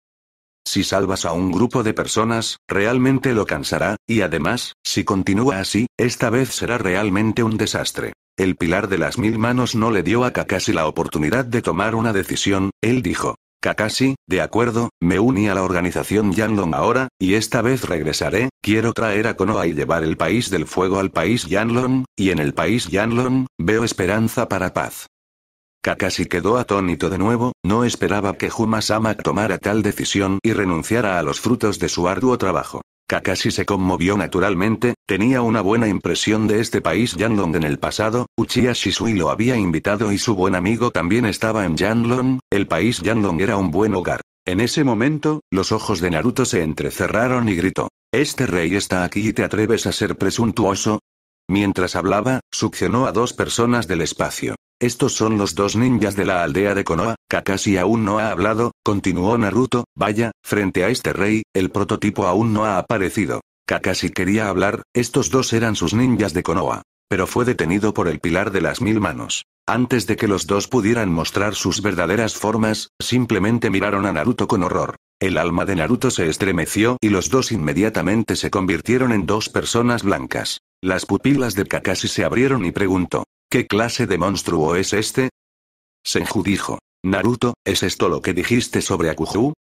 Si salvas a un grupo de personas, realmente lo cansará, y además, si continúa así, esta vez será realmente un desastre. El pilar de las mil manos no le dio a Kakashi la oportunidad de tomar una decisión, él dijo, Kakashi, de acuerdo, me uní a la organización Yanlong ahora, y esta vez regresaré, quiero traer a Konoha y llevar el país del fuego al país Yanlong, y en el país Yanlong, veo esperanza para paz. Kakashi quedó atónito de nuevo, no esperaba que Juma-sama tomara tal decisión y renunciara a los frutos de su arduo trabajo. Kakashi se conmovió naturalmente, tenía una buena impresión de este país Yanlong en el pasado, Uchiha Shisui lo había invitado y su buen amigo también estaba en Yanlong, el país Yanlong era un buen hogar. En ese momento, los ojos de Naruto se entrecerraron y gritó, Este rey está aquí y te atreves a ser presuntuoso. Mientras hablaba, succionó a dos personas del espacio. Estos son los dos ninjas de la aldea de Konoha, Kakashi aún no ha hablado, continuó Naruto, vaya, frente a este rey, el prototipo aún no ha aparecido. Kakashi quería hablar, estos dos eran sus ninjas de Konoha. Pero fue detenido por el pilar de las mil manos. Antes de que los dos pudieran mostrar sus verdaderas formas, simplemente miraron a Naruto con horror. El alma de Naruto se estremeció y los dos inmediatamente se convirtieron en dos personas blancas. Las pupilas de Kakashi se abrieron y preguntó, ¿Qué clase de monstruo es este? Senju dijo. Naruto, ¿es esto lo que dijiste sobre Akuju?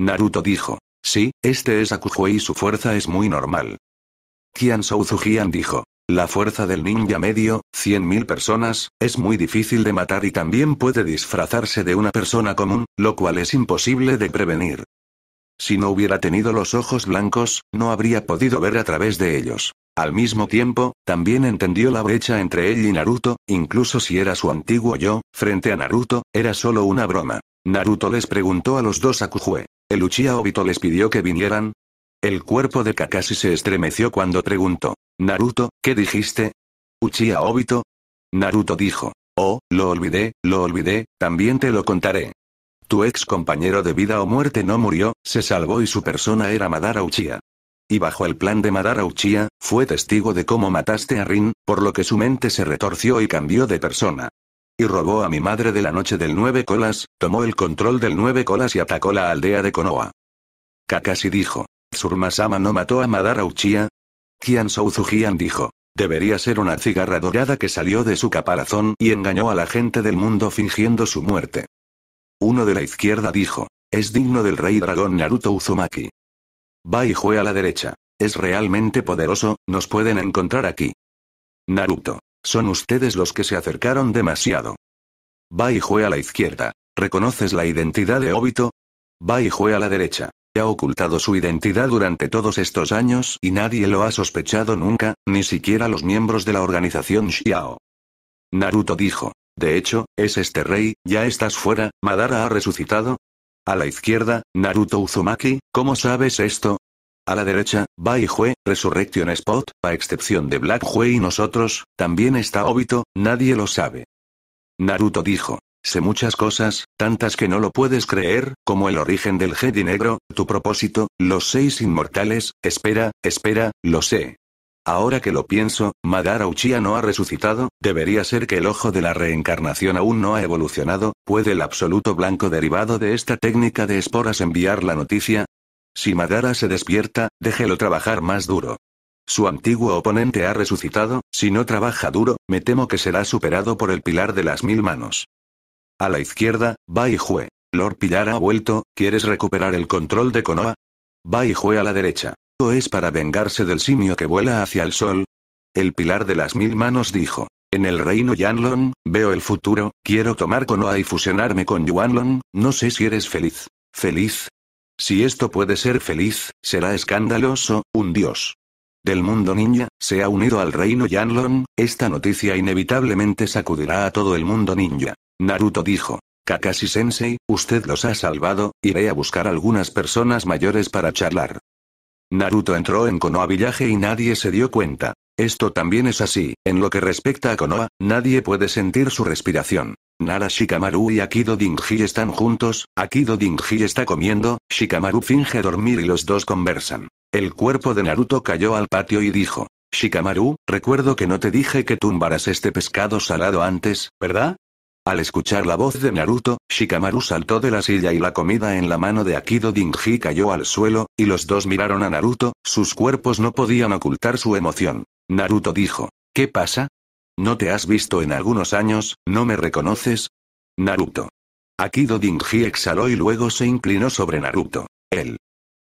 Naruto dijo. Sí, este es Akuju y su fuerza es muy normal. Kian Shouzu-Hian dijo. La fuerza del ninja medio, 100.000 personas, es muy difícil de matar y también puede disfrazarse de una persona común, lo cual es imposible de prevenir. Si no hubiera tenido los ojos blancos, no habría podido ver a través de ellos. Al mismo tiempo, también entendió la brecha entre él y Naruto, incluso si era su antiguo yo, frente a Naruto, era solo una broma. Naruto les preguntó a los dos a Kujue. El Uchiha Obito les pidió que vinieran. El cuerpo de Kakashi se estremeció cuando preguntó. Naruto, ¿qué dijiste? Uchiha Obito. Naruto dijo. Oh, lo olvidé, lo olvidé, también te lo contaré. Tu ex compañero de vida o muerte no murió, se salvó y su persona era Madara Uchiha. Y bajo el plan de Madara Uchiha, fue testigo de cómo mataste a Rin, por lo que su mente se retorció y cambió de persona. Y robó a mi madre de la noche del Nueve Colas, tomó el control del Nueve Colas y atacó la aldea de Konoha. Kakashi dijo. Surmasama no mató a Madara Uchiha. Kian dijo. Debería ser una cigarra dorada que salió de su caparazón y engañó a la gente del mundo fingiendo su muerte. Uno de la izquierda dijo, es digno del rey dragón Naruto Uzumaki. Va y a la derecha. Es realmente poderoso, nos pueden encontrar aquí. Naruto. Son ustedes los que se acercaron demasiado. Va y a la izquierda. ¿Reconoces la identidad de Obito? Va y a la derecha. Ha ocultado su identidad durante todos estos años y nadie lo ha sospechado nunca, ni siquiera los miembros de la organización Xiao. Naruto dijo, de hecho, es este rey, ya estás fuera, Madara ha resucitado. A la izquierda, Naruto Uzumaki, ¿cómo sabes esto? A la derecha, Bai Hue, Resurrection Spot, a excepción de Black Hue y nosotros, también está Obito, nadie lo sabe. Naruto dijo. Sé muchas cosas, tantas que no lo puedes creer, como el origen del Jedi negro, tu propósito, los seis inmortales, espera, espera, lo sé. Ahora que lo pienso, Madara Uchiha no ha resucitado, debería ser que el ojo de la reencarnación aún no ha evolucionado, ¿puede el absoluto blanco derivado de esta técnica de esporas enviar la noticia? Si Madara se despierta, déjelo trabajar más duro. Su antiguo oponente ha resucitado, si no trabaja duro, me temo que será superado por el pilar de las mil manos. A la izquierda, y Jue. Lord Pilar ha vuelto, ¿quieres recuperar el control de Konoha? y Jue a la derecha es para vengarse del simio que vuela hacia el sol? El pilar de las mil manos dijo. En el reino Yanlong, veo el futuro, quiero tomar Konoha y fusionarme con Yuanlon, no sé si eres feliz. ¿Feliz? Si esto puede ser feliz, será escandaloso, un dios. Del mundo ninja, se ha unido al reino Yanlong, esta noticia inevitablemente sacudirá a todo el mundo ninja. Naruto dijo. Kakashi Sensei, usted los ha salvado, iré a buscar algunas personas mayores para charlar. Naruto entró en Konoha Villaje y nadie se dio cuenta. Esto también es así, en lo que respecta a Konoha, nadie puede sentir su respiración. Nara Shikamaru y Akido Dingji están juntos, Akido Dingji está comiendo, Shikamaru finge dormir y los dos conversan. El cuerpo de Naruto cayó al patio y dijo, Shikamaru, recuerdo que no te dije que tumbaras este pescado salado antes, ¿verdad? Al escuchar la voz de Naruto, Shikamaru saltó de la silla y la comida en la mano de Akido Dinji cayó al suelo, y los dos miraron a Naruto, sus cuerpos no podían ocultar su emoción. Naruto dijo, ¿qué pasa? ¿No te has visto en algunos años, no me reconoces? Naruto. Akido Dinji exhaló y luego se inclinó sobre Naruto. Él.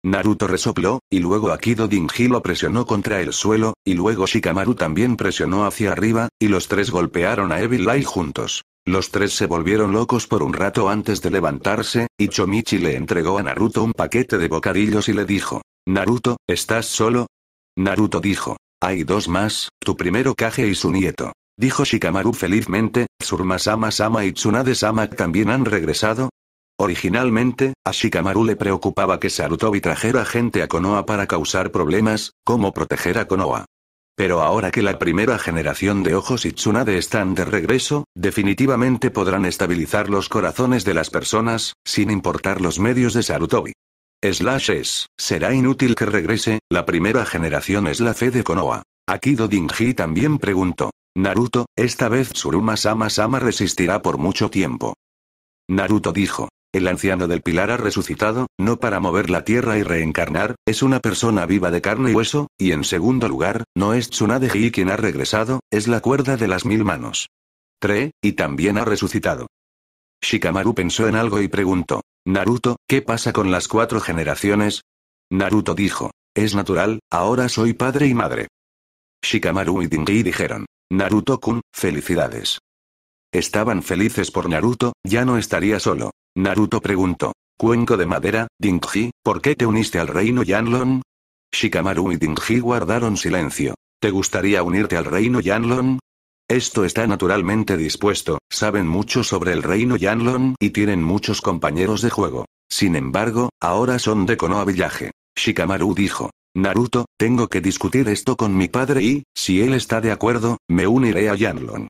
Naruto resopló, y luego Akido Dinji lo presionó contra el suelo, y luego Shikamaru también presionó hacia arriba, y los tres golpearon a Evil Light juntos. Los tres se volvieron locos por un rato antes de levantarse, y Chomichi le entregó a Naruto un paquete de bocadillos y le dijo, Naruto, ¿estás solo? Naruto dijo, hay dos más, tu primero Kage y su nieto. Dijo Shikamaru felizmente, Tsurmasama-sama y Tsunade-sama también han regresado. Originalmente, a Shikamaru le preocupaba que Sarutobi trajera gente a Konoha para causar problemas, como proteger a Konoha. Pero ahora que la primera generación de ojos y Tsunade están de regreso, definitivamente podrán estabilizar los corazones de las personas, sin importar los medios de Sarutobi. Slash es, será inútil que regrese, la primera generación es la fe de Konoha. Akido Dinji también preguntó. Naruto, esta vez tsuruma Sama Sama resistirá por mucho tiempo. Naruto dijo. El anciano del pilar ha resucitado, no para mover la tierra y reencarnar, es una persona viva de carne y hueso, y en segundo lugar, no es Tsunade quien ha regresado, es la cuerda de las mil manos. 3. y también ha resucitado. Shikamaru pensó en algo y preguntó, Naruto, ¿qué pasa con las cuatro generaciones? Naruto dijo, es natural, ahora soy padre y madre. Shikamaru y Dingui dijeron, Naruto-kun, felicidades. Estaban felices por Naruto, ya no estaría solo. Naruto preguntó. Cuenco de madera, Dingji, ¿por qué te uniste al reino Yanlong? Shikamaru y Dingji guardaron silencio. ¿Te gustaría unirte al reino Yanlong? Esto está naturalmente dispuesto, saben mucho sobre el reino Yanlon y tienen muchos compañeros de juego. Sin embargo, ahora son de Konoha Villaje. Shikamaru dijo. Naruto, tengo que discutir esto con mi padre y, si él está de acuerdo, me uniré a Yanlon.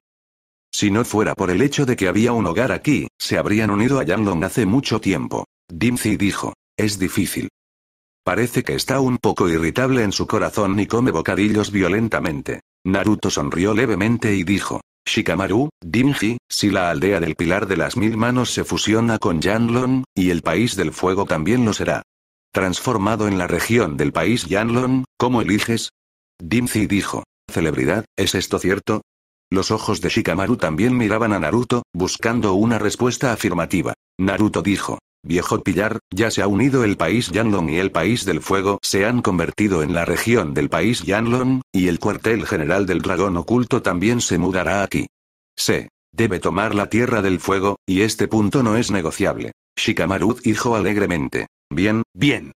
Si no fuera por el hecho de que había un hogar aquí, se habrían unido a Yanlong hace mucho tiempo. Dimzi dijo. Es difícil. Parece que está un poco irritable en su corazón y come bocadillos violentamente. Naruto sonrió levemente y dijo. Shikamaru, Dimji, si la aldea del Pilar de las Mil Manos se fusiona con Yanlong, y el País del Fuego también lo será. Transformado en la región del País Yanlon, ¿cómo eliges? Dimzi dijo. Celebridad, ¿es esto cierto? Los ojos de Shikamaru también miraban a Naruto, buscando una respuesta afirmativa. Naruto dijo. Viejo pillar, ya se ha unido el país Yanlong y el país del fuego se han convertido en la región del país Yanlong, y el cuartel general del dragón oculto también se mudará aquí. Se debe tomar la tierra del fuego, y este punto no es negociable. Shikamaru dijo alegremente. Bien, bien,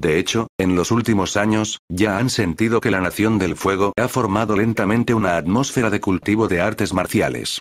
de hecho, en los últimos años, ya han sentido que la Nación del Fuego ha formado lentamente una atmósfera de cultivo de artes marciales.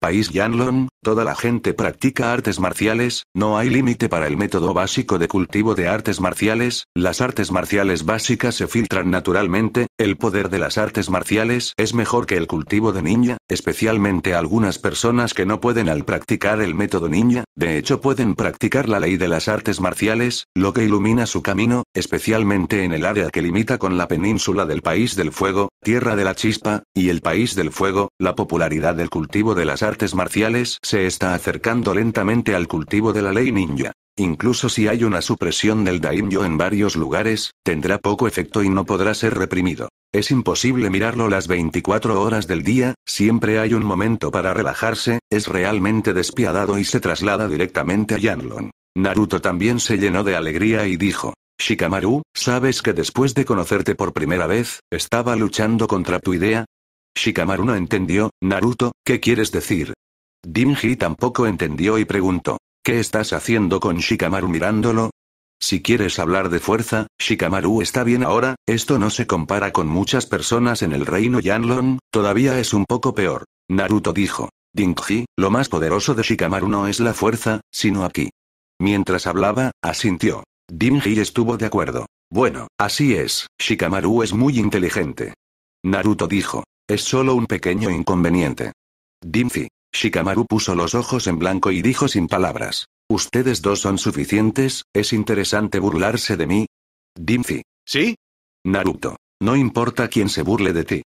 País Yanlon, toda la gente practica artes marciales, no hay límite para el método básico de cultivo de artes marciales, las artes marciales básicas se filtran naturalmente, el poder de las artes marciales es mejor que el cultivo de ninja, Especialmente algunas personas que no pueden al practicar el método ninja, de hecho pueden practicar la ley de las artes marciales, lo que ilumina su camino, especialmente en el área que limita con la península del País del Fuego, Tierra de la Chispa, y el País del Fuego, la popularidad del cultivo de las artes marciales se está acercando lentamente al cultivo de la ley ninja. Incluso si hay una supresión del daimyo en varios lugares, tendrá poco efecto y no podrá ser reprimido. Es imposible mirarlo las 24 horas del día, siempre hay un momento para relajarse, es realmente despiadado y se traslada directamente a Yanlon. Naruto también se llenó de alegría y dijo, Shikamaru, ¿sabes que después de conocerte por primera vez, estaba luchando contra tu idea? Shikamaru no entendió, Naruto, ¿qué quieres decir? Dinji tampoco entendió y preguntó, ¿Qué estás haciendo con Shikamaru mirándolo? Si quieres hablar de fuerza, Shikamaru está bien ahora, esto no se compara con muchas personas en el reino Yanlong, todavía es un poco peor. Naruto dijo. Dingji, lo más poderoso de Shikamaru no es la fuerza, sino aquí. Mientras hablaba, asintió. Dingji estuvo de acuerdo. Bueno, así es, Shikamaru es muy inteligente. Naruto dijo. Es solo un pequeño inconveniente. Dimfi, Shikamaru puso los ojos en blanco y dijo sin palabras. Ustedes dos son suficientes, es interesante burlarse de mí. Dimfi. ¿Sí? Naruto. No importa quién se burle de ti.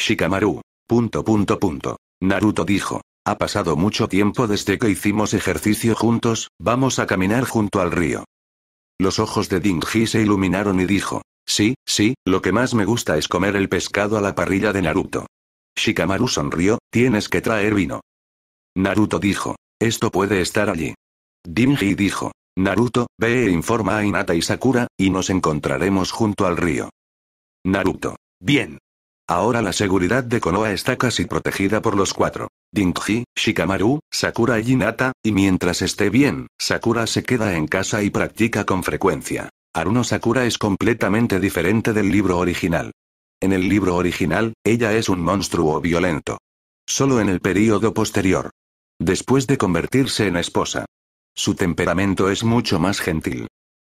Shikamaru. Punto punto punto. Naruto dijo. Ha pasado mucho tiempo desde que hicimos ejercicio juntos, vamos a caminar junto al río. Los ojos de Dingji se iluminaron y dijo. Sí, sí, lo que más me gusta es comer el pescado a la parrilla de Naruto. Shikamaru sonrió, tienes que traer vino. Naruto dijo. Esto puede estar allí. Dinji dijo. Naruto, ve e informa a Hinata y Sakura, y nos encontraremos junto al río. Naruto. Bien. Ahora la seguridad de Konoha está casi protegida por los cuatro. Dinji, Shikamaru, Sakura y Hinata, y mientras esté bien, Sakura se queda en casa y practica con frecuencia. Aruno Sakura es completamente diferente del libro original. En el libro original, ella es un monstruo violento. Solo en el período posterior, Después de convertirse en esposa. Su temperamento es mucho más gentil.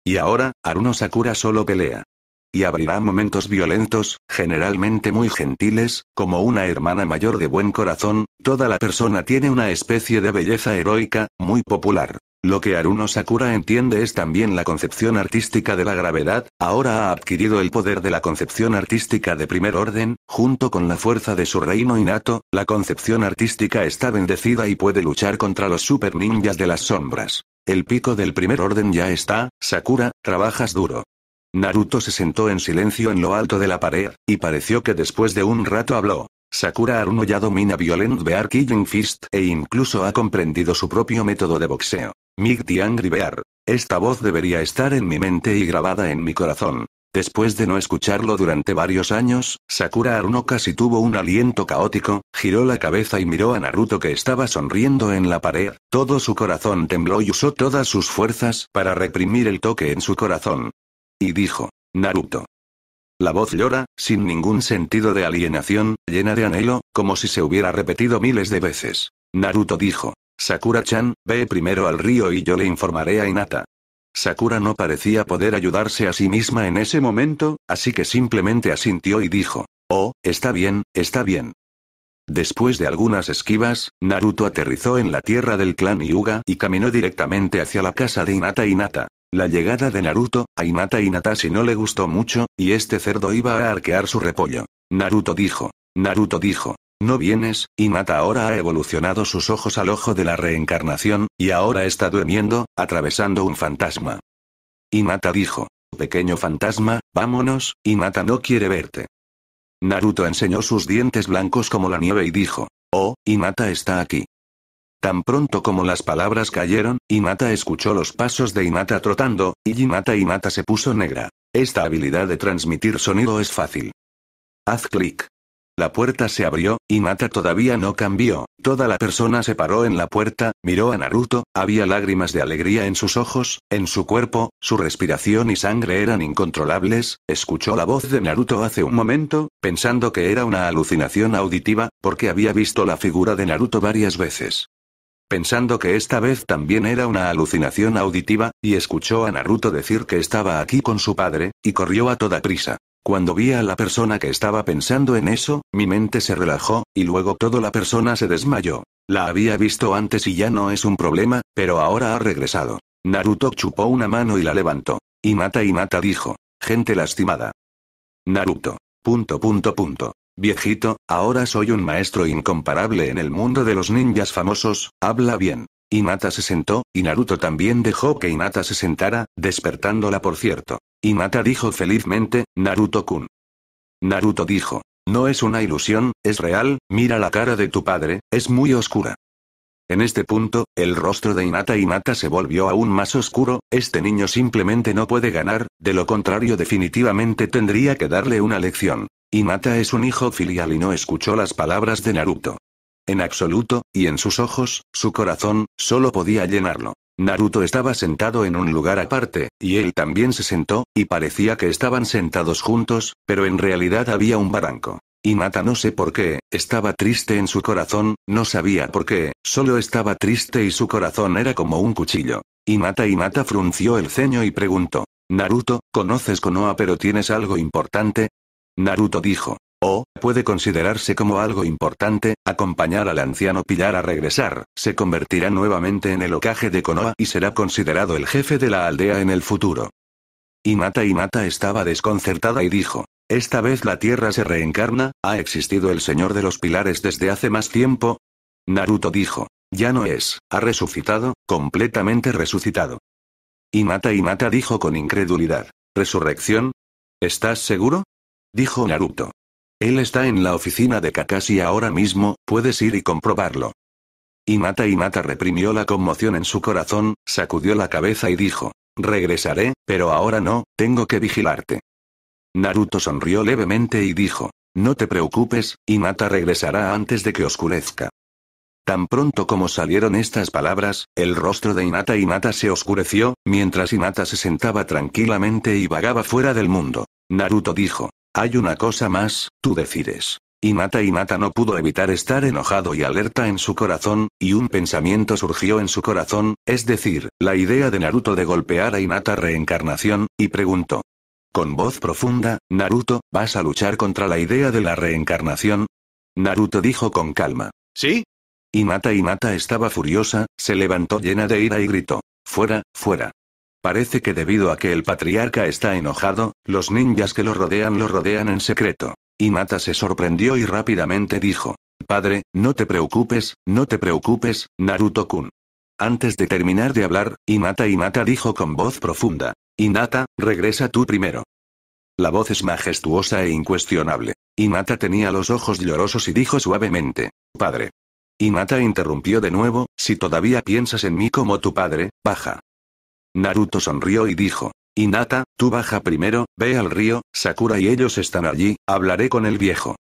Y ahora, Aruno Sakura solo pelea. Y abrirá momentos violentos, generalmente muy gentiles, como una hermana mayor de buen corazón, toda la persona tiene una especie de belleza heroica, muy popular. Lo que Aruno Sakura entiende es también la concepción artística de la gravedad, ahora ha adquirido el poder de la concepción artística de primer orden, junto con la fuerza de su reino innato, la concepción artística está bendecida y puede luchar contra los super ninjas de las sombras. El pico del primer orden ya está, Sakura, trabajas duro. Naruto se sentó en silencio en lo alto de la pared, y pareció que después de un rato habló. Sakura Aruno ya domina Violent Bear Killing Fist e incluso ha comprendido su propio método de boxeo. the Angry Bear. Esta voz debería estar en mi mente y grabada en mi corazón. Después de no escucharlo durante varios años, Sakura Aruno casi tuvo un aliento caótico, giró la cabeza y miró a Naruto que estaba sonriendo en la pared, todo su corazón tembló y usó todas sus fuerzas para reprimir el toque en su corazón. Y dijo, Naruto. La voz llora, sin ningún sentido de alienación, llena de anhelo, como si se hubiera repetido miles de veces. Naruto dijo, Sakura-chan, ve primero al río y yo le informaré a Inata Sakura no parecía poder ayudarse a sí misma en ese momento, así que simplemente asintió y dijo, Oh, está bien, está bien. Después de algunas esquivas, Naruto aterrizó en la tierra del clan Yuga y caminó directamente hacia la casa de Inata Hinata. La llegada de Naruto, a Hinata y Natashi no le gustó mucho, y este cerdo iba a arquear su repollo. Naruto dijo. Naruto dijo. No vienes, Hinata ahora ha evolucionado sus ojos al ojo de la reencarnación, y ahora está durmiendo, atravesando un fantasma. Hinata dijo. Pequeño fantasma, vámonos, Hinata no quiere verte. Naruto enseñó sus dientes blancos como la nieve y dijo. Oh, Hinata está aquí. Tan pronto como las palabras cayeron, Inata escuchó los pasos de Inata trotando, y Inata Inata se puso negra. Esta habilidad de transmitir sonido es fácil. Haz clic. La puerta se abrió, Mata todavía no cambió, toda la persona se paró en la puerta, miró a Naruto, había lágrimas de alegría en sus ojos, en su cuerpo, su respiración y sangre eran incontrolables, escuchó la voz de Naruto hace un momento, pensando que era una alucinación auditiva, porque había visto la figura de Naruto varias veces pensando que esta vez también era una alucinación auditiva, y escuchó a Naruto decir que estaba aquí con su padre, y corrió a toda prisa. Cuando vi a la persona que estaba pensando en eso, mi mente se relajó, y luego toda la persona se desmayó. La había visto antes y ya no es un problema, pero ahora ha regresado. Naruto chupó una mano y la levantó. Y mata y mata dijo. Gente lastimada. Naruto. Punto punto punto. Viejito, ahora soy un maestro incomparable en el mundo de los ninjas famosos, habla bien. Inata se sentó, y Naruto también dejó que Inata se sentara, despertándola por cierto. Inata dijo felizmente, Naruto-kun. Naruto dijo, no es una ilusión, es real, mira la cara de tu padre, es muy oscura. En este punto, el rostro de Inata Inata se volvió aún más oscuro, este niño simplemente no puede ganar, de lo contrario definitivamente tendría que darle una lección. Inata es un hijo filial y no escuchó las palabras de Naruto. En absoluto, y en sus ojos, su corazón, solo podía llenarlo. Naruto estaba sentado en un lugar aparte, y él también se sentó, y parecía que estaban sentados juntos, pero en realidad había un barranco. Y Mata no sé por qué, estaba triste en su corazón, no sabía por qué, solo estaba triste y su corazón era como un cuchillo. Y Mata y Mata frunció el ceño y preguntó, Naruto, ¿conoces Konoha pero tienes algo importante? Naruto dijo, oh, puede considerarse como algo importante, acompañar al anciano Pillar a regresar, se convertirá nuevamente en el ocaje de Konoha y será considerado el jefe de la aldea en el futuro. Y Mata y Mata estaba desconcertada y dijo, esta vez la Tierra se reencarna, ¿ha existido el Señor de los Pilares desde hace más tiempo? Naruto dijo. Ya no es, ha resucitado, completamente resucitado. Y Mata y Mata dijo con incredulidad. ¿Resurrección? ¿Estás seguro? Dijo Naruto. Él está en la oficina de Kakashi ahora mismo, puedes ir y comprobarlo. Y Mata y Mata reprimió la conmoción en su corazón, sacudió la cabeza y dijo, regresaré, pero ahora no, tengo que vigilarte. Naruto sonrió levemente y dijo, no te preocupes, Inata regresará antes de que oscurezca. Tan pronto como salieron estas palabras, el rostro de Hinata Inata se oscureció, mientras Inata se sentaba tranquilamente y vagaba fuera del mundo. Naruto dijo, hay una cosa más, tú decides. Hinata Inata no pudo evitar estar enojado y alerta en su corazón, y un pensamiento surgió en su corazón, es decir, la idea de Naruto de golpear a Inata reencarnación, y preguntó, con voz profunda, Naruto, ¿vas a luchar contra la idea de la reencarnación? Naruto dijo con calma. ¿Sí? y Mata estaba furiosa, se levantó llena de ira y gritó. Fuera, fuera. Parece que debido a que el patriarca está enojado, los ninjas que lo rodean lo rodean en secreto. Mata se sorprendió y rápidamente dijo. Padre, no te preocupes, no te preocupes, Naruto-kun. Antes de terminar de hablar, Inata Inata dijo con voz profunda. Inata, regresa tú primero. La voz es majestuosa e incuestionable. Inata tenía los ojos llorosos y dijo suavemente. Padre. Inata interrumpió de nuevo, si todavía piensas en mí como tu padre, baja. Naruto sonrió y dijo. Inata, tú baja primero, ve al río, Sakura y ellos están allí, hablaré con el viejo.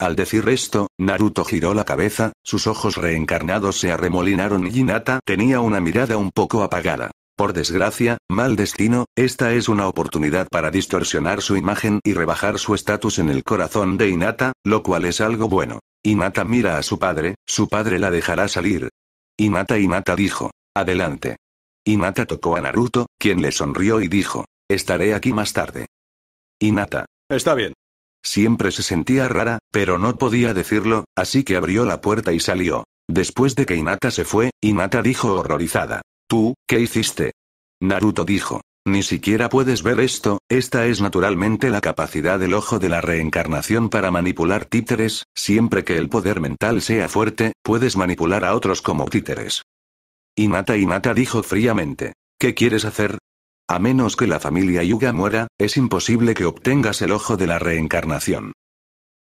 Al decir esto, Naruto giró la cabeza, sus ojos reencarnados se arremolinaron y Hinata tenía una mirada un poco apagada. Por desgracia, mal destino, esta es una oportunidad para distorsionar su imagen y rebajar su estatus en el corazón de Hinata, lo cual es algo bueno. Hinata mira a su padre, su padre la dejará salir. Hinata Hinata dijo, adelante. Hinata tocó a Naruto, quien le sonrió y dijo, estaré aquí más tarde. Hinata. Está bien. Siempre se sentía rara, pero no podía decirlo, así que abrió la puerta y salió. Después de que Inata se fue, Inata dijo horrorizada. ¿Tú, qué hiciste? Naruto dijo. Ni siquiera puedes ver esto, esta es naturalmente la capacidad del ojo de la reencarnación para manipular títeres, siempre que el poder mental sea fuerte, puedes manipular a otros como títeres. Inata Inata dijo fríamente. ¿Qué quieres hacer? A menos que la familia Yuga muera, es imposible que obtengas el ojo de la reencarnación.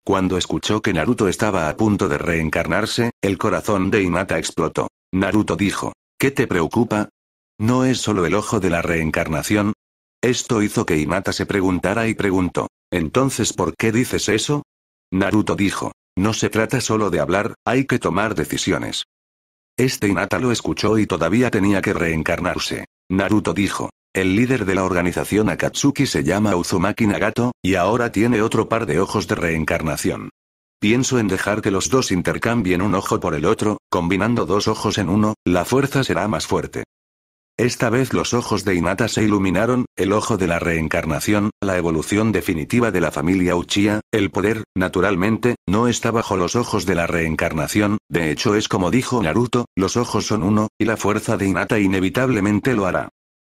Cuando escuchó que Naruto estaba a punto de reencarnarse, el corazón de Inata explotó. Naruto dijo, ¿qué te preocupa? ¿No es solo el ojo de la reencarnación? Esto hizo que Inata se preguntara y preguntó, ¿entonces por qué dices eso? Naruto dijo, no se trata solo de hablar, hay que tomar decisiones. Este Inata lo escuchó y todavía tenía que reencarnarse. Naruto dijo, el líder de la organización Akatsuki se llama Uzumaki Nagato, y ahora tiene otro par de ojos de reencarnación. Pienso en dejar que los dos intercambien un ojo por el otro, combinando dos ojos en uno, la fuerza será más fuerte. Esta vez los ojos de Inata se iluminaron, el ojo de la reencarnación, la evolución definitiva de la familia Uchiha, el poder, naturalmente, no está bajo los ojos de la reencarnación, de hecho es como dijo Naruto, los ojos son uno, y la fuerza de Inata inevitablemente lo hará.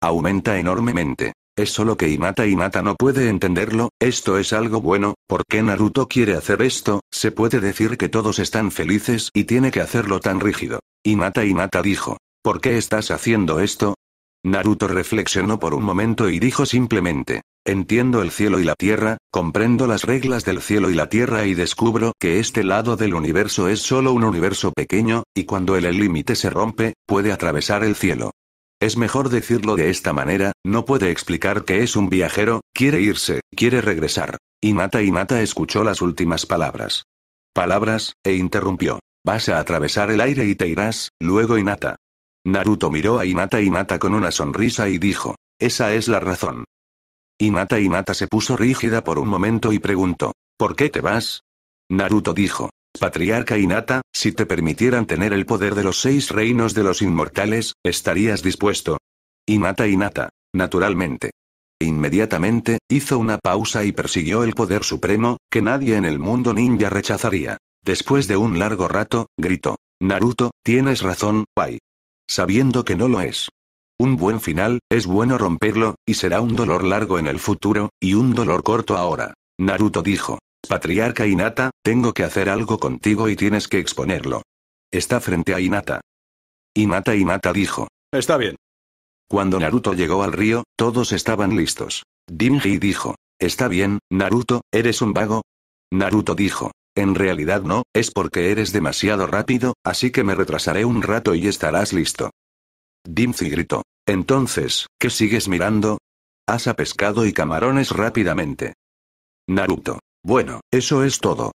Aumenta enormemente. Es solo que y Mata no puede entenderlo, esto es algo bueno, ¿por qué Naruto quiere hacer esto? Se puede decir que todos están felices y tiene que hacerlo tan rígido. y Mata dijo, ¿por qué estás haciendo esto? Naruto reflexionó por un momento y dijo simplemente, entiendo el cielo y la tierra, comprendo las reglas del cielo y la tierra y descubro que este lado del universo es solo un universo pequeño, y cuando el límite se rompe, puede atravesar el cielo. Es mejor decirlo de esta manera, no puede explicar que es un viajero, quiere irse, quiere regresar. Inata Inata escuchó las últimas palabras. Palabras, e interrumpió. Vas a atravesar el aire y te irás, luego Inata. Naruto miró a Inata Inata con una sonrisa y dijo. Esa es la razón. Inata Inata se puso rígida por un momento y preguntó. ¿Por qué te vas? Naruto dijo. Patriarca Inata, si te permitieran tener el poder de los seis reinos de los inmortales, ¿estarías dispuesto? Inata Inata. Naturalmente. Inmediatamente, hizo una pausa y persiguió el poder supremo, que nadie en el mundo ninja rechazaría. Después de un largo rato, gritó. Naruto, tienes razón, Pai. Sabiendo que no lo es. Un buen final, es bueno romperlo, y será un dolor largo en el futuro, y un dolor corto ahora. Naruto dijo. Patriarca Inata, tengo que hacer algo contigo y tienes que exponerlo. Está frente a Inata. Inata Inata dijo. Está bien. Cuando Naruto llegó al río, todos estaban listos. Dinji dijo. Está bien, Naruto, ¿eres un vago? Naruto dijo. En realidad no, es porque eres demasiado rápido, así que me retrasaré un rato y estarás listo. Dimzi gritó. Entonces, ¿qué sigues mirando? a pescado y camarones rápidamente. Naruto. Bueno, eso es todo.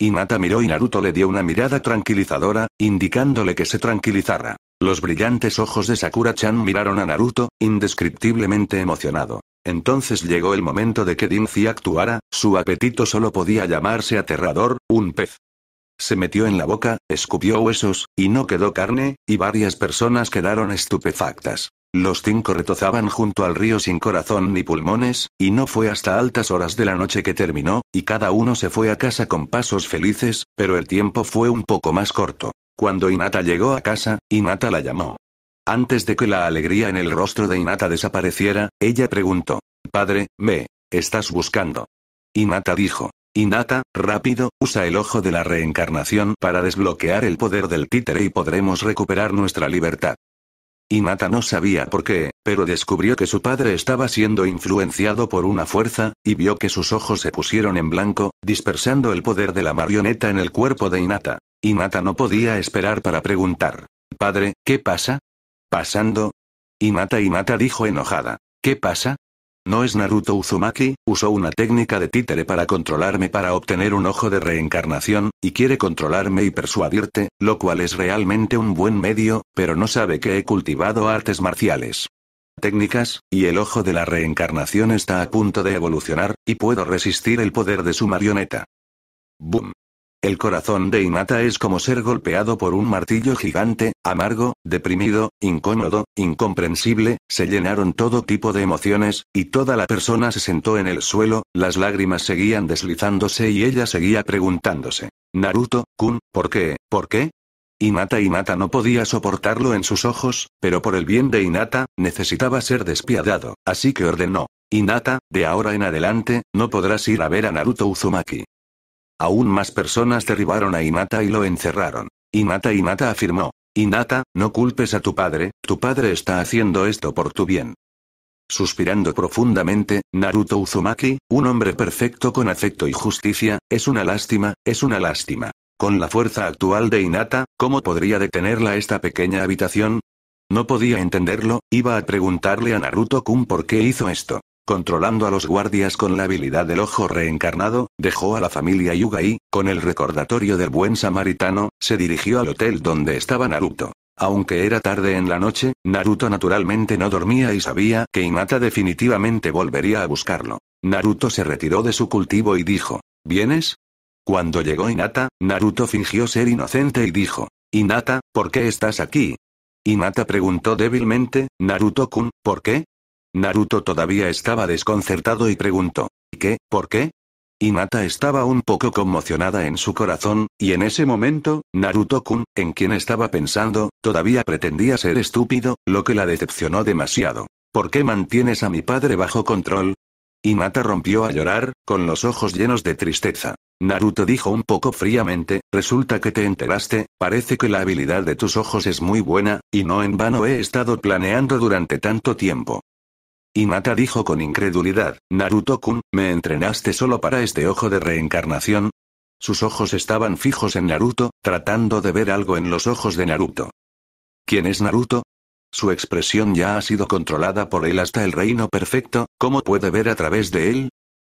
Inata miró y Naruto le dio una mirada tranquilizadora, indicándole que se tranquilizara. Los brillantes ojos de Sakura-chan miraron a Naruto, indescriptiblemente emocionado. Entonces llegó el momento de que Dinzi actuara, su apetito solo podía llamarse aterrador, un pez. Se metió en la boca, escupió huesos, y no quedó carne, y varias personas quedaron estupefactas. Los cinco retozaban junto al río sin corazón ni pulmones, y no fue hasta altas horas de la noche que terminó, y cada uno se fue a casa con pasos felices, pero el tiempo fue un poco más corto. Cuando Inata llegó a casa, Inata la llamó. Antes de que la alegría en el rostro de Inata desapareciera, ella preguntó. Padre, me, estás buscando. Inata dijo. Inata, rápido, usa el ojo de la reencarnación para desbloquear el poder del títere y podremos recuperar nuestra libertad. Mata no sabía por qué, pero descubrió que su padre estaba siendo influenciado por una fuerza, y vio que sus ojos se pusieron en blanco, dispersando el poder de la marioneta en el cuerpo de Inata. Inata no podía esperar para preguntar. Padre, ¿qué pasa? ¿Pasando? y Mata dijo enojada. ¿Qué pasa? No es Naruto Uzumaki, usó una técnica de títere para controlarme para obtener un ojo de reencarnación, y quiere controlarme y persuadirte, lo cual es realmente un buen medio, pero no sabe que he cultivado artes marciales. Técnicas, y el ojo de la reencarnación está a punto de evolucionar, y puedo resistir el poder de su marioneta. Boom. El corazón de Inata es como ser golpeado por un martillo gigante, amargo, deprimido, incómodo, incomprensible, se llenaron todo tipo de emociones, y toda la persona se sentó en el suelo, las lágrimas seguían deslizándose y ella seguía preguntándose. Naruto, Kun, ¿por qué? ¿Por qué? Inata Inata no podía soportarlo en sus ojos, pero por el bien de Inata, necesitaba ser despiadado, así que ordenó. Inata, de ahora en adelante, no podrás ir a ver a Naruto Uzumaki. Aún más personas derribaron a Inata y lo encerraron. Inata Inata afirmó. Inata, no culpes a tu padre, tu padre está haciendo esto por tu bien. Suspirando profundamente, Naruto Uzumaki, un hombre perfecto con afecto y justicia, es una lástima, es una lástima. Con la fuerza actual de Inata, ¿cómo podría detenerla esta pequeña habitación? No podía entenderlo, iba a preguntarle a Naruto-kun por qué hizo esto. Controlando a los guardias con la habilidad del ojo reencarnado, dejó a la familia Yuga y, con el recordatorio del buen samaritano, se dirigió al hotel donde estaba Naruto. Aunque era tarde en la noche, Naruto naturalmente no dormía y sabía que Inata definitivamente volvería a buscarlo. Naruto se retiró de su cultivo y dijo, ¿vienes? Cuando llegó Inata, Naruto fingió ser inocente y dijo, "Inata, ¿por qué estás aquí? Inata preguntó débilmente, Naruto-kun, ¿por qué? Naruto todavía estaba desconcertado y preguntó, ¿qué, por qué? Hinata estaba un poco conmocionada en su corazón, y en ese momento, Naruto-kun, en quien estaba pensando, todavía pretendía ser estúpido, lo que la decepcionó demasiado. ¿Por qué mantienes a mi padre bajo control? Hinata rompió a llorar, con los ojos llenos de tristeza. Naruto dijo un poco fríamente, resulta que te enteraste, parece que la habilidad de tus ojos es muy buena, y no en vano he estado planeando durante tanto tiempo. Mata dijo con incredulidad, Naruto-kun, ¿me entrenaste solo para este ojo de reencarnación? Sus ojos estaban fijos en Naruto, tratando de ver algo en los ojos de Naruto. ¿Quién es Naruto? Su expresión ya ha sido controlada por él hasta el reino perfecto, ¿cómo puede ver a través de él?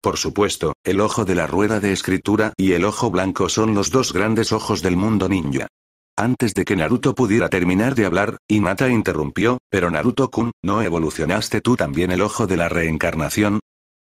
Por supuesto, el ojo de la rueda de escritura y el ojo blanco son los dos grandes ojos del mundo ninja. Antes de que Naruto pudiera terminar de hablar, Inata interrumpió, pero Naruto-kun, ¿no evolucionaste tú también el ojo de la reencarnación?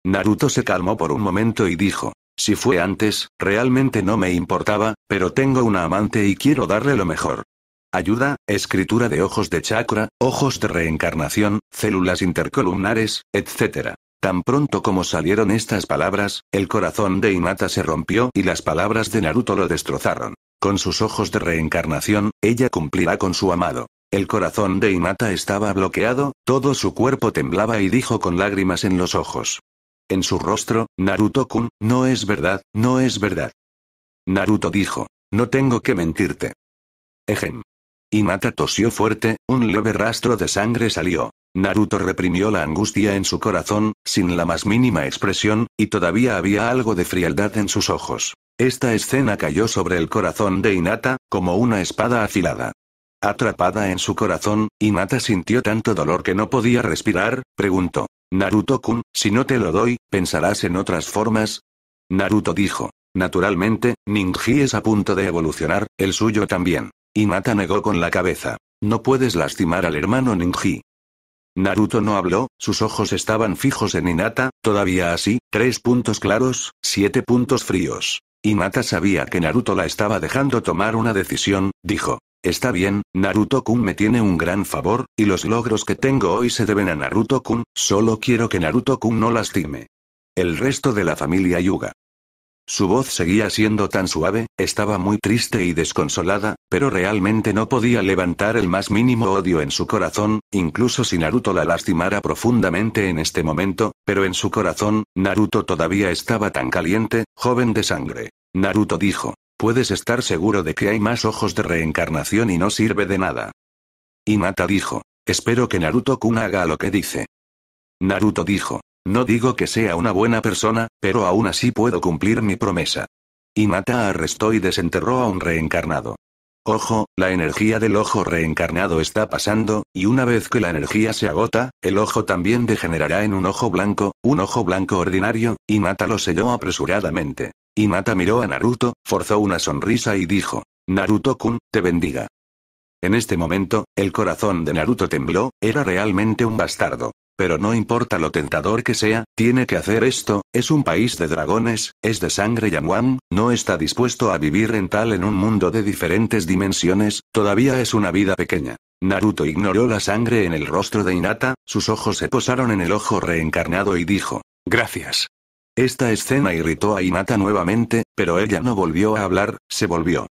Naruto se calmó por un momento y dijo, si fue antes, realmente no me importaba, pero tengo una amante y quiero darle lo mejor. Ayuda, escritura de ojos de chakra, ojos de reencarnación, células intercolumnares, etc. Tan pronto como salieron estas palabras, el corazón de Inata se rompió y las palabras de Naruto lo destrozaron. Con sus ojos de reencarnación, ella cumplirá con su amado. El corazón de Inata estaba bloqueado, todo su cuerpo temblaba y dijo con lágrimas en los ojos. En su rostro, Naruto-kun, no es verdad, no es verdad. Naruto dijo, no tengo que mentirte. Ejem. Inata tosió fuerte, un leve rastro de sangre salió. Naruto reprimió la angustia en su corazón, sin la más mínima expresión, y todavía había algo de frialdad en sus ojos. Esta escena cayó sobre el corazón de Inata, como una espada afilada. Atrapada en su corazón, Inata sintió tanto dolor que no podía respirar, preguntó. Naruto-kun, si no te lo doy, ¿pensarás en otras formas? Naruto dijo. Naturalmente, Ninji es a punto de evolucionar, el suyo también. Inata negó con la cabeza. No puedes lastimar al hermano Ninji. Naruto no habló, sus ojos estaban fijos en Inata, todavía así, tres puntos claros, siete puntos fríos. Mata sabía que Naruto la estaba dejando tomar una decisión, dijo. Está bien, Naruto-kun me tiene un gran favor, y los logros que tengo hoy se deben a Naruto-kun, solo quiero que Naruto-kun no lastime. El resto de la familia Yuga. Su voz seguía siendo tan suave, estaba muy triste y desconsolada, pero realmente no podía levantar el más mínimo odio en su corazón, incluso si Naruto la lastimara profundamente en este momento, pero en su corazón, Naruto todavía estaba tan caliente, joven de sangre. Naruto dijo. Puedes estar seguro de que hay más ojos de reencarnación y no sirve de nada. Mata dijo. Espero que Naruto-kun haga lo que dice. Naruto dijo. No digo que sea una buena persona, pero aún así puedo cumplir mi promesa. Mata arrestó y desenterró a un reencarnado. Ojo, la energía del ojo reencarnado está pasando, y una vez que la energía se agota, el ojo también degenerará en un ojo blanco, un ojo blanco ordinario, y Mata lo selló apresuradamente. Inata miró a Naruto, forzó una sonrisa y dijo, Naruto-kun, te bendiga. En este momento, el corazón de Naruto tembló, era realmente un bastardo. Pero no importa lo tentador que sea, tiene que hacer esto, es un país de dragones, es de sangre Yanguan, no está dispuesto a vivir en tal en un mundo de diferentes dimensiones, todavía es una vida pequeña. Naruto ignoró la sangre en el rostro de Hinata, sus ojos se posaron en el ojo reencarnado y dijo, gracias. Esta escena irritó a Inata nuevamente, pero ella no volvió a hablar, se volvió.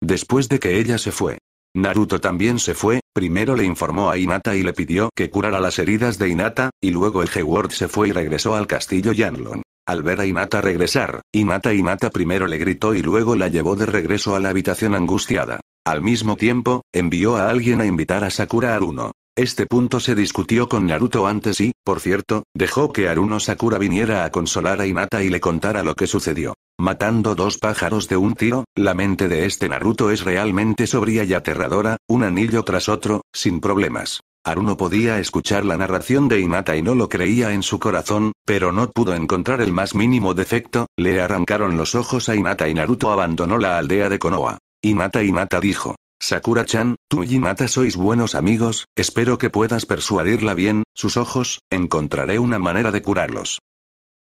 Después de que ella se fue. Naruto también se fue, primero le informó a Inata y le pidió que curara las heridas de Inata, y luego el g se fue y regresó al castillo Yanlon. Al ver a Inata regresar, Inata Inata primero le gritó y luego la llevó de regreso a la habitación angustiada. Al mismo tiempo, envió a alguien a invitar a Sakura Aruno. Este punto se discutió con Naruto antes y, por cierto, dejó que Aruno Sakura viniera a consolar a Hinata y le contara lo que sucedió. Matando dos pájaros de un tiro, la mente de este Naruto es realmente sobria y aterradora, un anillo tras otro, sin problemas. Aruno podía escuchar la narración de Hinata y no lo creía en su corazón, pero no pudo encontrar el más mínimo defecto, le arrancaron los ojos a Hinata y Naruto abandonó la aldea de Konoha. Hinata Hinata dijo, Sakura-chan, tú y sois buenos amigos, espero que puedas persuadirla bien, sus ojos, encontraré una manera de curarlos.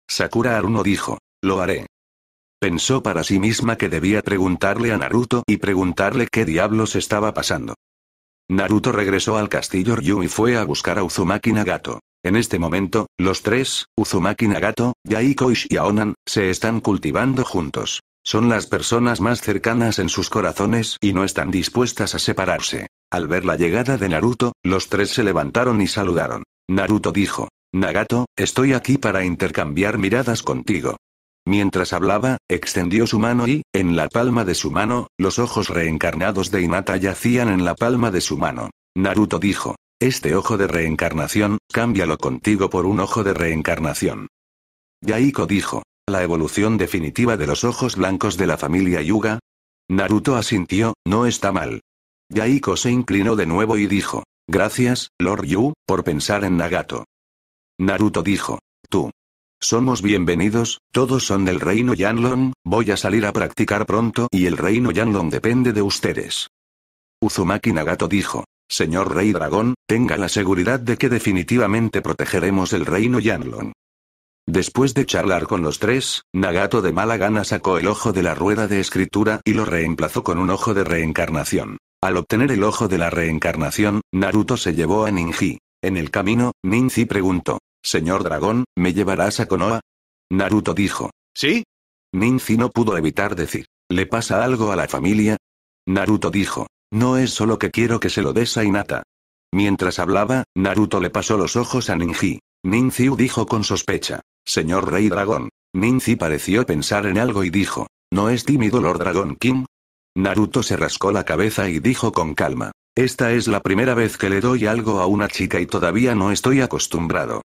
Sakura Aruno dijo. Lo haré. Pensó para sí misma que debía preguntarle a Naruto y preguntarle qué diablos estaba pasando. Naruto regresó al castillo Ryu y fue a buscar a Uzumaki Nagato. En este momento, los tres, Uzumaki Nagato, Yaiko y Aonan, se están cultivando juntos. Son las personas más cercanas en sus corazones y no están dispuestas a separarse. Al ver la llegada de Naruto, los tres se levantaron y saludaron. Naruto dijo, Nagato, estoy aquí para intercambiar miradas contigo. Mientras hablaba, extendió su mano y, en la palma de su mano, los ojos reencarnados de Inata yacían en la palma de su mano. Naruto dijo, este ojo de reencarnación, cámbialo contigo por un ojo de reencarnación. Yaiko dijo, la evolución definitiva de los ojos blancos de la familia Yuga? Naruto asintió, no está mal. Yaiko se inclinó de nuevo y dijo, gracias, Lord Yu, por pensar en Nagato. Naruto dijo, tú. Somos bienvenidos, todos son del reino Yanlong, voy a salir a practicar pronto y el reino Yanlong depende de ustedes. Uzumaki Nagato dijo, Señor Rey Dragón, tenga la seguridad de que definitivamente protegeremos el reino Yanlong. Después de charlar con los tres, Nagato de mala gana sacó el ojo de la rueda de escritura y lo reemplazó con un ojo de reencarnación. Al obtener el ojo de la reencarnación, Naruto se llevó a Ninji. En el camino, Ninji preguntó, Señor dragón, ¿me llevarás a Konoha? Naruto dijo, ¿Sí? Ninji no pudo evitar decir, ¿le pasa algo a la familia? Naruto dijo, no es solo que quiero que se lo des a Mientras hablaba, Naruto le pasó los ojos a Ninji. ninji dijo con sospecha. Señor Rey Dragón. Ninzi pareció pensar en algo y dijo, ¿no es tímido Lord Dragón King? Naruto se rascó la cabeza y dijo con calma, esta es la primera vez que le doy algo a una chica y todavía no estoy acostumbrado.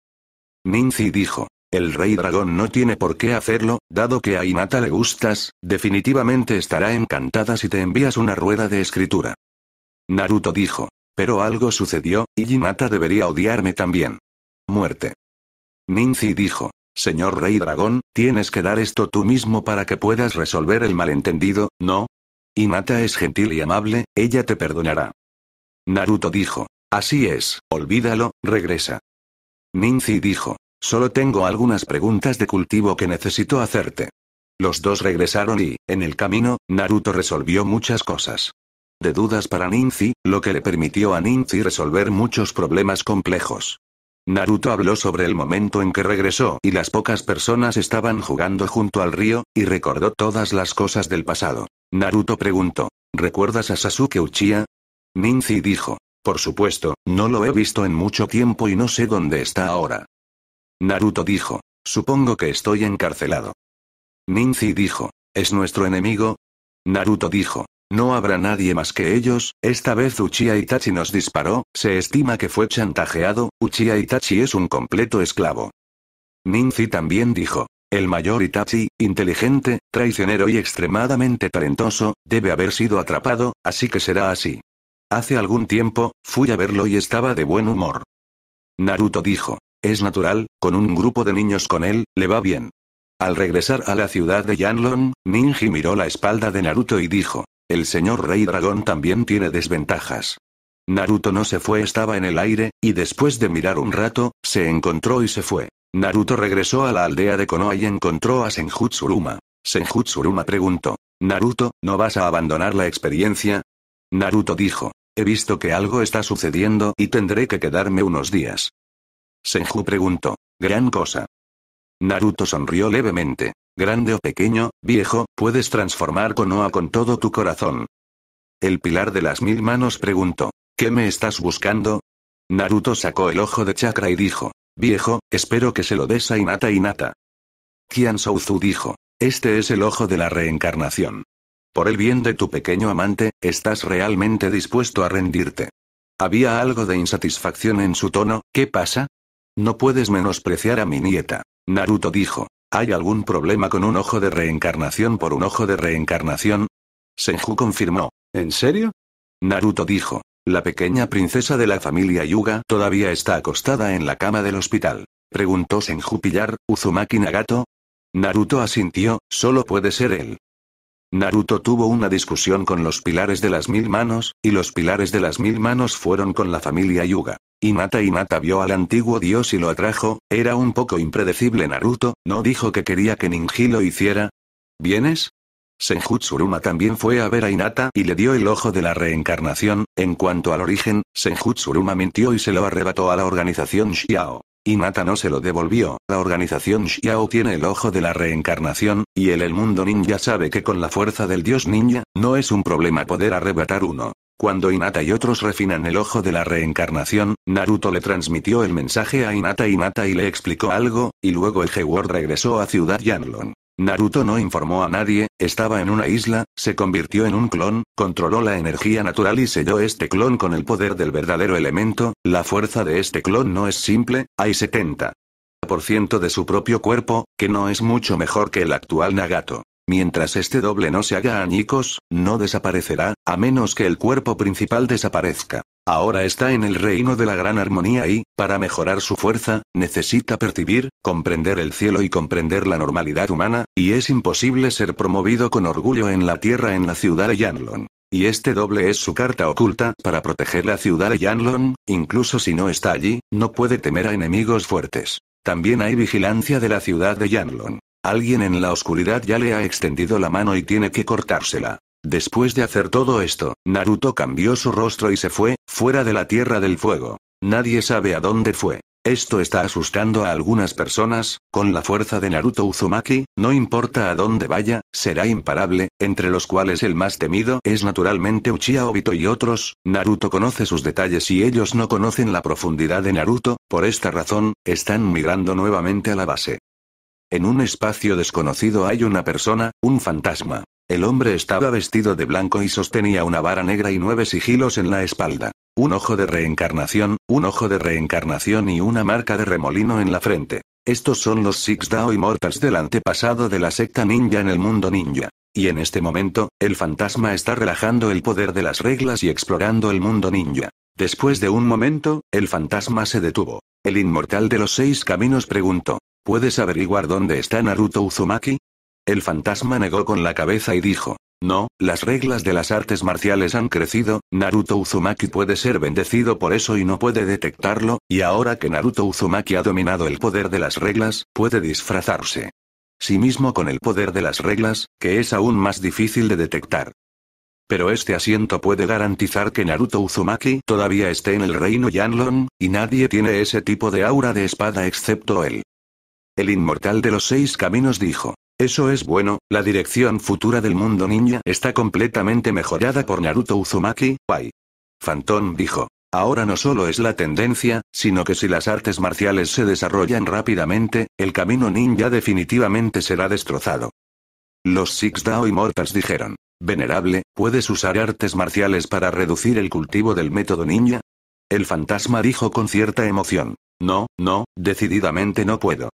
Ninzi dijo, el rey dragón no tiene por qué hacerlo, dado que a Inata le gustas, definitivamente estará encantada si te envías una rueda de escritura. Naruto dijo, pero algo sucedió, y Hinata debería odiarme también. Muerte. Ninzi dijo, Señor Rey Dragón, tienes que dar esto tú mismo para que puedas resolver el malentendido, ¿no? Mata es gentil y amable, ella te perdonará. Naruto dijo. Así es, olvídalo, regresa. Ninzi dijo. Solo tengo algunas preguntas de cultivo que necesito hacerte. Los dos regresaron y, en el camino, Naruto resolvió muchas cosas. De dudas para Ninzi, lo que le permitió a Ninzi resolver muchos problemas complejos. Naruto habló sobre el momento en que regresó y las pocas personas estaban jugando junto al río, y recordó todas las cosas del pasado. Naruto preguntó, ¿recuerdas a Sasuke Uchiha? Ninzi dijo, por supuesto, no lo he visto en mucho tiempo y no sé dónde está ahora. Naruto dijo, supongo que estoy encarcelado. Ninzi dijo, ¿es nuestro enemigo? Naruto dijo, no habrá nadie más que ellos, esta vez Uchiha Itachi nos disparó, se estima que fue chantajeado, Uchiha Itachi es un completo esclavo. ninzi también dijo. El mayor Itachi, inteligente, traicionero y extremadamente talentoso, debe haber sido atrapado, así que será así. Hace algún tiempo, fui a verlo y estaba de buen humor. Naruto dijo. Es natural, con un grupo de niños con él, le va bien. Al regresar a la ciudad de Yanlon, Ninji miró la espalda de Naruto y dijo, el señor Rey Dragón también tiene desventajas. Naruto no se fue, estaba en el aire, y después de mirar un rato, se encontró y se fue. Naruto regresó a la aldea de Konoha y encontró a Senjutsuruma. Tsuruma preguntó, Naruto, ¿no vas a abandonar la experiencia? Naruto dijo, he visto que algo está sucediendo y tendré que quedarme unos días. Senju preguntó, gran cosa, Naruto sonrió levemente. Grande o pequeño, viejo, puedes transformar Konoha con todo tu corazón. El pilar de las mil manos preguntó, ¿qué me estás buscando? Naruto sacó el ojo de chakra y dijo, viejo, espero que se lo des a Inata Inata. Kian Souzu dijo, este es el ojo de la reencarnación. Por el bien de tu pequeño amante, estás realmente dispuesto a rendirte. Había algo de insatisfacción en su tono, ¿qué pasa? No puedes menospreciar a mi nieta. Naruto dijo. ¿Hay algún problema con un ojo de reencarnación por un ojo de reencarnación? Senju confirmó. ¿En serio? Naruto dijo. La pequeña princesa de la familia Yuga todavía está acostada en la cama del hospital. Preguntó Senju Pillar, Uzumaki Nagato. Naruto asintió, solo puede ser él. Naruto tuvo una discusión con los pilares de las mil manos, y los pilares de las mil manos fueron con la familia Yuga. y Hinata vio al antiguo dios y lo atrajo, era un poco impredecible Naruto, ¿no dijo que quería que Ninji lo hiciera? ¿Vienes? Senjutsuruma también fue a ver a Inata y le dio el ojo de la reencarnación, en cuanto al origen, Senjutsuruma mintió y se lo arrebató a la organización Xiao. Y no se lo devolvió. La organización Xiao tiene el ojo de la reencarnación, y el el mundo ninja sabe que con la fuerza del dios ninja, no es un problema poder arrebatar uno. Cuando Inata y otros refinan el ojo de la reencarnación, Naruto le transmitió el mensaje a Inata Inata y le explicó algo, y luego el g regresó a Ciudad Yanlon. Naruto no informó a nadie, estaba en una isla, se convirtió en un clon, controló la energía natural y selló este clon con el poder del verdadero elemento, la fuerza de este clon no es simple, hay 70% de su propio cuerpo, que no es mucho mejor que el actual Nagato. Mientras este doble no se haga añicos, no desaparecerá, a menos que el cuerpo principal desaparezca. Ahora está en el reino de la gran armonía y, para mejorar su fuerza, necesita percibir, comprender el cielo y comprender la normalidad humana, y es imposible ser promovido con orgullo en la tierra en la ciudad de Yanlon. Y este doble es su carta oculta para proteger la ciudad de Yanlon, incluso si no está allí, no puede temer a enemigos fuertes. También hay vigilancia de la ciudad de Yanlon. Alguien en la oscuridad ya le ha extendido la mano y tiene que cortársela. Después de hacer todo esto, Naruto cambió su rostro y se fue, fuera de la Tierra del Fuego. Nadie sabe a dónde fue. Esto está asustando a algunas personas, con la fuerza de Naruto Uzumaki, no importa a dónde vaya, será imparable, entre los cuales el más temido es naturalmente Uchiha Obito y otros, Naruto conoce sus detalles y ellos no conocen la profundidad de Naruto, por esta razón, están migrando nuevamente a la base. En un espacio desconocido hay una persona, un fantasma. El hombre estaba vestido de blanco y sostenía una vara negra y nueve sigilos en la espalda. Un ojo de reencarnación, un ojo de reencarnación y una marca de remolino en la frente. Estos son los Six Dao Immortals del antepasado de la secta ninja en el mundo ninja. Y en este momento, el fantasma está relajando el poder de las reglas y explorando el mundo ninja. Después de un momento, el fantasma se detuvo. El inmortal de los seis caminos preguntó. ¿Puedes averiguar dónde está Naruto Uzumaki? El fantasma negó con la cabeza y dijo, no, las reglas de las artes marciales han crecido, Naruto Uzumaki puede ser bendecido por eso y no puede detectarlo, y ahora que Naruto Uzumaki ha dominado el poder de las reglas, puede disfrazarse. Sí mismo con el poder de las reglas, que es aún más difícil de detectar. Pero este asiento puede garantizar que Naruto Uzumaki todavía esté en el reino Yanlon, y nadie tiene ese tipo de aura de espada excepto él. El inmortal de los seis caminos dijo, eso es bueno, la dirección futura del mundo ninja está completamente mejorada por Naruto Uzumaki, Pai. Fantón dijo. Ahora no solo es la tendencia, sino que si las artes marciales se desarrollan rápidamente, el camino ninja definitivamente será destrozado. Los Six Dao Immortals dijeron. Venerable, ¿puedes usar artes marciales para reducir el cultivo del método ninja? El fantasma dijo con cierta emoción. No, no, decididamente no puedo.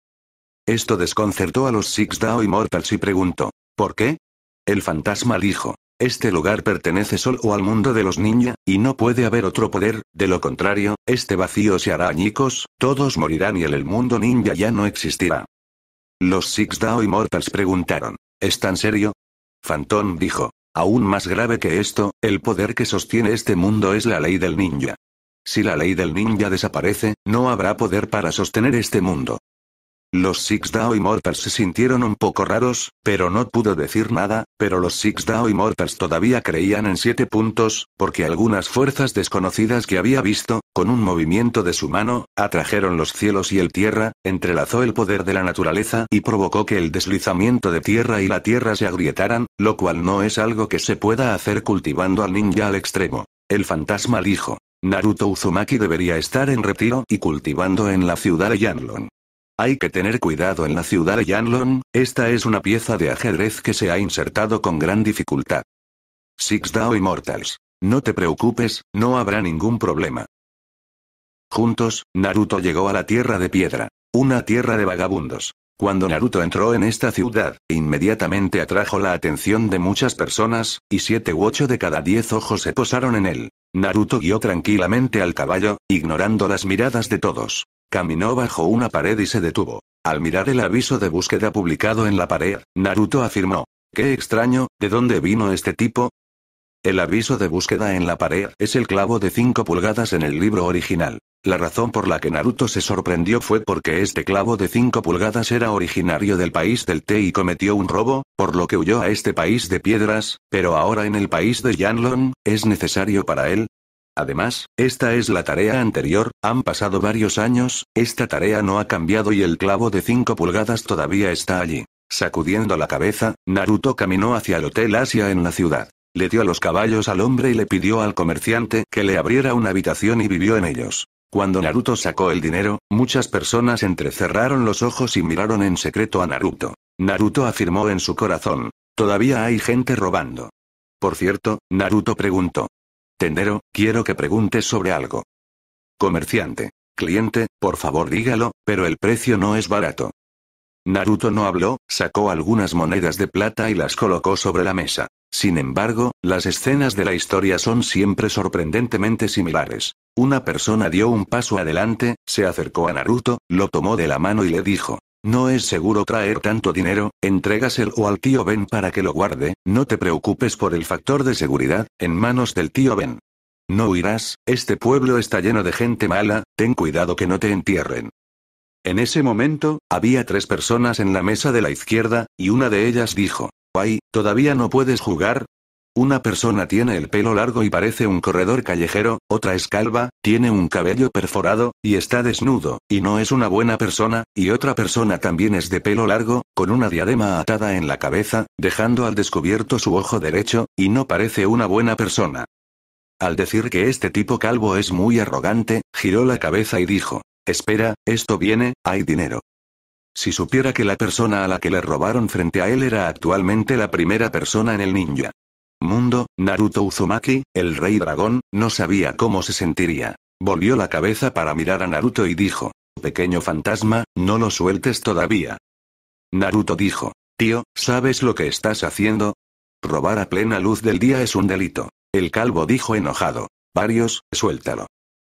Esto desconcertó a los Six Dao Immortals y preguntó. ¿Por qué? El fantasma dijo. Este lugar pertenece solo al mundo de los ninja, y no puede haber otro poder, de lo contrario, este vacío se hará añicos, todos morirán y el, mundo ninja ya no existirá. Los Six Dao Immortals preguntaron. ¿Es tan serio? Fantón dijo. Aún más grave que esto, el poder que sostiene este mundo es la ley del ninja. Si la ley del ninja desaparece, no habrá poder para sostener este mundo. Los Six Dao y se sintieron un poco raros, pero no pudo decir nada, pero los Six Dao y todavía creían en siete puntos, porque algunas fuerzas desconocidas que había visto, con un movimiento de su mano, atrajeron los cielos y el tierra, entrelazó el poder de la naturaleza y provocó que el deslizamiento de tierra y la tierra se agrietaran, lo cual no es algo que se pueda hacer cultivando al ninja al extremo. El fantasma dijo. Naruto Uzumaki debería estar en retiro y cultivando en la ciudad de Yanlon. Hay que tener cuidado en la ciudad de Yanlong, esta es una pieza de ajedrez que se ha insertado con gran dificultad. Six Dao Immortals. No te preocupes, no habrá ningún problema. Juntos, Naruto llegó a la Tierra de Piedra. Una tierra de vagabundos. Cuando Naruto entró en esta ciudad, inmediatamente atrajo la atención de muchas personas, y siete u ocho de cada diez ojos se posaron en él. Naruto guió tranquilamente al caballo, ignorando las miradas de todos. Caminó bajo una pared y se detuvo. Al mirar el aviso de búsqueda publicado en la pared, Naruto afirmó. Qué extraño, ¿de dónde vino este tipo? El aviso de búsqueda en la pared es el clavo de 5 pulgadas en el libro original. La razón por la que Naruto se sorprendió fue porque este clavo de 5 pulgadas era originario del país del té y cometió un robo, por lo que huyó a este país de piedras, pero ahora en el país de yanlon es necesario para él, Además, esta es la tarea anterior, han pasado varios años, esta tarea no ha cambiado y el clavo de 5 pulgadas todavía está allí. Sacudiendo la cabeza, Naruto caminó hacia el Hotel Asia en la ciudad. Le dio los caballos al hombre y le pidió al comerciante que le abriera una habitación y vivió en ellos. Cuando Naruto sacó el dinero, muchas personas entrecerraron los ojos y miraron en secreto a Naruto. Naruto afirmó en su corazón, todavía hay gente robando. Por cierto, Naruto preguntó, Tendero, quiero que preguntes sobre algo. Comerciante. Cliente, por favor dígalo, pero el precio no es barato. Naruto no habló, sacó algunas monedas de plata y las colocó sobre la mesa. Sin embargo, las escenas de la historia son siempre sorprendentemente similares. Una persona dio un paso adelante, se acercó a Naruto, lo tomó de la mano y le dijo, no es seguro traer tanto dinero, o al tío Ben para que lo guarde, no te preocupes por el factor de seguridad, en manos del tío Ben. No irás. este pueblo está lleno de gente mala, ten cuidado que no te entierren. En ese momento, había tres personas en la mesa de la izquierda, y una de ellas dijo, Guay, todavía no puedes jugar, una persona tiene el pelo largo y parece un corredor callejero, otra es calva, tiene un cabello perforado, y está desnudo, y no es una buena persona, y otra persona también es de pelo largo, con una diadema atada en la cabeza, dejando al descubierto su ojo derecho, y no parece una buena persona. Al decir que este tipo calvo es muy arrogante, giró la cabeza y dijo, Espera, esto viene, hay dinero. Si supiera que la persona a la que le robaron frente a él era actualmente la primera persona en el ninja. Mundo, Naruto Uzumaki, el rey dragón, no sabía cómo se sentiría. Volvió la cabeza para mirar a Naruto y dijo, pequeño fantasma, no lo sueltes todavía. Naruto dijo, tío, ¿sabes lo que estás haciendo? Robar a plena luz del día es un delito. El calvo dijo enojado, varios, suéltalo.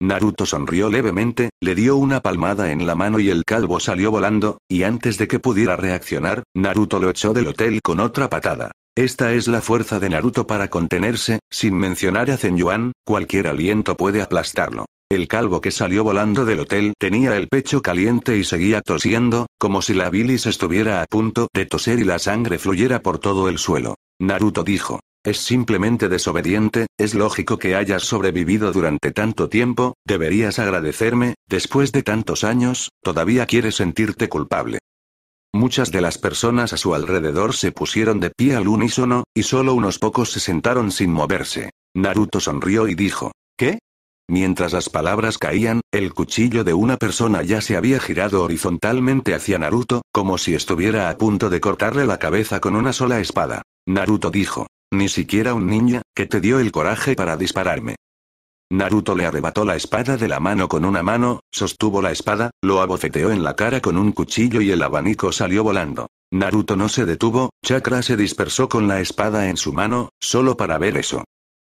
Naruto sonrió levemente, le dio una palmada en la mano y el calvo salió volando, y antes de que pudiera reaccionar, Naruto lo echó del hotel con otra patada. Esta es la fuerza de Naruto para contenerse, sin mencionar a Zen Yuan, cualquier aliento puede aplastarlo. El calvo que salió volando del hotel tenía el pecho caliente y seguía tosiendo, como si la bilis estuviera a punto de toser y la sangre fluyera por todo el suelo. Naruto dijo. Es simplemente desobediente, es lógico que hayas sobrevivido durante tanto tiempo, deberías agradecerme, después de tantos años, todavía quieres sentirte culpable. Muchas de las personas a su alrededor se pusieron de pie al unísono, y solo unos pocos se sentaron sin moverse. Naruto sonrió y dijo, ¿qué? Mientras las palabras caían, el cuchillo de una persona ya se había girado horizontalmente hacia Naruto, como si estuviera a punto de cortarle la cabeza con una sola espada. Naruto dijo, ni siquiera un niño que te dio el coraje para dispararme. Naruto le arrebató la espada de la mano con una mano, sostuvo la espada, lo abofeteó en la cara con un cuchillo y el abanico salió volando. Naruto no se detuvo, Chakra se dispersó con la espada en su mano, solo para ver eso.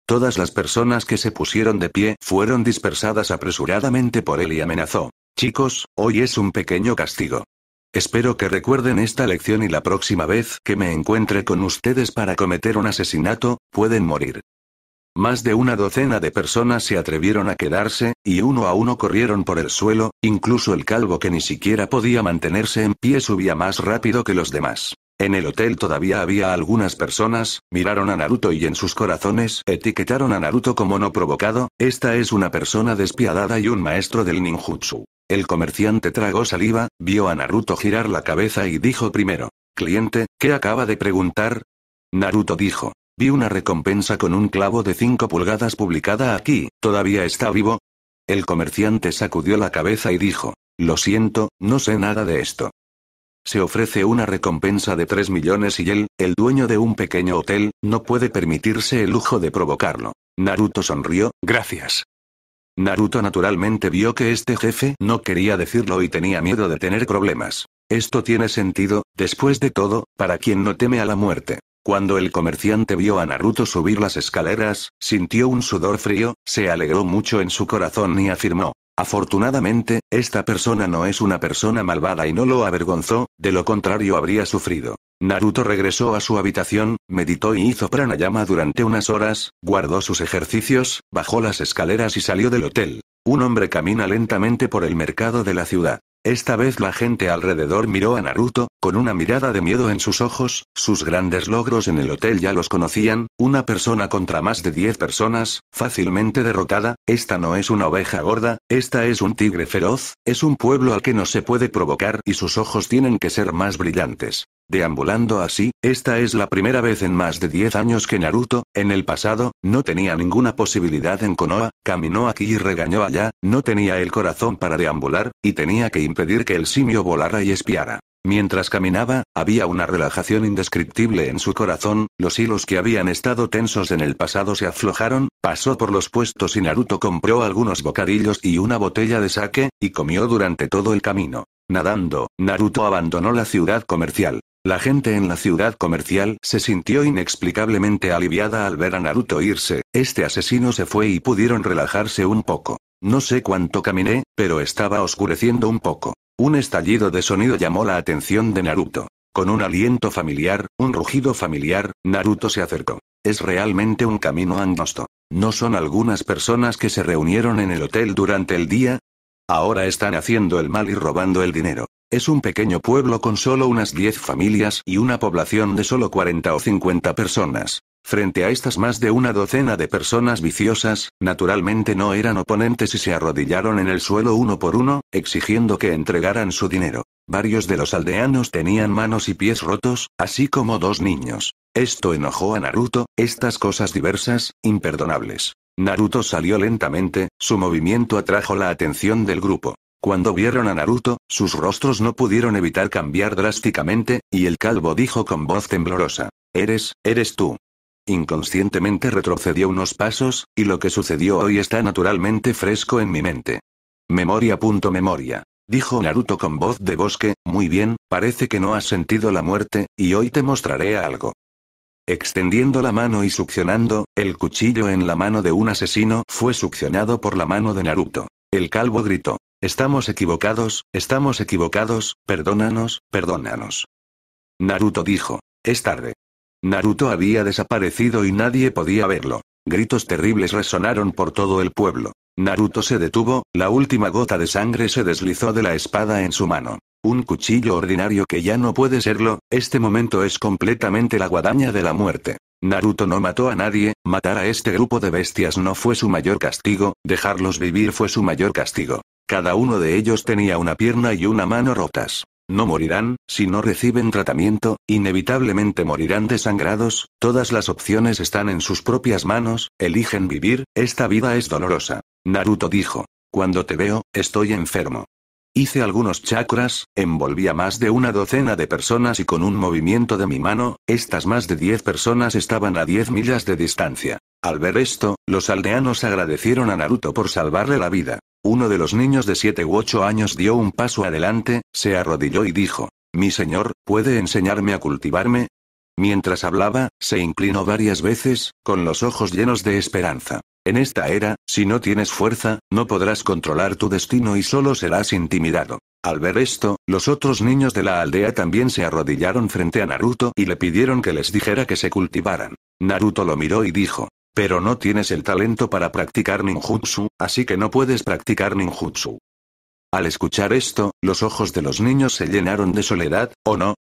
Todas las personas que se pusieron de pie fueron dispersadas apresuradamente por él y amenazó. Chicos, hoy es un pequeño castigo. Espero que recuerden esta lección y la próxima vez que me encuentre con ustedes para cometer un asesinato, pueden morir. Más de una docena de personas se atrevieron a quedarse, y uno a uno corrieron por el suelo, incluso el calvo que ni siquiera podía mantenerse en pie subía más rápido que los demás. En el hotel todavía había algunas personas, miraron a Naruto y en sus corazones etiquetaron a Naruto como no provocado, esta es una persona despiadada y un maestro del ninjutsu. El comerciante tragó saliva, vio a Naruto girar la cabeza y dijo primero, Cliente, ¿qué acaba de preguntar? Naruto dijo, Vi una recompensa con un clavo de 5 pulgadas publicada aquí, ¿todavía está vivo? El comerciante sacudió la cabeza y dijo, lo siento, no sé nada de esto. Se ofrece una recompensa de 3 millones y él, el dueño de un pequeño hotel, no puede permitirse el lujo de provocarlo. Naruto sonrió, gracias. Naruto naturalmente vio que este jefe no quería decirlo y tenía miedo de tener problemas. Esto tiene sentido, después de todo, para quien no teme a la muerte. Cuando el comerciante vio a Naruto subir las escaleras, sintió un sudor frío, se alegró mucho en su corazón y afirmó. Afortunadamente, esta persona no es una persona malvada y no lo avergonzó, de lo contrario habría sufrido. Naruto regresó a su habitación, meditó y hizo pranayama durante unas horas, guardó sus ejercicios, bajó las escaleras y salió del hotel. Un hombre camina lentamente por el mercado de la ciudad. Esta vez la gente alrededor miró a Naruto, con una mirada de miedo en sus ojos, sus grandes logros en el hotel ya los conocían, una persona contra más de 10 personas, fácilmente derrotada, esta no es una oveja gorda, esta es un tigre feroz, es un pueblo al que no se puede provocar y sus ojos tienen que ser más brillantes. Deambulando así, esta es la primera vez en más de 10 años que Naruto, en el pasado, no tenía ninguna posibilidad en Konoha, caminó aquí y regañó allá, no tenía el corazón para deambular, y tenía que impedir que el simio volara y espiara. Mientras caminaba, había una relajación indescriptible en su corazón, los hilos que habían estado tensos en el pasado se aflojaron, pasó por los puestos y Naruto compró algunos bocadillos y una botella de sake, y comió durante todo el camino. Nadando, Naruto abandonó la ciudad comercial. La gente en la ciudad comercial se sintió inexplicablemente aliviada al ver a Naruto irse, este asesino se fue y pudieron relajarse un poco. No sé cuánto caminé, pero estaba oscureciendo un poco. Un estallido de sonido llamó la atención de Naruto. Con un aliento familiar, un rugido familiar, Naruto se acercó. Es realmente un camino angosto. ¿No son algunas personas que se reunieron en el hotel durante el día? Ahora están haciendo el mal y robando el dinero. Es un pequeño pueblo con solo unas 10 familias y una población de solo 40 o 50 personas. Frente a estas más de una docena de personas viciosas, naturalmente no eran oponentes y se arrodillaron en el suelo uno por uno, exigiendo que entregaran su dinero. Varios de los aldeanos tenían manos y pies rotos, así como dos niños. Esto enojó a Naruto, estas cosas diversas, imperdonables. Naruto salió lentamente, su movimiento atrajo la atención del grupo. Cuando vieron a Naruto, sus rostros no pudieron evitar cambiar drásticamente, y el calvo dijo con voz temblorosa. Eres, eres tú. Inconscientemente retrocedió unos pasos, y lo que sucedió hoy está naturalmente fresco en mi mente. Memoria. Punto memoria. Dijo Naruto con voz de bosque, muy bien, parece que no has sentido la muerte, y hoy te mostraré algo. Extendiendo la mano y succionando, el cuchillo en la mano de un asesino fue succionado por la mano de Naruto. El calvo gritó. Estamos equivocados, estamos equivocados, perdónanos, perdónanos. Naruto dijo. Es tarde. Naruto había desaparecido y nadie podía verlo. Gritos terribles resonaron por todo el pueblo. Naruto se detuvo, la última gota de sangre se deslizó de la espada en su mano. Un cuchillo ordinario que ya no puede serlo, este momento es completamente la guadaña de la muerte. Naruto no mató a nadie, matar a este grupo de bestias no fue su mayor castigo, dejarlos vivir fue su mayor castigo. Cada uno de ellos tenía una pierna y una mano rotas. No morirán, si no reciben tratamiento, inevitablemente morirán desangrados, todas las opciones están en sus propias manos, eligen vivir, esta vida es dolorosa. Naruto dijo. Cuando te veo, estoy enfermo. Hice algunos chakras, envolví a más de una docena de personas y con un movimiento de mi mano, estas más de 10 personas estaban a 10 millas de distancia. Al ver esto, los aldeanos agradecieron a Naruto por salvarle la vida. Uno de los niños de siete u ocho años dio un paso adelante, se arrodilló y dijo, Mi señor, ¿puede enseñarme a cultivarme? Mientras hablaba, se inclinó varias veces, con los ojos llenos de esperanza. En esta era, si no tienes fuerza, no podrás controlar tu destino y solo serás intimidado. Al ver esto, los otros niños de la aldea también se arrodillaron frente a Naruto y le pidieron que les dijera que se cultivaran. Naruto lo miró y dijo, pero no tienes el talento para practicar ninjutsu, así que no puedes practicar ninjutsu. Al escuchar esto, los ojos de los niños se llenaron de soledad, ¿o no?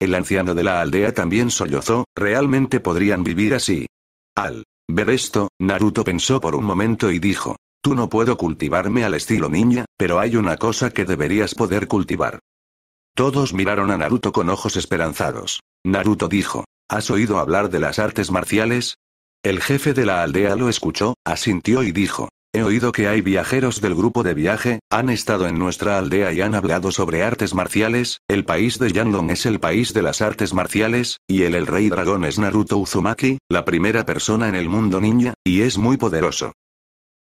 El anciano de la aldea también sollozó, realmente podrían vivir así. Al ver esto, Naruto pensó por un momento y dijo, tú no puedo cultivarme al estilo niña, pero hay una cosa que deberías poder cultivar. Todos miraron a Naruto con ojos esperanzados. Naruto dijo, ¿has oído hablar de las artes marciales? El jefe de la aldea lo escuchó, asintió y dijo, He oído que hay viajeros del grupo de viaje, han estado en nuestra aldea y han hablado sobre artes marciales, el país de Yangon es el país de las artes marciales, y el el rey dragón es Naruto Uzumaki, la primera persona en el mundo ninja, y es muy poderoso.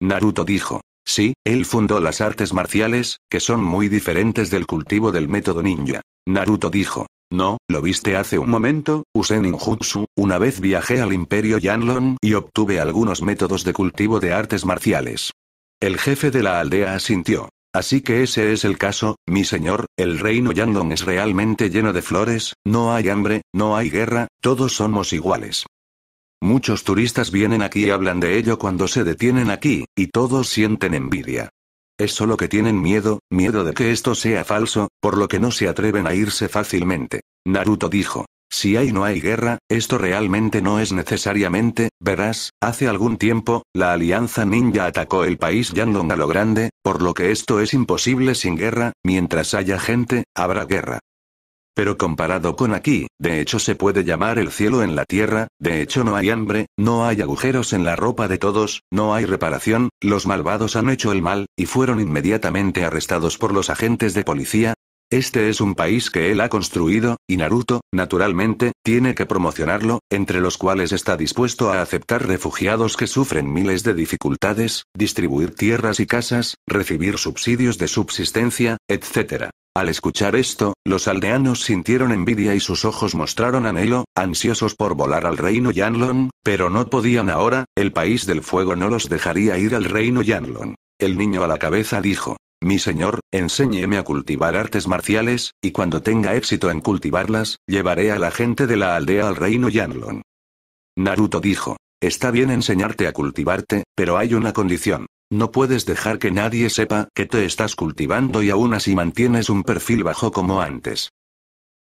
Naruto dijo. Sí, él fundó las artes marciales, que son muy diferentes del cultivo del método ninja. Naruto dijo. No, lo viste hace un momento, usé ninjutsu, una vez viajé al Imperio Yanlong y obtuve algunos métodos de cultivo de artes marciales. El jefe de la aldea asintió. Así que ese es el caso, mi señor, el reino Yanlong es realmente lleno de flores, no hay hambre, no hay guerra, todos somos iguales. Muchos turistas vienen aquí y hablan de ello cuando se detienen aquí, y todos sienten envidia. Es solo que tienen miedo, miedo de que esto sea falso, por lo que no se atreven a irse fácilmente. Naruto dijo. Si hay no hay guerra, esto realmente no es necesariamente, verás, hace algún tiempo, la Alianza Ninja atacó el país Yandong a lo grande, por lo que esto es imposible sin guerra, mientras haya gente, habrá guerra. Pero comparado con aquí, de hecho se puede llamar el cielo en la tierra, de hecho no hay hambre, no hay agujeros en la ropa de todos, no hay reparación, los malvados han hecho el mal, y fueron inmediatamente arrestados por los agentes de policía, este es un país que él ha construido, y Naruto, naturalmente, tiene que promocionarlo, entre los cuales está dispuesto a aceptar refugiados que sufren miles de dificultades, distribuir tierras y casas, recibir subsidios de subsistencia, etc. Al escuchar esto, los aldeanos sintieron envidia y sus ojos mostraron anhelo, ansiosos por volar al reino Yanlon, pero no podían ahora, el país del fuego no los dejaría ir al reino Yanlon. El niño a la cabeza dijo, mi señor, enséñeme a cultivar artes marciales, y cuando tenga éxito en cultivarlas, llevaré a la gente de la aldea al reino Yanlon. Naruto dijo, está bien enseñarte a cultivarte, pero hay una condición. No puedes dejar que nadie sepa que te estás cultivando y aún así mantienes un perfil bajo como antes.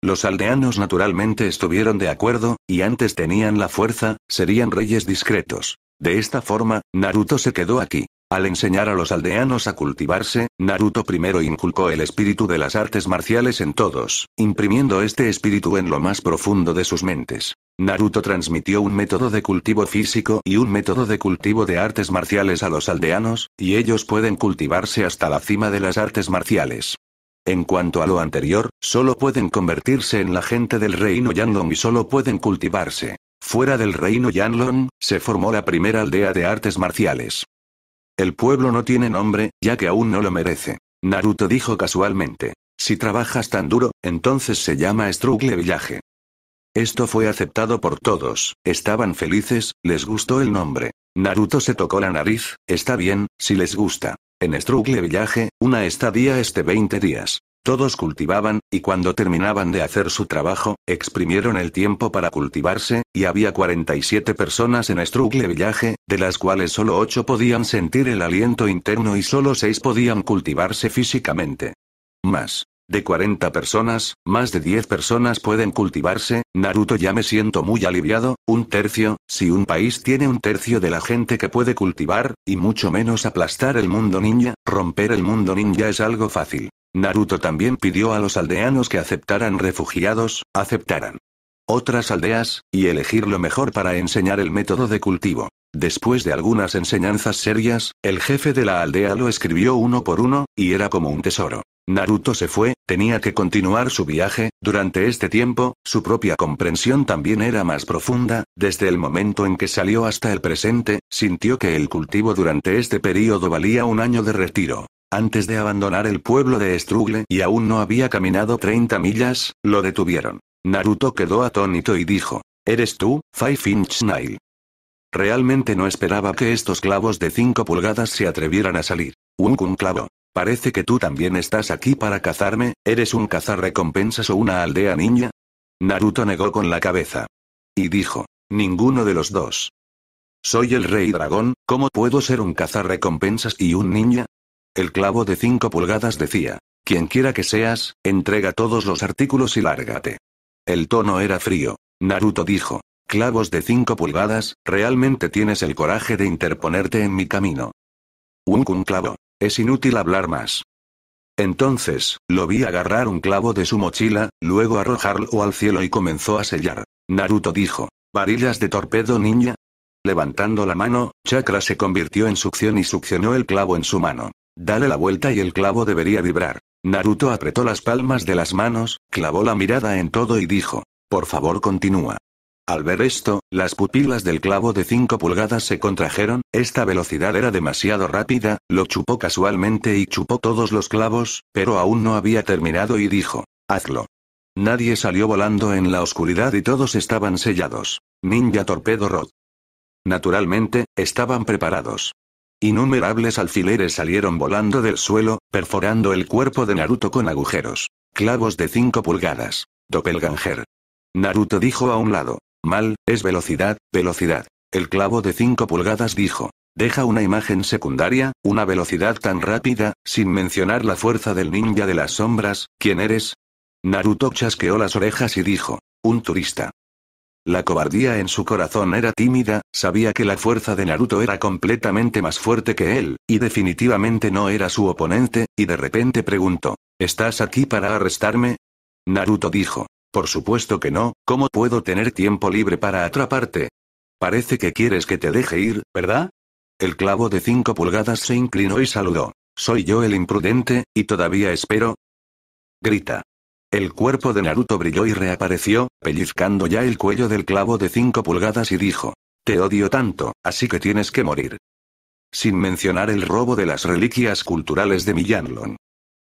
Los aldeanos naturalmente estuvieron de acuerdo, y antes tenían la fuerza, serían reyes discretos. De esta forma, Naruto se quedó aquí. Al enseñar a los aldeanos a cultivarse, Naruto primero inculcó el espíritu de las artes marciales en todos, imprimiendo este espíritu en lo más profundo de sus mentes. Naruto transmitió un método de cultivo físico y un método de cultivo de artes marciales a los aldeanos, y ellos pueden cultivarse hasta la cima de las artes marciales. En cuanto a lo anterior, solo pueden convertirse en la gente del reino Yanlong y solo pueden cultivarse. Fuera del reino Yanlong, se formó la primera aldea de artes marciales. El pueblo no tiene nombre, ya que aún no lo merece. Naruto dijo casualmente. Si trabajas tan duro, entonces se llama Struggle Village. Esto fue aceptado por todos, estaban felices, les gustó el nombre. Naruto se tocó la nariz, está bien, si les gusta. En Struggle Village, una estadía es de 20 días. Todos cultivaban, y cuando terminaban de hacer su trabajo, exprimieron el tiempo para cultivarse, y había 47 personas en Strugle Village, de las cuales solo 8 podían sentir el aliento interno y solo 6 podían cultivarse físicamente. Más. De 40 personas, más de 10 personas pueden cultivarse, Naruto ya me siento muy aliviado, un tercio, si un país tiene un tercio de la gente que puede cultivar, y mucho menos aplastar el mundo ninja, romper el mundo ninja es algo fácil. Naruto también pidió a los aldeanos que aceptaran refugiados, aceptaran otras aldeas, y elegir lo mejor para enseñar el método de cultivo. Después de algunas enseñanzas serias, el jefe de la aldea lo escribió uno por uno, y era como un tesoro. Naruto se fue, tenía que continuar su viaje, durante este tiempo, su propia comprensión también era más profunda, desde el momento en que salió hasta el presente, sintió que el cultivo durante este periodo valía un año de retiro. Antes de abandonar el pueblo de Strugle y aún no había caminado 30 millas, lo detuvieron. Naruto quedó atónito y dijo, ¿Eres tú, Five Inch Nail? Realmente no esperaba que estos clavos de 5 pulgadas se atrevieran a salir. Un clavo. Parece que tú también estás aquí para cazarme, ¿eres un cazar recompensas o una aldea niña? Naruto negó con la cabeza. Y dijo, ninguno de los dos. Soy el rey dragón, ¿cómo puedo ser un cazar recompensas y un niña? El clavo de 5 pulgadas decía, quien quiera que seas, entrega todos los artículos y lárgate. El tono era frío. Naruto dijo, clavos de 5 pulgadas, realmente tienes el coraje de interponerte en mi camino. Un, un clavo. Es inútil hablar más. Entonces, lo vi agarrar un clavo de su mochila, luego arrojarlo al cielo y comenzó a sellar. Naruto dijo, varillas de torpedo niña. Levantando la mano, Chakra se convirtió en succión y succionó el clavo en su mano. Dale la vuelta y el clavo debería vibrar. Naruto apretó las palmas de las manos, clavó la mirada en todo y dijo, por favor continúa. Al ver esto, las pupilas del clavo de 5 pulgadas se contrajeron, esta velocidad era demasiado rápida, lo chupó casualmente y chupó todos los clavos, pero aún no había terminado y dijo, hazlo. Nadie salió volando en la oscuridad y todos estaban sellados. Ninja Torpedo Rod. Naturalmente, estaban preparados. Innumerables alfileres salieron volando del suelo, perforando el cuerpo de Naruto con agujeros. Clavos de 5 pulgadas. Doppelganger. Naruto dijo a un lado. Mal, es velocidad, velocidad. El clavo de 5 pulgadas dijo. Deja una imagen secundaria, una velocidad tan rápida, sin mencionar la fuerza del ninja de las sombras, ¿quién eres? Naruto chasqueó las orejas y dijo. Un turista. La cobardía en su corazón era tímida, sabía que la fuerza de Naruto era completamente más fuerte que él, y definitivamente no era su oponente, y de repente preguntó, ¿estás aquí para arrestarme? Naruto dijo, por supuesto que no, ¿cómo puedo tener tiempo libre para atraparte? Parece que quieres que te deje ir, ¿verdad? El clavo de cinco pulgadas se inclinó y saludó. Soy yo el imprudente, y todavía espero. Grita. El cuerpo de Naruto brilló y reapareció, pellizcando ya el cuello del clavo de 5 pulgadas y dijo, Te odio tanto, así que tienes que morir. Sin mencionar el robo de las reliquias culturales de Miyanlon.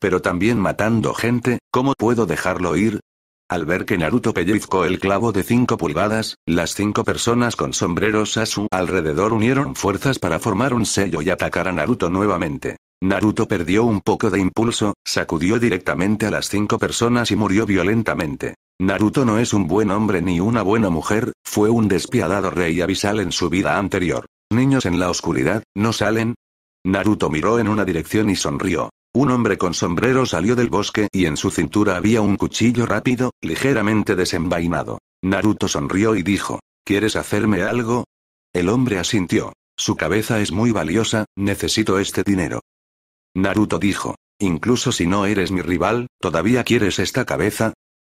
Pero también matando gente, ¿cómo puedo dejarlo ir? Al ver que Naruto pellizcó el clavo de 5 pulgadas, las cinco personas con sombreros a su alrededor unieron fuerzas para formar un sello y atacar a Naruto nuevamente. Naruto perdió un poco de impulso, sacudió directamente a las cinco personas y murió violentamente. Naruto no es un buen hombre ni una buena mujer, fue un despiadado rey abisal en su vida anterior. Niños en la oscuridad, ¿no salen? Naruto miró en una dirección y sonrió. Un hombre con sombrero salió del bosque y en su cintura había un cuchillo rápido, ligeramente desenvainado. Naruto sonrió y dijo, ¿Quieres hacerme algo? El hombre asintió. Su cabeza es muy valiosa, necesito este dinero. Naruto dijo. Incluso si no eres mi rival, ¿todavía quieres esta cabeza?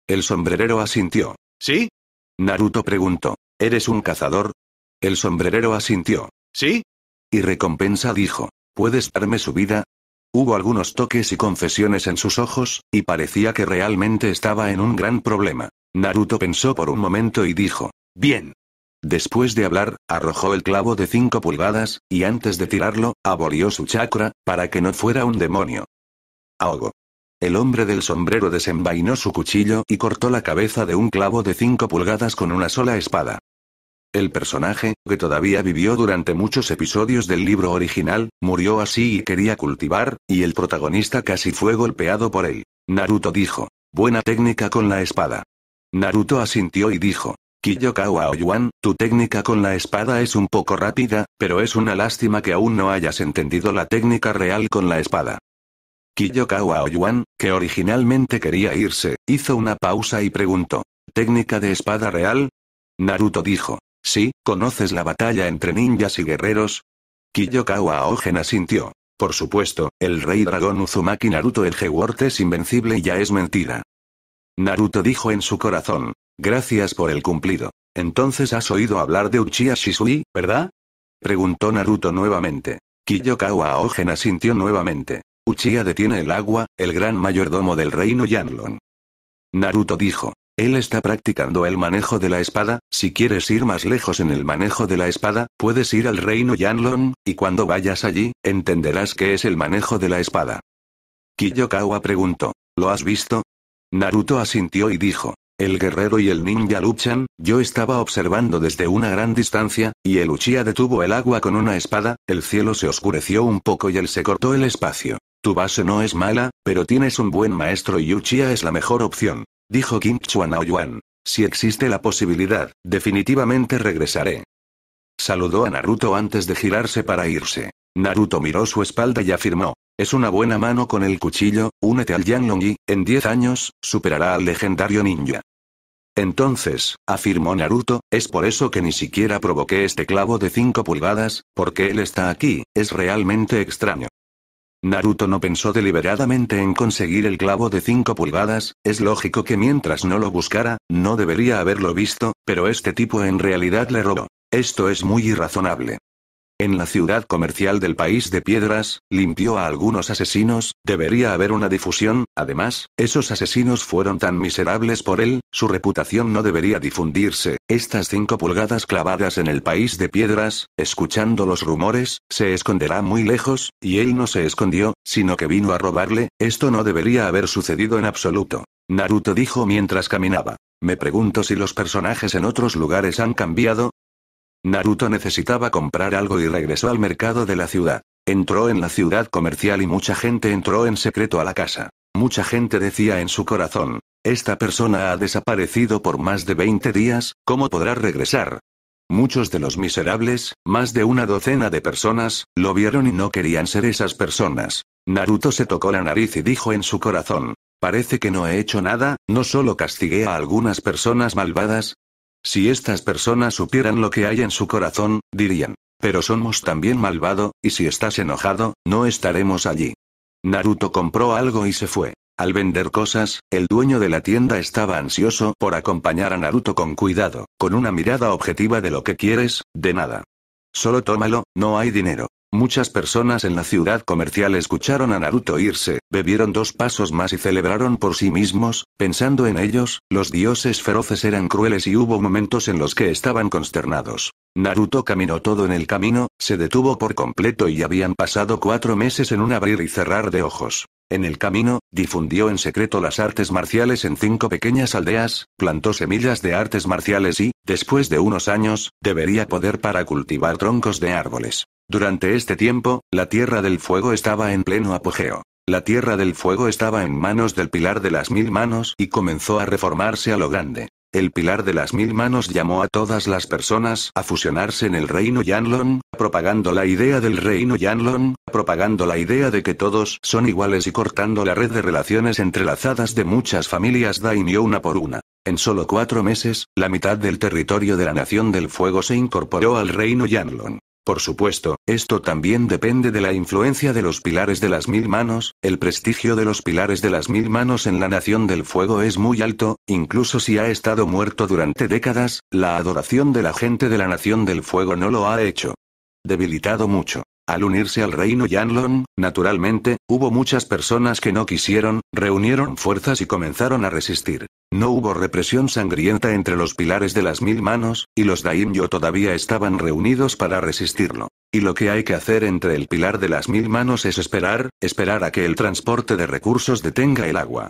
El sombrerero asintió. ¿Sí? Naruto preguntó. ¿Eres un cazador? El sombrerero asintió. ¿Sí? Y recompensa dijo. ¿Puedes darme su vida? Hubo algunos toques y confesiones en sus ojos, y parecía que realmente estaba en un gran problema. Naruto pensó por un momento y dijo. Bien. Después de hablar, arrojó el clavo de cinco pulgadas, y antes de tirarlo, abolió su chakra, para que no fuera un demonio. Ahogo. El hombre del sombrero desenvainó su cuchillo y cortó la cabeza de un clavo de cinco pulgadas con una sola espada. El personaje, que todavía vivió durante muchos episodios del libro original, murió así y quería cultivar, y el protagonista casi fue golpeado por él. Naruto dijo, buena técnica con la espada. Naruto asintió y dijo, Kiyokawa Oyuan, tu técnica con la espada es un poco rápida, pero es una lástima que aún no hayas entendido la técnica real con la espada. Kiyokawa Oyuan, que originalmente quería irse, hizo una pausa y preguntó, ¿técnica de espada real? Naruto dijo, sí, ¿conoces la batalla entre ninjas y guerreros? Kiyokawa Ogen asintió. Por supuesto, el rey dragón Uzumaki Naruto el g es invencible y ya es mentira. Naruto dijo en su corazón. Gracias por el cumplido. Entonces has oído hablar de Uchiha Shisui, ¿verdad? Preguntó Naruto nuevamente. Kiyokawa Aogen asintió nuevamente. Uchiha detiene el agua, el gran mayordomo del reino Yanlon. Naruto dijo. Él está practicando el manejo de la espada, si quieres ir más lejos en el manejo de la espada, puedes ir al reino Yanlon, y cuando vayas allí, entenderás qué es el manejo de la espada. Kiyokawa preguntó. ¿Lo has visto? Naruto asintió y dijo. El guerrero y el ninja luchan, yo estaba observando desde una gran distancia, y el Uchiha detuvo el agua con una espada, el cielo se oscureció un poco y él se cortó el espacio. Tu base no es mala, pero tienes un buen maestro y Uchiha es la mejor opción. Dijo Kim Chuan a Si existe la posibilidad, definitivamente regresaré. Saludó a Naruto antes de girarse para irse. Naruto miró su espalda y afirmó. Es una buena mano con el cuchillo, únete al Yanlong y, en 10 años, superará al legendario ninja. Entonces, afirmó Naruto, es por eso que ni siquiera provoqué este clavo de 5 pulgadas, porque él está aquí, es realmente extraño. Naruto no pensó deliberadamente en conseguir el clavo de 5 pulgadas, es lógico que mientras no lo buscara, no debería haberlo visto, pero este tipo en realidad le robó. Esto es muy irrazonable. En la ciudad comercial del país de piedras, limpió a algunos asesinos, debería haber una difusión, además, esos asesinos fueron tan miserables por él, su reputación no debería difundirse, estas cinco pulgadas clavadas en el país de piedras, escuchando los rumores, se esconderá muy lejos, y él no se escondió, sino que vino a robarle, esto no debería haber sucedido en absoluto. Naruto dijo mientras caminaba. Me pregunto si los personajes en otros lugares han cambiado, Naruto necesitaba comprar algo y regresó al mercado de la ciudad. Entró en la ciudad comercial y mucha gente entró en secreto a la casa. Mucha gente decía en su corazón, esta persona ha desaparecido por más de 20 días, ¿cómo podrá regresar? Muchos de los miserables, más de una docena de personas, lo vieron y no querían ser esas personas. Naruto se tocó la nariz y dijo en su corazón, parece que no he hecho nada, no solo castigué a algunas personas malvadas, si estas personas supieran lo que hay en su corazón, dirían. Pero somos también malvado, y si estás enojado, no estaremos allí. Naruto compró algo y se fue. Al vender cosas, el dueño de la tienda estaba ansioso por acompañar a Naruto con cuidado, con una mirada objetiva de lo que quieres, de nada. Solo tómalo, no hay dinero. Muchas personas en la ciudad comercial escucharon a Naruto irse, bebieron dos pasos más y celebraron por sí mismos, pensando en ellos, los dioses feroces eran crueles y hubo momentos en los que estaban consternados. Naruto caminó todo en el camino, se detuvo por completo y habían pasado cuatro meses en un abrir y cerrar de ojos. En el camino, difundió en secreto las artes marciales en cinco pequeñas aldeas, plantó semillas de artes marciales y, después de unos años, debería poder para cultivar troncos de árboles. Durante este tiempo, la Tierra del Fuego estaba en pleno apogeo. La Tierra del Fuego estaba en manos del Pilar de las Mil Manos y comenzó a reformarse a lo grande. El Pilar de las Mil Manos llamó a todas las personas a fusionarse en el reino Yanlon, propagando la idea del reino Yanlon, propagando la idea de que todos son iguales y cortando la red de relaciones entrelazadas de muchas familias Daimyo una por una. En solo cuatro meses, la mitad del territorio de la Nación del Fuego se incorporó al reino Yanlon. Por supuesto, esto también depende de la influencia de los pilares de las mil manos, el prestigio de los pilares de las mil manos en la Nación del Fuego es muy alto, incluso si ha estado muerto durante décadas, la adoración de la gente de la Nación del Fuego no lo ha hecho. Debilitado mucho. Al unirse al reino Yanlong, naturalmente, hubo muchas personas que no quisieron, reunieron fuerzas y comenzaron a resistir. No hubo represión sangrienta entre los pilares de las mil manos, y los daimyo todavía estaban reunidos para resistirlo. Y lo que hay que hacer entre el pilar de las mil manos es esperar, esperar a que el transporte de recursos detenga el agua.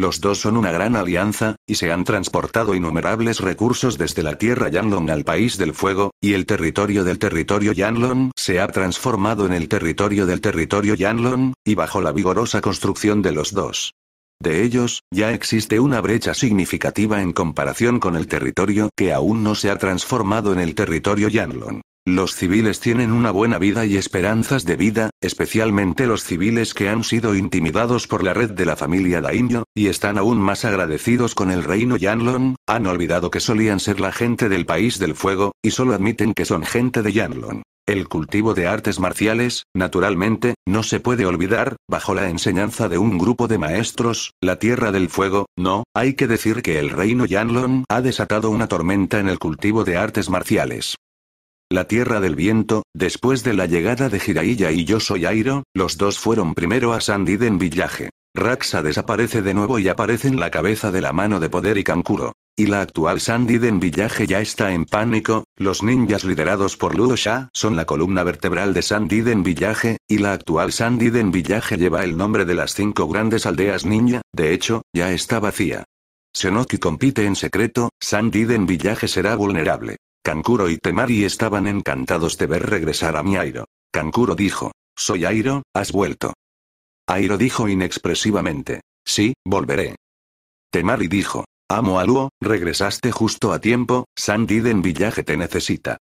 Los dos son una gran alianza, y se han transportado innumerables recursos desde la tierra Yanlong al país del fuego, y el territorio del territorio Yanlong se ha transformado en el territorio del territorio Yanlong, y bajo la vigorosa construcción de los dos. De ellos, ya existe una brecha significativa en comparación con el territorio que aún no se ha transformado en el territorio Yanlong. Los civiles tienen una buena vida y esperanzas de vida, especialmente los civiles que han sido intimidados por la red de la familia Daimyo, y están aún más agradecidos con el reino Yanlon, han olvidado que solían ser la gente del país del fuego, y solo admiten que son gente de Yanlon. El cultivo de artes marciales, naturalmente, no se puede olvidar, bajo la enseñanza de un grupo de maestros, la Tierra del Fuego, no, hay que decir que el reino Yanlon ha desatado una tormenta en el cultivo de artes marciales. La Tierra del Viento, después de la llegada de Jiraiya y Yo Soy Airo, los dos fueron primero a Sandiden Villaje. Raxa desaparece de nuevo y aparece en la cabeza de la mano de poder y Kankuro. Y la actual Sandiden Villaje ya está en pánico, los ninjas liderados por Ludo Sha son la columna vertebral de Sandiden Villaje, y la actual Sandiden Villaje lleva el nombre de las cinco grandes aldeas ninja, de hecho, ya está vacía. Senoki compite en secreto, Sandiden Villaje será vulnerable. Kankuro y Temari estaban encantados de ver regresar a mi Airo. Kankuro dijo, soy Airo, has vuelto. Airo dijo inexpresivamente, sí, volveré. Temari dijo, amo a Luo, regresaste justo a tiempo, Sandiden Villaje te necesita.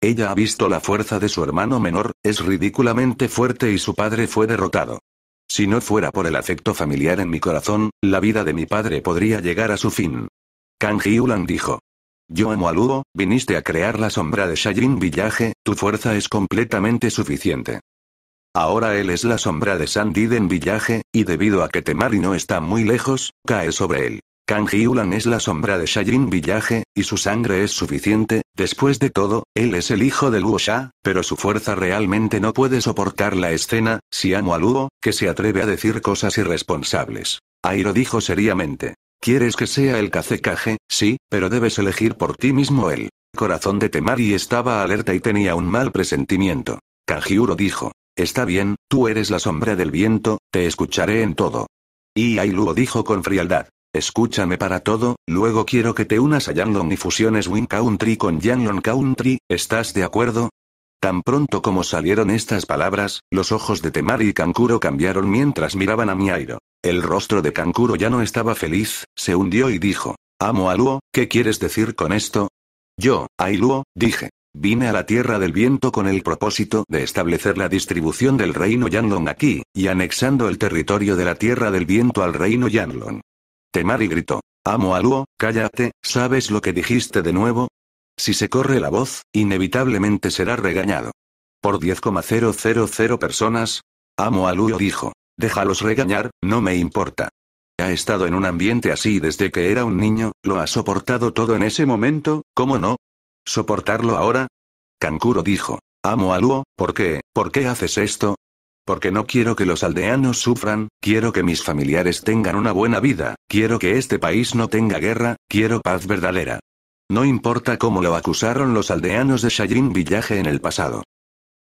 Ella ha visto la fuerza de su hermano menor, es ridículamente fuerte y su padre fue derrotado. Si no fuera por el afecto familiar en mi corazón, la vida de mi padre podría llegar a su fin. Kanjiulan dijo, yo amo a viniste a crear la sombra de Shajin Villaje, tu fuerza es completamente suficiente. Ahora él es la sombra de Sandiden Villaje, y debido a que Temari no está muy lejos, cae sobre él. Kang es la sombra de Shajin Villaje, y su sangre es suficiente, después de todo, él es el hijo de Luo Sha, pero su fuerza realmente no puede soportar la escena, si amo a Luo, que se atreve a decir cosas irresponsables. Airo dijo seriamente. Quieres que sea el cacecaje, sí, pero debes elegir por ti mismo el corazón de Temari estaba alerta y tenía un mal presentimiento. Kajiuro dijo, está bien, tú eres la sombra del viento, te escucharé en todo. Y Ailuo dijo con frialdad, escúchame para todo, luego quiero que te unas a Yangon y fusiones Win Country con Yangon Country, ¿estás de acuerdo? Tan pronto como salieron estas palabras, los ojos de Temari y Kankuro cambiaron mientras miraban a Miairo. El rostro de Kankuro ya no estaba feliz, se hundió y dijo, Amo Aluo, ¿qué quieres decir con esto? Yo, Ailuo, dije. Vine a la Tierra del Viento con el propósito de establecer la distribución del reino Yanlong aquí, y anexando el territorio de la Tierra del Viento al reino Yanlong. Temari gritó. Amo Aluo, cállate, ¿sabes lo que dijiste de nuevo? Si se corre la voz, inevitablemente será regañado. Por 10,000 personas. Amo Aluo dijo. Déjalos regañar, no me importa. Ha estado en un ambiente así desde que era un niño, lo ha soportado todo en ese momento, ¿cómo no? ¿Soportarlo ahora? Kankuro dijo. Amo a ¿por qué? ¿Por qué haces esto? Porque no quiero que los aldeanos sufran, quiero que mis familiares tengan una buena vida, quiero que este país no tenga guerra, quiero paz verdadera. No importa cómo lo acusaron los aldeanos de Shayin Villaje en el pasado.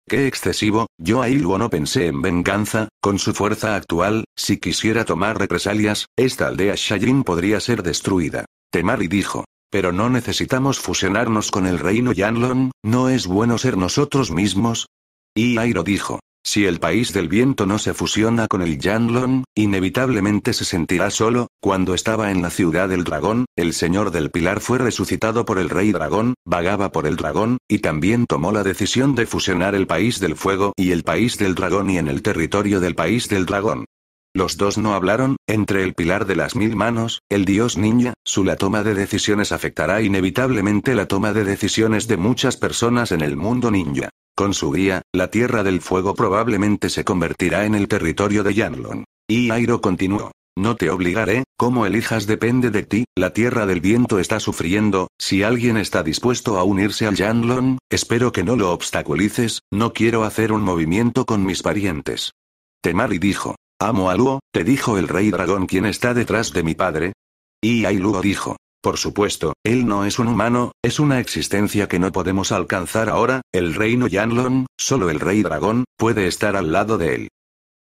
Qué excesivo, yo a no pensé en venganza, con su fuerza actual, si quisiera tomar represalias, esta aldea Shayin podría ser destruida. Temari dijo. Pero no necesitamos fusionarnos con el reino Yanlon, ¿no es bueno ser nosotros mismos? Y Airo dijo. Si el país del viento no se fusiona con el Yanlon, inevitablemente se sentirá solo. Cuando estaba en la ciudad del dragón, el señor del pilar fue resucitado por el rey dragón, vagaba por el dragón, y también tomó la decisión de fusionar el país del fuego y el país del dragón y en el territorio del país del dragón. Los dos no hablaron, entre el pilar de las mil manos, el dios ninja, su la toma de decisiones afectará inevitablemente la toma de decisiones de muchas personas en el mundo ninja. Con su guía, la Tierra del Fuego probablemente se convertirá en el territorio de Yanlon. Y Airo continuó. No te obligaré, como elijas depende de ti, la Tierra del Viento está sufriendo, si alguien está dispuesto a unirse al Yanlon, espero que no lo obstaculices, no quiero hacer un movimiento con mis parientes. Temari dijo. Amo a Luo, te dijo el rey dragón quien está detrás de mi padre. Y Ailuo dijo. Por supuesto, él no es un humano, es una existencia que no podemos alcanzar ahora, el reino Yanlong, solo el rey dragón, puede estar al lado de él.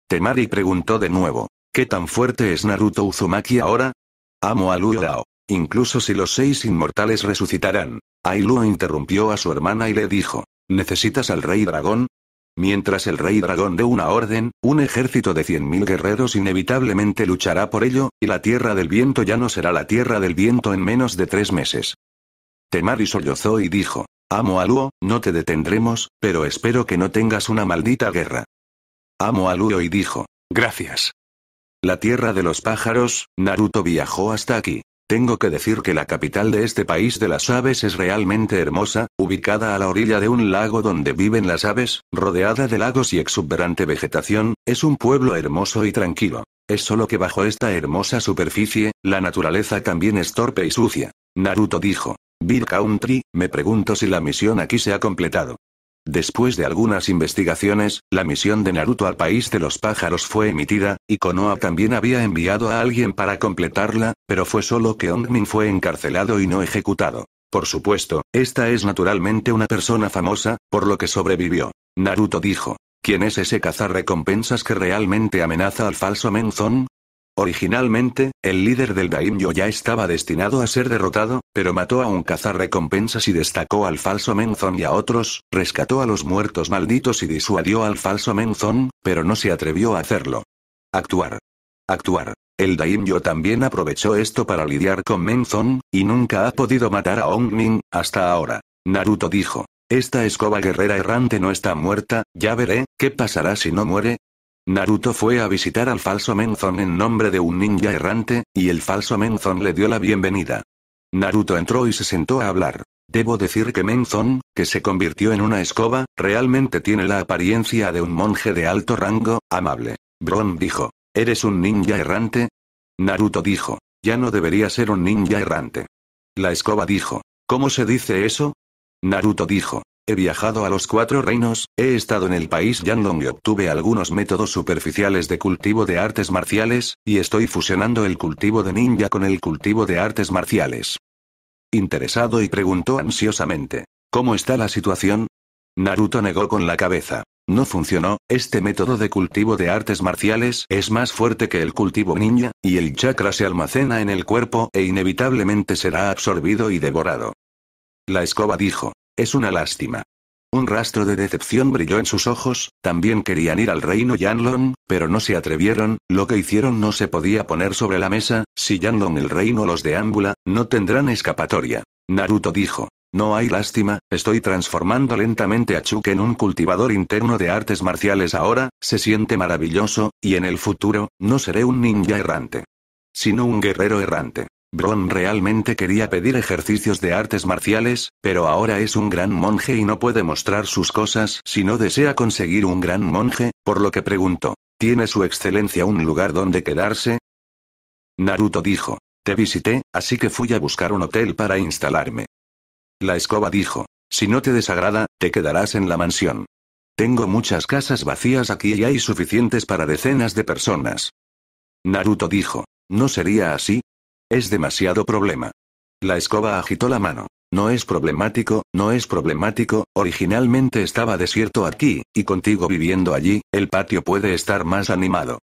Temari preguntó de nuevo, ¿qué tan fuerte es Naruto Uzumaki ahora? Amo a Lu Incluso si los seis inmortales resucitarán. Ailu interrumpió a su hermana y le dijo, ¿necesitas al rey dragón? Mientras el rey dragón de una orden, un ejército de 100.000 guerreros inevitablemente luchará por ello, y la tierra del viento ya no será la tierra del viento en menos de tres meses. Temari sollozó y dijo, Amo a Luo, no te detendremos, pero espero que no tengas una maldita guerra. Amo a Luo y dijo, Gracias. La tierra de los pájaros, Naruto viajó hasta aquí. Tengo que decir que la capital de este país de las aves es realmente hermosa, ubicada a la orilla de un lago donde viven las aves, rodeada de lagos y exuberante vegetación, es un pueblo hermoso y tranquilo. Es solo que bajo esta hermosa superficie, la naturaleza también es torpe y sucia. Naruto dijo. Bill Country, me pregunto si la misión aquí se ha completado. Después de algunas investigaciones, la misión de Naruto al país de los pájaros fue emitida, y Konoha también había enviado a alguien para completarla, pero fue solo que Ongmin fue encarcelado y no ejecutado. Por supuesto, esta es naturalmente una persona famosa, por lo que sobrevivió. Naruto dijo. ¿Quién es ese cazarrecompensas que realmente amenaza al falso Menzón? Originalmente, el líder del Daimyo ya estaba destinado a ser derrotado, pero mató a un cazarrecompensas y destacó al falso Menzon y a otros, rescató a los muertos malditos y disuadió al falso Menzon, pero no se atrevió a hacerlo. Actuar. Actuar. El Daimyo también aprovechó esto para lidiar con Menzon, y nunca ha podido matar a Ning, hasta ahora. Naruto dijo. Esta escoba guerrera errante no está muerta, ya veré, ¿qué pasará si no muere? Naruto fue a visitar al falso menzón en nombre de un ninja errante, y el falso menzón le dio la bienvenida. Naruto entró y se sentó a hablar. Debo decir que menzón, que se convirtió en una escoba, realmente tiene la apariencia de un monje de alto rango, amable. Bron dijo, ¿eres un ninja errante? Naruto dijo, ya no debería ser un ninja errante. La escoba dijo, ¿cómo se dice eso? Naruto dijo, He viajado a los cuatro reinos, he estado en el país Yanlong y obtuve algunos métodos superficiales de cultivo de artes marciales, y estoy fusionando el cultivo de ninja con el cultivo de artes marciales. Interesado y preguntó ansiosamente. ¿Cómo está la situación? Naruto negó con la cabeza. No funcionó, este método de cultivo de artes marciales es más fuerte que el cultivo ninja, y el chakra se almacena en el cuerpo e inevitablemente será absorbido y devorado. La escoba dijo. Es una lástima. Un rastro de decepción brilló en sus ojos, también querían ir al reino Yanlong, pero no se atrevieron, lo que hicieron no se podía poner sobre la mesa, si Yanlong el reino los deambula, no tendrán escapatoria. Naruto dijo. No hay lástima, estoy transformando lentamente a Chuck en un cultivador interno de artes marciales ahora, se siente maravilloso, y en el futuro, no seré un ninja errante. Sino un guerrero errante. Bron realmente quería pedir ejercicios de artes marciales, pero ahora es un gran monje y no puede mostrar sus cosas si no desea conseguir un gran monje, por lo que preguntó, ¿tiene su excelencia un lugar donde quedarse? Naruto dijo, te visité, así que fui a buscar un hotel para instalarme. La escoba dijo, si no te desagrada, te quedarás en la mansión. Tengo muchas casas vacías aquí y hay suficientes para decenas de personas. Naruto dijo, no sería así, es demasiado problema. La escoba agitó la mano. No es problemático, no es problemático, originalmente estaba desierto aquí, y contigo viviendo allí, el patio puede estar más animado.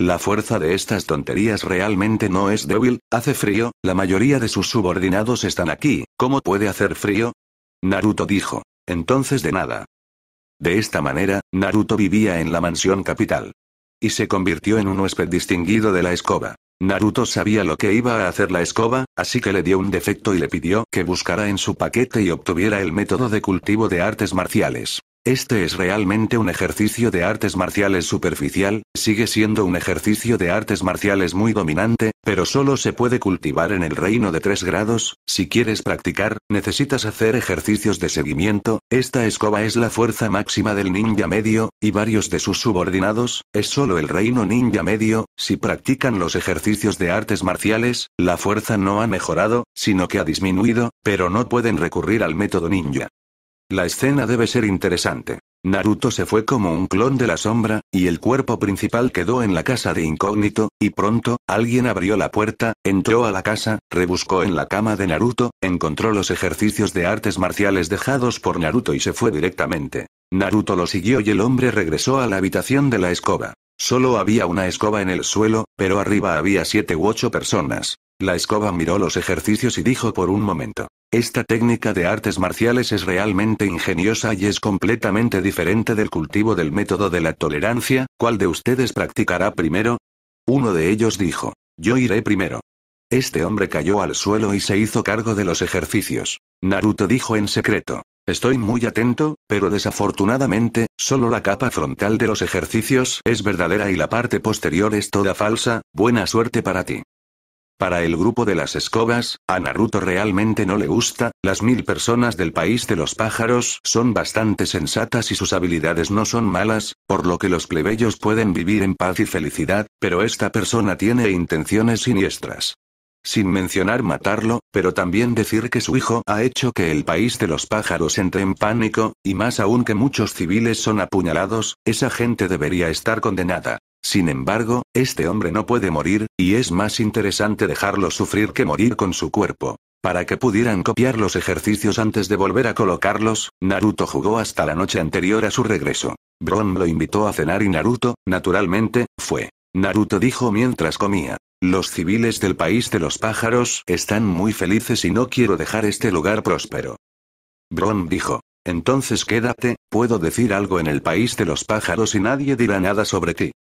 La fuerza de estas tonterías realmente no es débil, hace frío, la mayoría de sus subordinados están aquí, ¿cómo puede hacer frío? Naruto dijo. Entonces de nada. De esta manera, Naruto vivía en la mansión capital. Y se convirtió en un huésped distinguido de la escoba. Naruto sabía lo que iba a hacer la escoba, así que le dio un defecto y le pidió que buscara en su paquete y obtuviera el método de cultivo de artes marciales. Este es realmente un ejercicio de artes marciales superficial, sigue siendo un ejercicio de artes marciales muy dominante, pero solo se puede cultivar en el reino de 3 grados, si quieres practicar, necesitas hacer ejercicios de seguimiento, esta escoba es la fuerza máxima del ninja medio, y varios de sus subordinados, es solo el reino ninja medio, si practican los ejercicios de artes marciales, la fuerza no ha mejorado, sino que ha disminuido, pero no pueden recurrir al método ninja. La escena debe ser interesante. Naruto se fue como un clon de la sombra, y el cuerpo principal quedó en la casa de incógnito, y pronto, alguien abrió la puerta, entró a la casa, rebuscó en la cama de Naruto, encontró los ejercicios de artes marciales dejados por Naruto y se fue directamente. Naruto lo siguió y el hombre regresó a la habitación de la escoba. Solo había una escoba en el suelo, pero arriba había siete u ocho personas. La escoba miró los ejercicios y dijo por un momento, esta técnica de artes marciales es realmente ingeniosa y es completamente diferente del cultivo del método de la tolerancia, ¿cuál de ustedes practicará primero? Uno de ellos dijo, yo iré primero. Este hombre cayó al suelo y se hizo cargo de los ejercicios. Naruto dijo en secreto, Estoy muy atento, pero desafortunadamente, solo la capa frontal de los ejercicios es verdadera y la parte posterior es toda falsa, buena suerte para ti. Para el grupo de las escobas, a Naruto realmente no le gusta, las mil personas del país de los pájaros son bastante sensatas y sus habilidades no son malas, por lo que los plebeyos pueden vivir en paz y felicidad, pero esta persona tiene intenciones siniestras sin mencionar matarlo, pero también decir que su hijo ha hecho que el país de los pájaros entre en pánico, y más aún que muchos civiles son apuñalados, esa gente debería estar condenada. Sin embargo, este hombre no puede morir, y es más interesante dejarlo sufrir que morir con su cuerpo. Para que pudieran copiar los ejercicios antes de volver a colocarlos, Naruto jugó hasta la noche anterior a su regreso. Bron lo invitó a cenar y Naruto, naturalmente, fue. Naruto dijo mientras comía. Los civiles del país de los pájaros están muy felices y no quiero dejar este lugar próspero. Brom dijo. Entonces quédate, puedo decir algo en el país de los pájaros y nadie dirá nada sobre ti.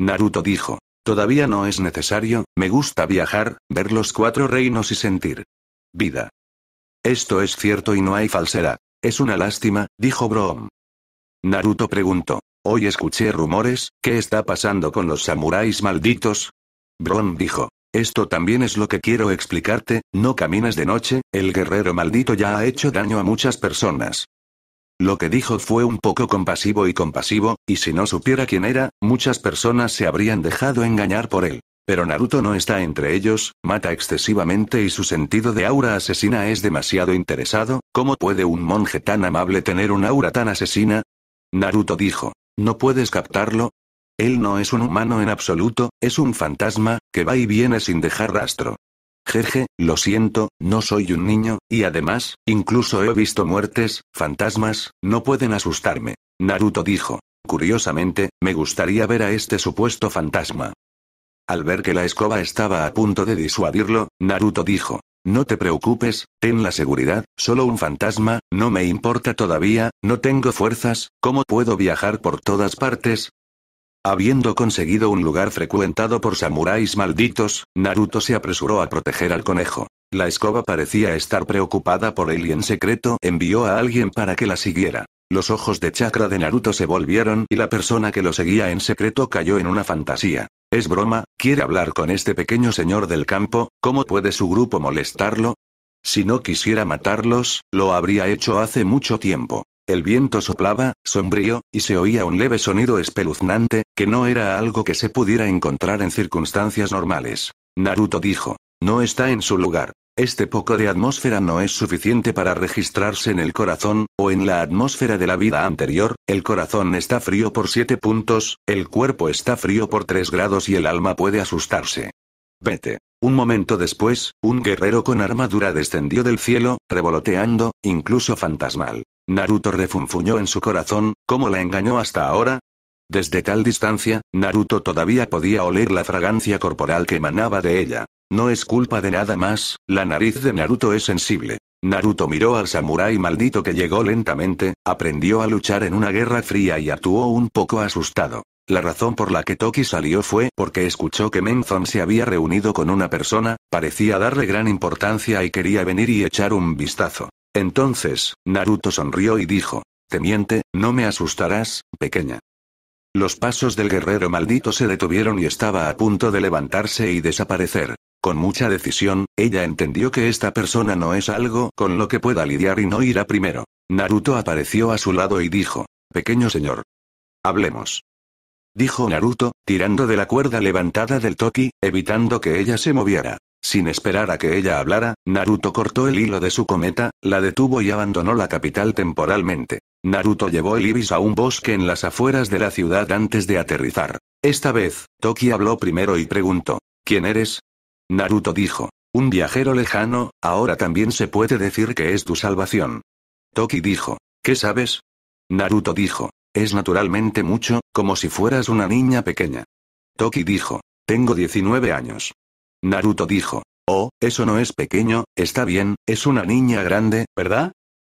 Naruto dijo. Todavía no es necesario, me gusta viajar, ver los cuatro reinos y sentir. Vida. Esto es cierto y no hay falsedad. Es una lástima, dijo Brom. Naruto preguntó. Hoy escuché rumores, ¿qué está pasando con los samuráis malditos? Bron dijo. Esto también es lo que quiero explicarte, no caminas de noche, el guerrero maldito ya ha hecho daño a muchas personas. Lo que dijo fue un poco compasivo y compasivo, y si no supiera quién era, muchas personas se habrían dejado engañar por él. Pero Naruto no está entre ellos, mata excesivamente y su sentido de aura asesina es demasiado interesado, ¿cómo puede un monje tan amable tener un aura tan asesina? Naruto dijo, ¿no puedes captarlo? Él no es un humano en absoluto, es un fantasma, que va y viene sin dejar rastro. Jeje, lo siento, no soy un niño, y además, incluso he visto muertes, fantasmas, no pueden asustarme. Naruto dijo. Curiosamente, me gustaría ver a este supuesto fantasma. Al ver que la escoba estaba a punto de disuadirlo, Naruto dijo. No te preocupes, ten la seguridad, solo un fantasma, no me importa todavía, no tengo fuerzas, ¿cómo puedo viajar por todas partes? Habiendo conseguido un lugar frecuentado por samuráis malditos, Naruto se apresuró a proteger al conejo. La escoba parecía estar preocupada por él y en secreto envió a alguien para que la siguiera. Los ojos de chakra de Naruto se volvieron y la persona que lo seguía en secreto cayó en una fantasía. Es broma, quiere hablar con este pequeño señor del campo, ¿cómo puede su grupo molestarlo? Si no quisiera matarlos, lo habría hecho hace mucho tiempo. El viento soplaba, sombrío, y se oía un leve sonido espeluznante, que no era algo que se pudiera encontrar en circunstancias normales. Naruto dijo. No está en su lugar. Este poco de atmósfera no es suficiente para registrarse en el corazón, o en la atmósfera de la vida anterior, el corazón está frío por siete puntos, el cuerpo está frío por 3 grados y el alma puede asustarse. Vete. Un momento después, un guerrero con armadura descendió del cielo, revoloteando, incluso fantasmal. Naruto refunfuñó en su corazón, ¿cómo la engañó hasta ahora? Desde tal distancia, Naruto todavía podía oler la fragancia corporal que emanaba de ella. No es culpa de nada más, la nariz de Naruto es sensible. Naruto miró al samurai maldito que llegó lentamente, aprendió a luchar en una guerra fría y actuó un poco asustado. La razón por la que Toki salió fue porque escuchó que Menzon se había reunido con una persona, parecía darle gran importancia y quería venir y echar un vistazo. Entonces, Naruto sonrió y dijo, Teniente, no me asustarás, pequeña. Los pasos del guerrero maldito se detuvieron y estaba a punto de levantarse y desaparecer. Con mucha decisión, ella entendió que esta persona no es algo con lo que pueda lidiar y no irá primero. Naruto apareció a su lado y dijo, Pequeño señor. Hablemos. Dijo Naruto, tirando de la cuerda levantada del Toki, evitando que ella se moviera. Sin esperar a que ella hablara, Naruto cortó el hilo de su cometa, la detuvo y abandonó la capital temporalmente. Naruto llevó el Ibis a un bosque en las afueras de la ciudad antes de aterrizar. Esta vez, Toki habló primero y preguntó, ¿quién eres? Naruto dijo, un viajero lejano, ahora también se puede decir que es tu salvación. Toki dijo, ¿qué sabes? Naruto dijo, es naturalmente mucho, como si fueras una niña pequeña. Toki dijo, tengo 19 años. Naruto dijo. Oh, eso no es pequeño, está bien, es una niña grande, ¿verdad?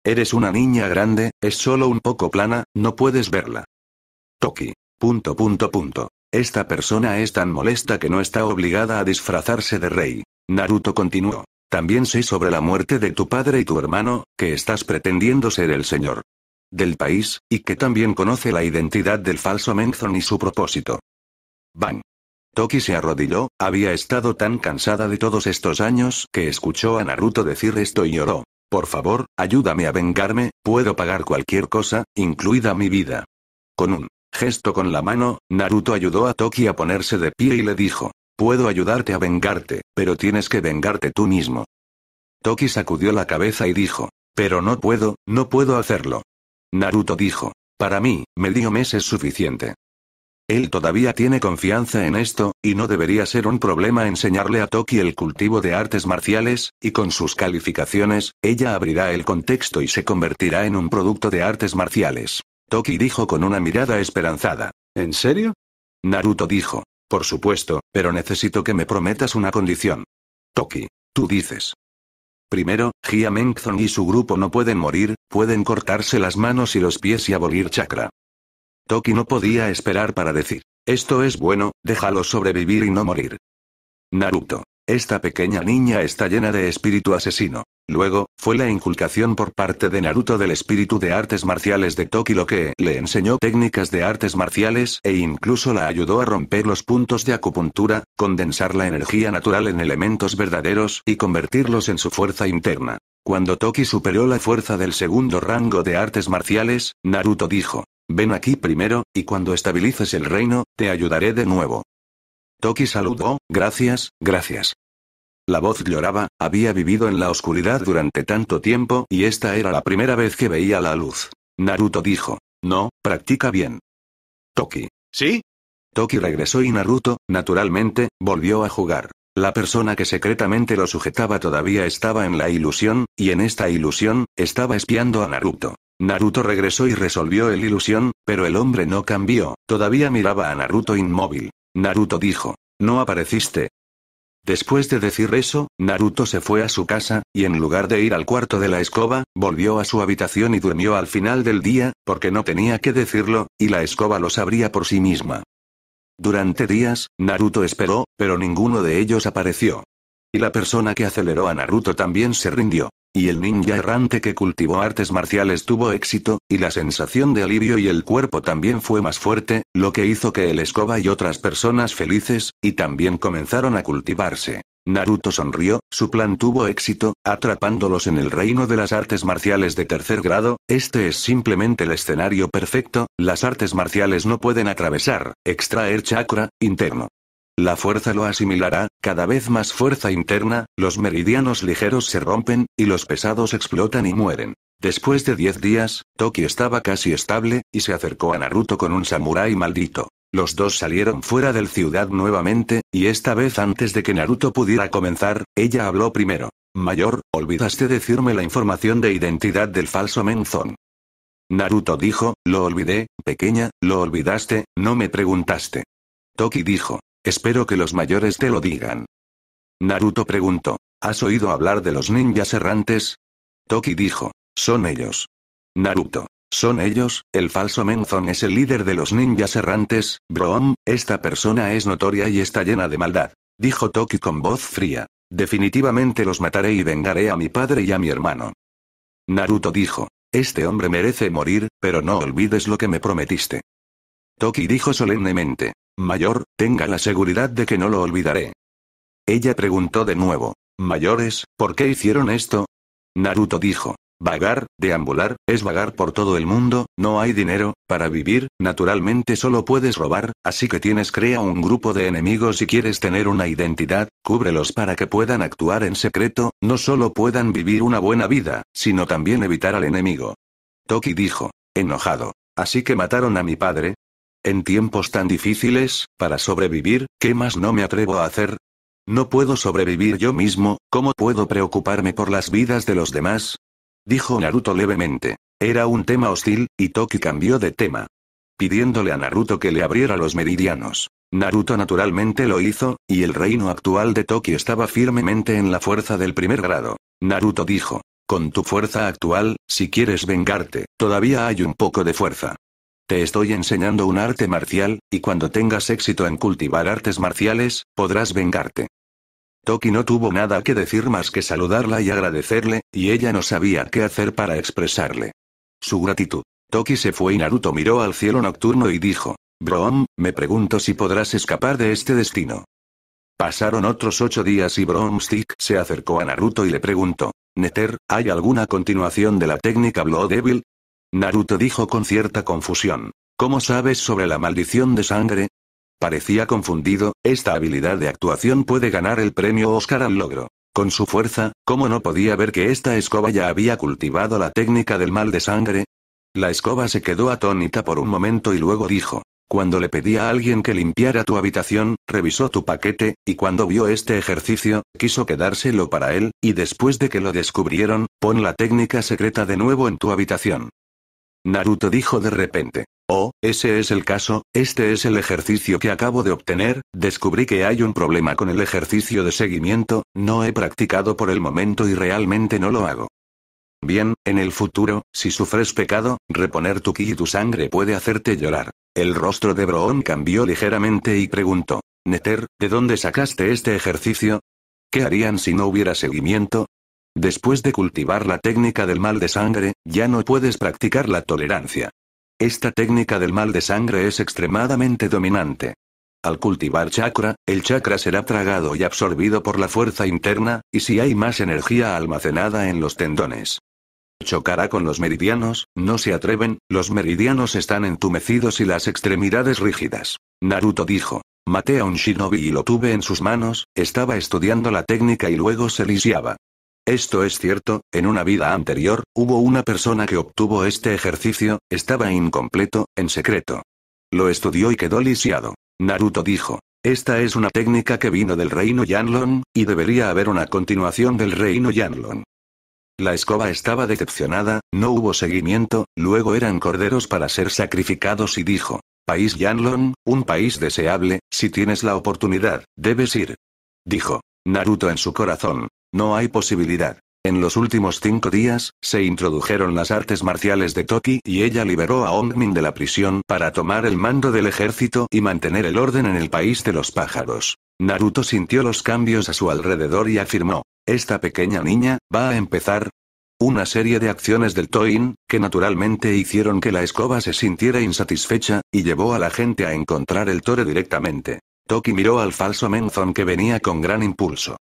Eres una niña grande, es solo un poco plana, no puedes verla. Toki. Punto punto punto. Esta persona es tan molesta que no está obligada a disfrazarse de rey. Naruto continuó. También sé sobre la muerte de tu padre y tu hermano, que estás pretendiendo ser el señor del país, y que también conoce la identidad del falso Menzon y su propósito. Bang. Toki se arrodilló, había estado tan cansada de todos estos años que escuchó a Naruto decir esto y lloró. Por favor, ayúdame a vengarme, puedo pagar cualquier cosa, incluida mi vida. Con un gesto con la mano, Naruto ayudó a Toki a ponerse de pie y le dijo, puedo ayudarte a vengarte, pero tienes que vengarte tú mismo. Toki sacudió la cabeza y dijo, pero no puedo, no puedo hacerlo. Naruto dijo, para mí, medio mes es suficiente. Él todavía tiene confianza en esto, y no debería ser un problema enseñarle a Toki el cultivo de artes marciales, y con sus calificaciones, ella abrirá el contexto y se convertirá en un producto de artes marciales. Toki dijo con una mirada esperanzada. ¿En serio? Naruto dijo. Por supuesto, pero necesito que me prometas una condición. Toki. Tú dices. Primero, Gia y su grupo no pueden morir, pueden cortarse las manos y los pies y abolir chakra. Toki no podía esperar para decir, esto es bueno, déjalo sobrevivir y no morir. Naruto. Esta pequeña niña está llena de espíritu asesino. Luego, fue la inculcación por parte de Naruto del espíritu de artes marciales de Toki lo que le enseñó técnicas de artes marciales e incluso la ayudó a romper los puntos de acupuntura, condensar la energía natural en elementos verdaderos y convertirlos en su fuerza interna. Cuando Toki superó la fuerza del segundo rango de artes marciales, Naruto dijo, Ven aquí primero, y cuando estabilices el reino, te ayudaré de nuevo. Toki saludó, gracias, gracias. La voz lloraba, había vivido en la oscuridad durante tanto tiempo y esta era la primera vez que veía la luz. Naruto dijo, no, practica bien. Toki. ¿Sí? Toki regresó y Naruto, naturalmente, volvió a jugar. La persona que secretamente lo sujetaba todavía estaba en la ilusión, y en esta ilusión, estaba espiando a Naruto. Naruto regresó y resolvió el ilusión, pero el hombre no cambió, todavía miraba a Naruto inmóvil. Naruto dijo, no apareciste. Después de decir eso, Naruto se fue a su casa, y en lugar de ir al cuarto de la escoba, volvió a su habitación y durmió al final del día, porque no tenía que decirlo, y la escoba lo sabría por sí misma. Durante días, Naruto esperó, pero ninguno de ellos apareció. Y la persona que aceleró a Naruto también se rindió. Y el ninja errante que cultivó artes marciales tuvo éxito, y la sensación de alivio y el cuerpo también fue más fuerte, lo que hizo que el escoba y otras personas felices, y también comenzaron a cultivarse. Naruto sonrió, su plan tuvo éxito, atrapándolos en el reino de las artes marciales de tercer grado, este es simplemente el escenario perfecto, las artes marciales no pueden atravesar, extraer chakra, interno. La fuerza lo asimilará, cada vez más fuerza interna, los meridianos ligeros se rompen, y los pesados explotan y mueren. Después de diez días, Toki estaba casi estable, y se acercó a Naruto con un samurái maldito. Los dos salieron fuera del ciudad nuevamente, y esta vez antes de que Naruto pudiera comenzar, ella habló primero. Mayor, olvidaste decirme la información de identidad del falso menzón. Naruto dijo, lo olvidé, pequeña, lo olvidaste, no me preguntaste. Toki dijo, Espero que los mayores te lo digan. Naruto preguntó, ¿has oído hablar de los ninjas errantes? Toki dijo, son ellos. Naruto, son ellos, el falso Menzon es el líder de los ninjas errantes, Broom, esta persona es notoria y está llena de maldad, dijo Toki con voz fría. Definitivamente los mataré y vengaré a mi padre y a mi hermano. Naruto dijo, este hombre merece morir, pero no olvides lo que me prometiste. Toki dijo solemnemente, Mayor, tenga la seguridad de que no lo olvidaré. Ella preguntó de nuevo, Mayores, ¿por qué hicieron esto? Naruto dijo, Vagar, deambular, es vagar por todo el mundo, no hay dinero, para vivir, naturalmente solo puedes robar, así que tienes crea un grupo de enemigos y quieres tener una identidad, cúbrelos para que puedan actuar en secreto, no solo puedan vivir una buena vida, sino también evitar al enemigo. Toki dijo, enojado. Así que mataron a mi padre, en tiempos tan difíciles, para sobrevivir, ¿qué más no me atrevo a hacer? No puedo sobrevivir yo mismo, ¿cómo puedo preocuparme por las vidas de los demás? Dijo Naruto levemente. Era un tema hostil, y Toki cambió de tema. Pidiéndole a Naruto que le abriera los meridianos. Naruto naturalmente lo hizo, y el reino actual de Toki estaba firmemente en la fuerza del primer grado. Naruto dijo, con tu fuerza actual, si quieres vengarte, todavía hay un poco de fuerza. Te estoy enseñando un arte marcial, y cuando tengas éxito en cultivar artes marciales, podrás vengarte. Toki no tuvo nada que decir más que saludarla y agradecerle, y ella no sabía qué hacer para expresarle. Su gratitud. Toki se fue y Naruto miró al cielo nocturno y dijo, "Brom, me pregunto si podrás escapar de este destino. Pasaron otros ocho días y Stick se acercó a Naruto y le preguntó, Neter, ¿hay alguna continuación de la técnica Blood Devil? Naruto dijo con cierta confusión. ¿Cómo sabes sobre la maldición de sangre? Parecía confundido, esta habilidad de actuación puede ganar el premio Oscar al logro. Con su fuerza, ¿cómo no podía ver que esta escoba ya había cultivado la técnica del mal de sangre? La escoba se quedó atónita por un momento y luego dijo, cuando le pedí a alguien que limpiara tu habitación, revisó tu paquete, y cuando vio este ejercicio, quiso quedárselo para él, y después de que lo descubrieron, pon la técnica secreta de nuevo en tu habitación. Naruto dijo de repente. Oh, ese es el caso, este es el ejercicio que acabo de obtener, descubrí que hay un problema con el ejercicio de seguimiento, no he practicado por el momento y realmente no lo hago. Bien, en el futuro, si sufres pecado, reponer tu ki y tu sangre puede hacerte llorar. El rostro de Broon cambió ligeramente y preguntó. Neter, ¿de dónde sacaste este ejercicio? ¿Qué harían si no hubiera seguimiento? Después de cultivar la técnica del mal de sangre, ya no puedes practicar la tolerancia. Esta técnica del mal de sangre es extremadamente dominante. Al cultivar chakra, el chakra será tragado y absorbido por la fuerza interna, y si hay más energía almacenada en los tendones. Chocará con los meridianos, no se atreven, los meridianos están entumecidos y las extremidades rígidas. Naruto dijo. Maté a un shinobi y lo tuve en sus manos, estaba estudiando la técnica y luego se lisiaba. Esto es cierto, en una vida anterior, hubo una persona que obtuvo este ejercicio, estaba incompleto, en secreto. Lo estudió y quedó lisiado. Naruto dijo, esta es una técnica que vino del reino Yanlon, y debería haber una continuación del reino Yanlon. La escoba estaba decepcionada, no hubo seguimiento, luego eran corderos para ser sacrificados y dijo, País Yanlon, un país deseable, si tienes la oportunidad, debes ir. Dijo, Naruto en su corazón, no hay posibilidad. En los últimos cinco días, se introdujeron las artes marciales de Toki y ella liberó a Ongmin de la prisión para tomar el mando del ejército y mantener el orden en el país de los pájaros. Naruto sintió los cambios a su alrededor y afirmó, esta pequeña niña, va a empezar. Una serie de acciones del Toin, que naturalmente hicieron que la escoba se sintiera insatisfecha, y llevó a la gente a encontrar el tore directamente. Toki miró al falso Menzon que venía con gran impulso.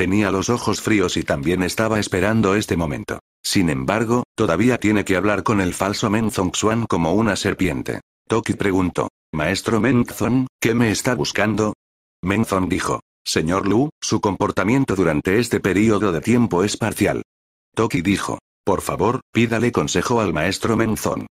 Tenía los ojos fríos y también estaba esperando este momento. Sin embargo, todavía tiene que hablar con el falso Xuan como una serpiente. Toki preguntó. Maestro Menzong, ¿qué me está buscando? Menzong dijo. Señor Lu, su comportamiento durante este periodo de tiempo es parcial. Toki dijo. Por favor, pídale consejo al maestro Menzong.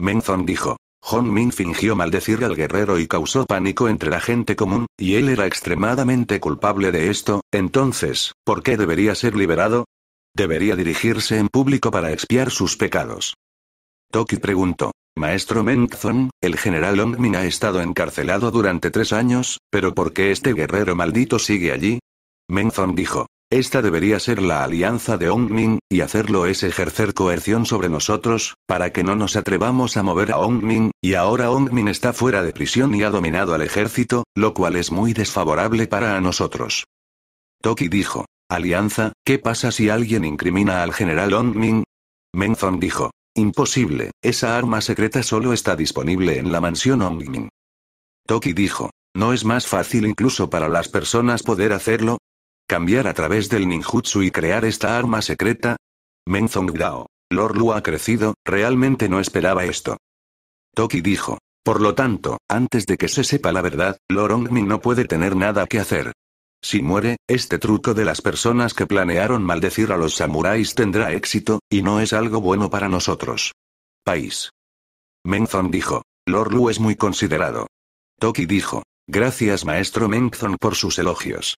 Menzong dijo. Hong Min fingió maldecir al guerrero y causó pánico entre la gente común, y él era extremadamente culpable de esto, entonces, ¿por qué debería ser liberado? Debería dirigirse en público para expiar sus pecados. Toki preguntó. Maestro Mengzon, el general Min ha estado encarcelado durante tres años, pero ¿por qué este guerrero maldito sigue allí? Mengzon dijo. Esta debería ser la alianza de min y hacerlo es ejercer coerción sobre nosotros, para que no nos atrevamos a mover a Ongmin, y ahora Ongmin está fuera de prisión y ha dominado al ejército, lo cual es muy desfavorable para nosotros. Toki dijo. Alianza, ¿qué pasa si alguien incrimina al general Meng Zong dijo. Imposible, esa arma secreta solo está disponible en la mansión Ongmin. Toki dijo. No es más fácil incluso para las personas poder hacerlo, cambiar a través del ninjutsu y crear esta arma secreta? Menzong Dao. Lord Lu ha crecido, realmente no esperaba esto. Toki dijo. Por lo tanto, antes de que se sepa la verdad, Lorong Ongmin no puede tener nada que hacer. Si muere, este truco de las personas que planearon maldecir a los samuráis tendrá éxito, y no es algo bueno para nosotros. País. Menzong dijo. Lord Lu es muy considerado. Toki dijo. Gracias maestro Menzong por sus elogios.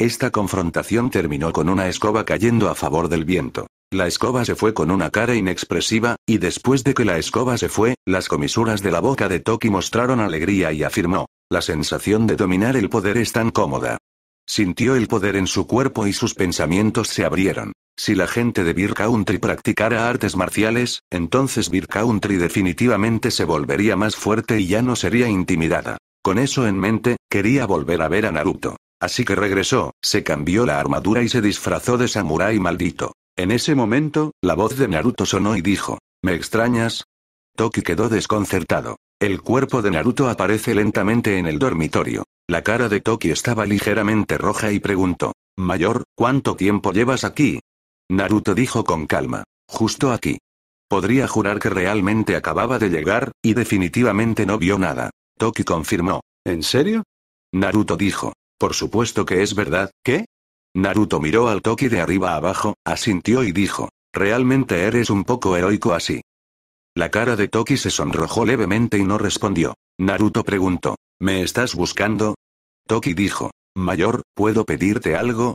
Esta confrontación terminó con una escoba cayendo a favor del viento. La escoba se fue con una cara inexpresiva, y después de que la escoba se fue, las comisuras de la boca de Toki mostraron alegría y afirmó, la sensación de dominar el poder es tan cómoda. Sintió el poder en su cuerpo y sus pensamientos se abrieron. Si la gente de Beer Country practicara artes marciales, entonces Beer Country definitivamente se volvería más fuerte y ya no sería intimidada. Con eso en mente, quería volver a ver a Naruto. Así que regresó, se cambió la armadura y se disfrazó de samurái maldito. En ese momento, la voz de Naruto sonó y dijo, ¿me extrañas? Toki quedó desconcertado. El cuerpo de Naruto aparece lentamente en el dormitorio. La cara de Toki estaba ligeramente roja y preguntó, Mayor, ¿cuánto tiempo llevas aquí? Naruto dijo con calma, justo aquí. Podría jurar que realmente acababa de llegar, y definitivamente no vio nada. Toki confirmó, ¿en serio? Naruto dijo, por supuesto que es verdad, ¿qué? Naruto miró al Toki de arriba abajo, asintió y dijo, realmente eres un poco heroico así. La cara de Toki se sonrojó levemente y no respondió. Naruto preguntó, ¿me estás buscando? Toki dijo, Mayor, ¿puedo pedirte algo?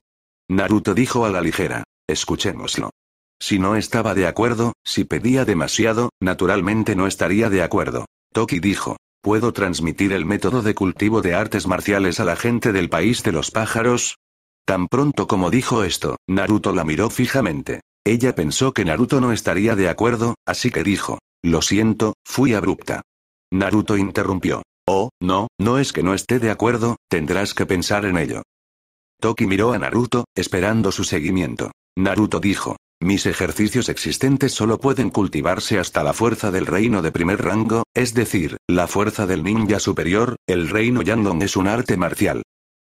Naruto dijo a la ligera, escuchémoslo. Si no estaba de acuerdo, si pedía demasiado, naturalmente no estaría de acuerdo. Toki dijo, ¿Puedo transmitir el método de cultivo de artes marciales a la gente del país de los pájaros? Tan pronto como dijo esto, Naruto la miró fijamente. Ella pensó que Naruto no estaría de acuerdo, así que dijo, lo siento, fui abrupta. Naruto interrumpió. Oh, no, no es que no esté de acuerdo, tendrás que pensar en ello. Toki miró a Naruto, esperando su seguimiento. Naruto dijo, mis ejercicios existentes solo pueden cultivarse hasta la fuerza del reino de primer rango, es decir, la fuerza del ninja superior, el reino Yanlong es un arte marcial.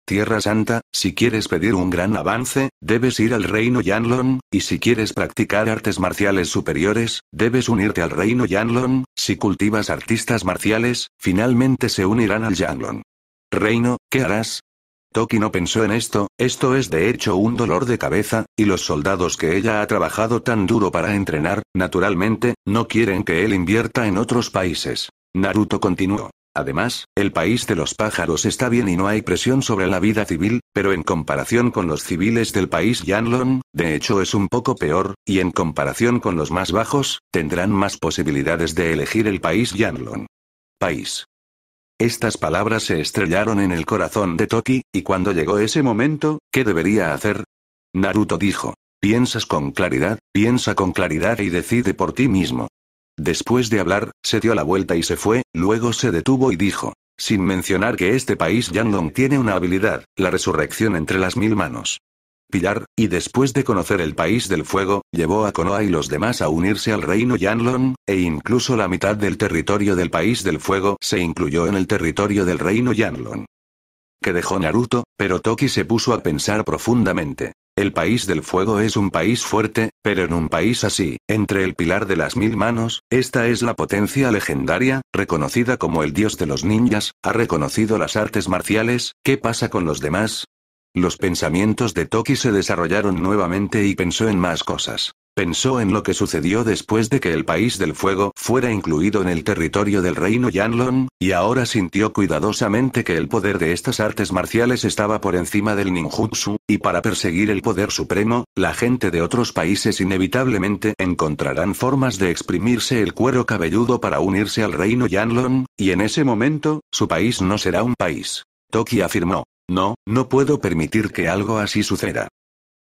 Tierra Santa, si quieres pedir un gran avance, debes ir al reino Yanlon, y si quieres practicar artes marciales superiores, debes unirte al reino Yanlon, si cultivas artistas marciales, finalmente se unirán al Yanlon. Reino, ¿qué harás? Toki no pensó en esto, esto es de hecho un dolor de cabeza, y los soldados que ella ha trabajado tan duro para entrenar, naturalmente, no quieren que él invierta en otros países. Naruto continuó. Además, el país de los pájaros está bien y no hay presión sobre la vida civil, pero en comparación con los civiles del país Yanlon, de hecho es un poco peor, y en comparación con los más bajos, tendrán más posibilidades de elegir el país Yanlon. País. Estas palabras se estrellaron en el corazón de Toki, y cuando llegó ese momento, ¿qué debería hacer? Naruto dijo. Piensas con claridad, piensa con claridad y decide por ti mismo. Después de hablar, se dio la vuelta y se fue, luego se detuvo y dijo. Sin mencionar que este país Yangon tiene una habilidad, la resurrección entre las mil manos pillar, y después de conocer el País del Fuego, llevó a Konoha y los demás a unirse al reino Yanlon, e incluso la mitad del territorio del País del Fuego se incluyó en el territorio del reino Yanlon. Que dejó Naruto, pero Toki se puso a pensar profundamente. El País del Fuego es un país fuerte, pero en un país así, entre el Pilar de las Mil Manos, esta es la potencia legendaria, reconocida como el dios de los ninjas, ha reconocido las artes marciales, ¿qué pasa con los demás? Los pensamientos de Toki se desarrollaron nuevamente y pensó en más cosas. Pensó en lo que sucedió después de que el País del Fuego fuera incluido en el territorio del reino Yanlon, y ahora sintió cuidadosamente que el poder de estas artes marciales estaba por encima del ninjutsu, y para perseguir el poder supremo, la gente de otros países inevitablemente encontrarán formas de exprimirse el cuero cabelludo para unirse al reino Yanlon, y en ese momento, su país no será un país. Toki afirmó. No, no puedo permitir que algo así suceda.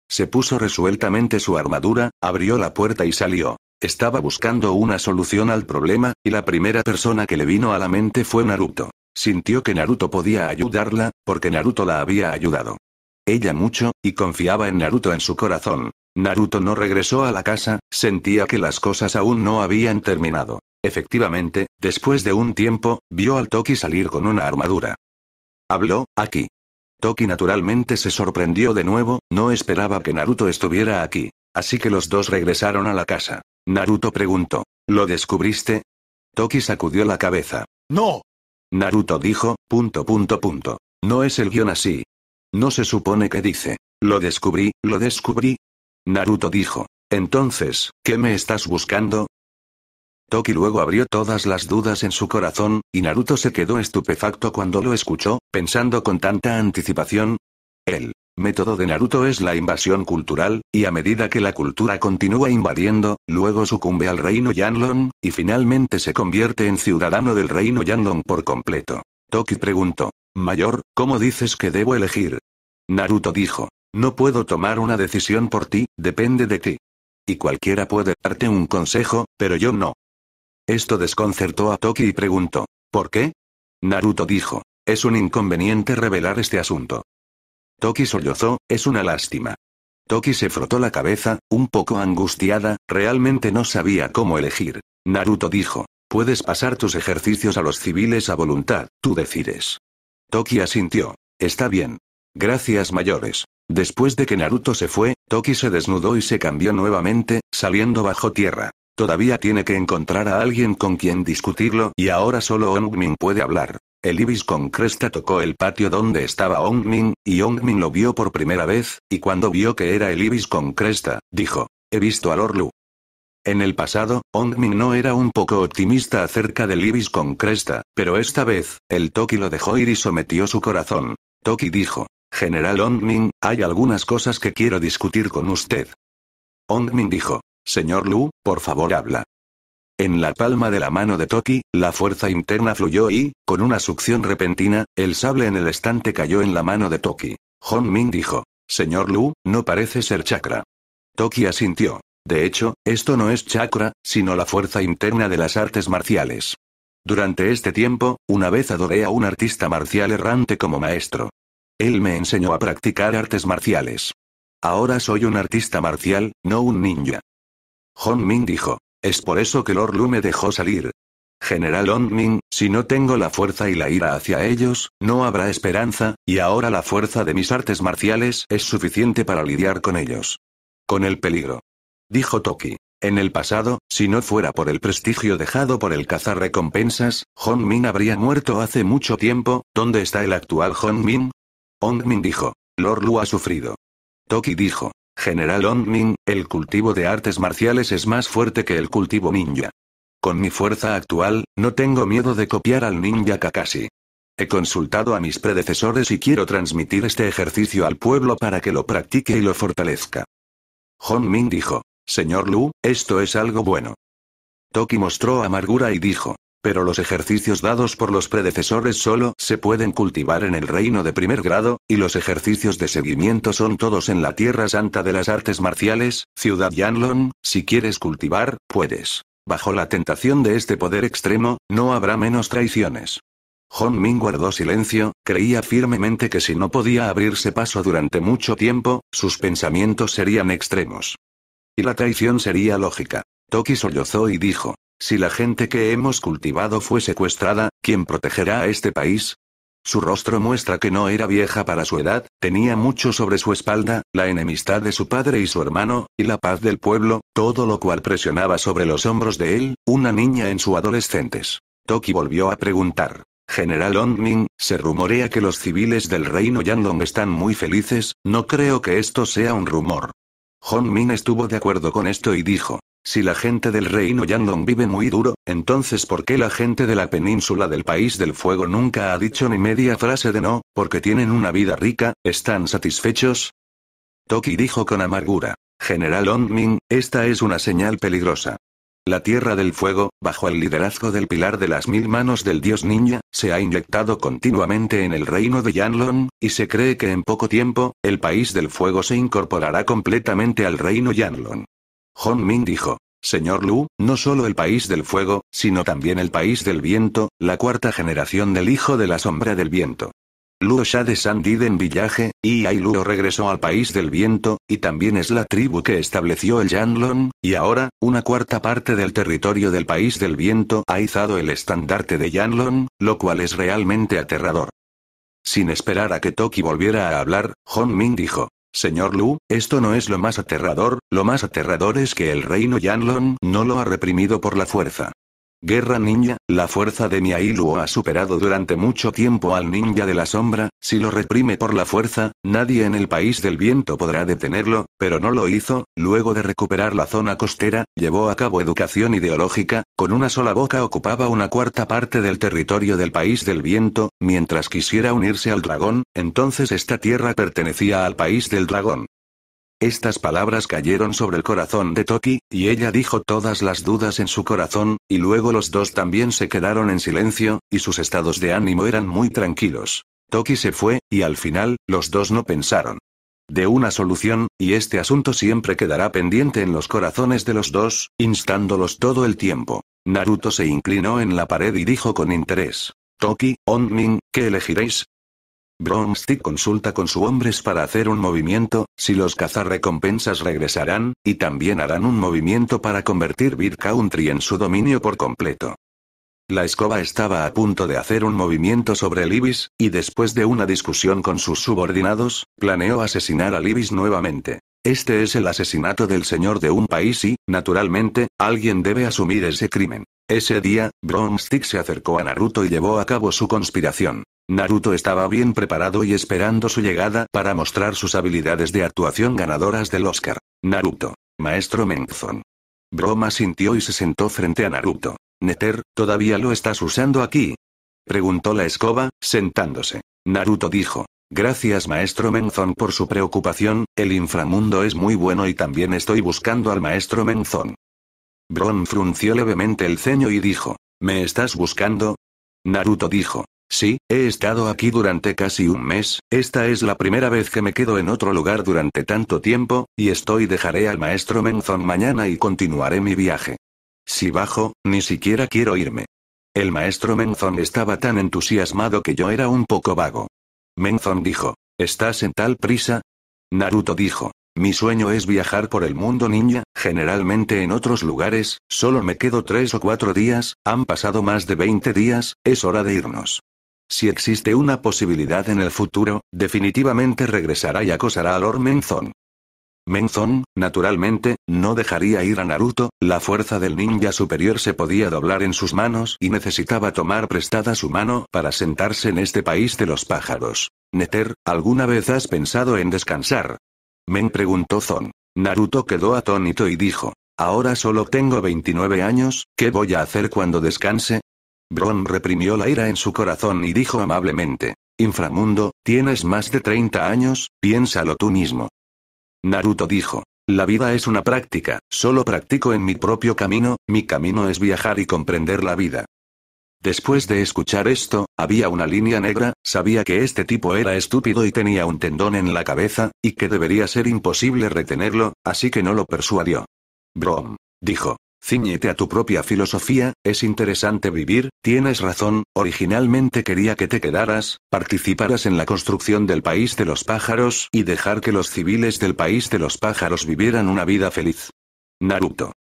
Se puso resueltamente su armadura, abrió la puerta y salió. Estaba buscando una solución al problema, y la primera persona que le vino a la mente fue Naruto. Sintió que Naruto podía ayudarla, porque Naruto la había ayudado. Ella mucho, y confiaba en Naruto en su corazón. Naruto no regresó a la casa, sentía que las cosas aún no habían terminado. Efectivamente, después de un tiempo, vio al Toki salir con una armadura. Habló, aquí. Toki naturalmente se sorprendió de nuevo, no esperaba que Naruto estuviera aquí. Así que los dos regresaron a la casa. Naruto preguntó, ¿lo descubriste? Toki sacudió la cabeza. ¡No! Naruto dijo, punto punto punto. No es el guión así. No se supone que dice, lo descubrí, lo descubrí. Naruto dijo, entonces, ¿qué me estás buscando? Toki luego abrió todas las dudas en su corazón, y Naruto se quedó estupefacto cuando lo escuchó, pensando con tanta anticipación? El método de Naruto es la invasión cultural, y a medida que la cultura continúa invadiendo, luego sucumbe al reino Yanlong, y finalmente se convierte en ciudadano del reino Yanlong por completo. Toki preguntó, Mayor, ¿cómo dices que debo elegir? Naruto dijo, no puedo tomar una decisión por ti, depende de ti. Y cualquiera puede darte un consejo, pero yo no. Esto desconcertó a Toki y preguntó, ¿por qué? Naruto dijo, es un inconveniente revelar este asunto. Toki sollozó, es una lástima. Toki se frotó la cabeza, un poco angustiada, realmente no sabía cómo elegir. Naruto dijo, puedes pasar tus ejercicios a los civiles a voluntad, tú decides. Toki asintió, está bien. Gracias mayores. Después de que Naruto se fue, Toki se desnudó y se cambió nuevamente, saliendo bajo tierra. Todavía tiene que encontrar a alguien con quien discutirlo, y ahora solo Ongmin puede hablar. El ibis con cresta tocó el patio donde estaba Min, y Ongmin lo vio por primera vez, y cuando vio que era el ibis con cresta, dijo, he visto al Orlu. En el pasado, Min no era un poco optimista acerca del ibis con cresta, pero esta vez, el Toki lo dejó ir y sometió su corazón. Toki dijo, General Ongmin, hay algunas cosas que quiero discutir con usted. Ongmin dijo, Señor Lu, por favor habla. En la palma de la mano de Toki, la fuerza interna fluyó y, con una succión repentina, el sable en el estante cayó en la mano de Toki. Hong Min dijo, Señor Lu, no parece ser chakra. Toki asintió. De hecho, esto no es chakra, sino la fuerza interna de las artes marciales. Durante este tiempo, una vez adoré a un artista marcial errante como maestro. Él me enseñó a practicar artes marciales. Ahora soy un artista marcial, no un ninja. Hong Min dijo. Es por eso que Lord Lu me dejó salir. General Hong si no tengo la fuerza y la ira hacia ellos, no habrá esperanza, y ahora la fuerza de mis artes marciales es suficiente para lidiar con ellos. Con el peligro. Dijo Toki. En el pasado, si no fuera por el prestigio dejado por el cazar recompensas, Hong Min habría muerto hace mucho tiempo. ¿Dónde está el actual Hon Min? Hong Min dijo. Lord Lu ha sufrido. Toki dijo. General Ming, el cultivo de artes marciales es más fuerte que el cultivo ninja. Con mi fuerza actual, no tengo miedo de copiar al ninja Kakashi. He consultado a mis predecesores y quiero transmitir este ejercicio al pueblo para que lo practique y lo fortalezca. Hon Min dijo, Señor Lu, esto es algo bueno. Toki mostró amargura y dijo, pero los ejercicios dados por los predecesores solo se pueden cultivar en el reino de primer grado, y los ejercicios de seguimiento son todos en la Tierra Santa de las Artes Marciales, Ciudad Yanlon, si quieres cultivar, puedes. Bajo la tentación de este poder extremo, no habrá menos traiciones. Hong Ming guardó silencio, creía firmemente que si no podía abrirse paso durante mucho tiempo, sus pensamientos serían extremos. Y la traición sería lógica. Toki sollozó y dijo, si la gente que hemos cultivado fue secuestrada, ¿quién protegerá a este país? Su rostro muestra que no era vieja para su edad, tenía mucho sobre su espalda, la enemistad de su padre y su hermano, y la paz del pueblo, todo lo cual presionaba sobre los hombros de él, una niña en su adolescentes. Toki volvió a preguntar. General Honmin, se rumorea que los civiles del reino Yanlong están muy felices, no creo que esto sea un rumor. Hong estuvo de acuerdo con esto y dijo, si la gente del reino Yanlong vive muy duro, entonces ¿por qué la gente de la península del País del Fuego nunca ha dicho ni media frase de no, porque tienen una vida rica, están satisfechos? Toki dijo con amargura. General On-Ning, esta es una señal peligrosa. La Tierra del Fuego, bajo el liderazgo del Pilar de las Mil Manos del Dios Niña, se ha inyectado continuamente en el reino de Yanlong, y se cree que en poco tiempo, el País del Fuego se incorporará completamente al reino Yanlong. Hon Ming dijo. Señor Lu, no solo el país del fuego, sino también el país del viento, la cuarta generación del hijo de la sombra del viento. Luo Sha de en Villaje, y Ai Lu regresó al país del viento, y también es la tribu que estableció el Yanlong, y ahora, una cuarta parte del territorio del país del viento ha izado el estandarte de Yanlong, lo cual es realmente aterrador. Sin esperar a que Toki volviera a hablar, Hong Ming dijo, Señor Lu, esto no es lo más aterrador, lo más aterrador es que el reino Yanlong no lo ha reprimido por la fuerza. Guerra Ninja, la fuerza de Miailu ha superado durante mucho tiempo al ninja de la sombra, si lo reprime por la fuerza, nadie en el país del viento podrá detenerlo, pero no lo hizo, luego de recuperar la zona costera, llevó a cabo educación ideológica, con una sola boca ocupaba una cuarta parte del territorio del país del viento, mientras quisiera unirse al dragón, entonces esta tierra pertenecía al país del dragón. Estas palabras cayeron sobre el corazón de Toki, y ella dijo todas las dudas en su corazón, y luego los dos también se quedaron en silencio, y sus estados de ánimo eran muy tranquilos. Toki se fue, y al final, los dos no pensaron de una solución, y este asunto siempre quedará pendiente en los corazones de los dos, instándolos todo el tiempo. Naruto se inclinó en la pared y dijo con interés. Toki, Onmin, ¿qué elegiréis? Bromstick consulta con su hombres para hacer un movimiento, si los cazarrecompensas regresarán, y también harán un movimiento para convertir Beer Country en su dominio por completo. La escoba estaba a punto de hacer un movimiento sobre Libis, y después de una discusión con sus subordinados, planeó asesinar a Libis nuevamente. Este es el asesinato del señor de un país y, naturalmente, alguien debe asumir ese crimen. Ese día, Bromstick se acercó a Naruto y llevó a cabo su conspiración. Naruto estaba bien preparado y esperando su llegada para mostrar sus habilidades de actuación ganadoras del Oscar. Naruto. Maestro Menzon. Broma sintió y se sentó frente a Naruto. Neter, ¿todavía lo estás usando aquí? Preguntó la escoba, sentándose. Naruto dijo. Gracias maestro Menzon por su preocupación, el inframundo es muy bueno y también estoy buscando al maestro Menzon. Bron frunció levemente el ceño y dijo. ¿Me estás buscando? Naruto dijo. Sí, he estado aquí durante casi un mes, esta es la primera vez que me quedo en otro lugar durante tanto tiempo, y estoy dejaré al maestro Menzon mañana y continuaré mi viaje. Si bajo, ni siquiera quiero irme. El maestro Menzón estaba tan entusiasmado que yo era un poco vago. Menzon dijo, ¿estás en tal prisa? Naruto dijo, mi sueño es viajar por el mundo niña, generalmente en otros lugares, solo me quedo tres o cuatro días, han pasado más de 20 días, es hora de irnos. Si existe una posibilidad en el futuro, definitivamente regresará y acosará a Lord Menzon. Menzon, naturalmente, no dejaría ir a Naruto, la fuerza del ninja superior se podía doblar en sus manos y necesitaba tomar prestada su mano para sentarse en este país de los pájaros. Neter, ¿alguna vez has pensado en descansar? Men preguntó Zon. Naruto quedó atónito y dijo, ahora solo tengo 29 años, ¿qué voy a hacer cuando descanse? Bron reprimió la ira en su corazón y dijo amablemente, Inframundo, tienes más de 30 años, piénsalo tú mismo. Naruto dijo. La vida es una práctica, solo practico en mi propio camino, mi camino es viajar y comprender la vida. Después de escuchar esto, había una línea negra, sabía que este tipo era estúpido y tenía un tendón en la cabeza, y que debería ser imposible retenerlo, así que no lo persuadió. Brom. Dijo. Cíñete a tu propia filosofía, es interesante vivir, tienes razón, originalmente quería que te quedaras, participaras en la construcción del país de los pájaros y dejar que los civiles del país de los pájaros vivieran una vida feliz. Naruto.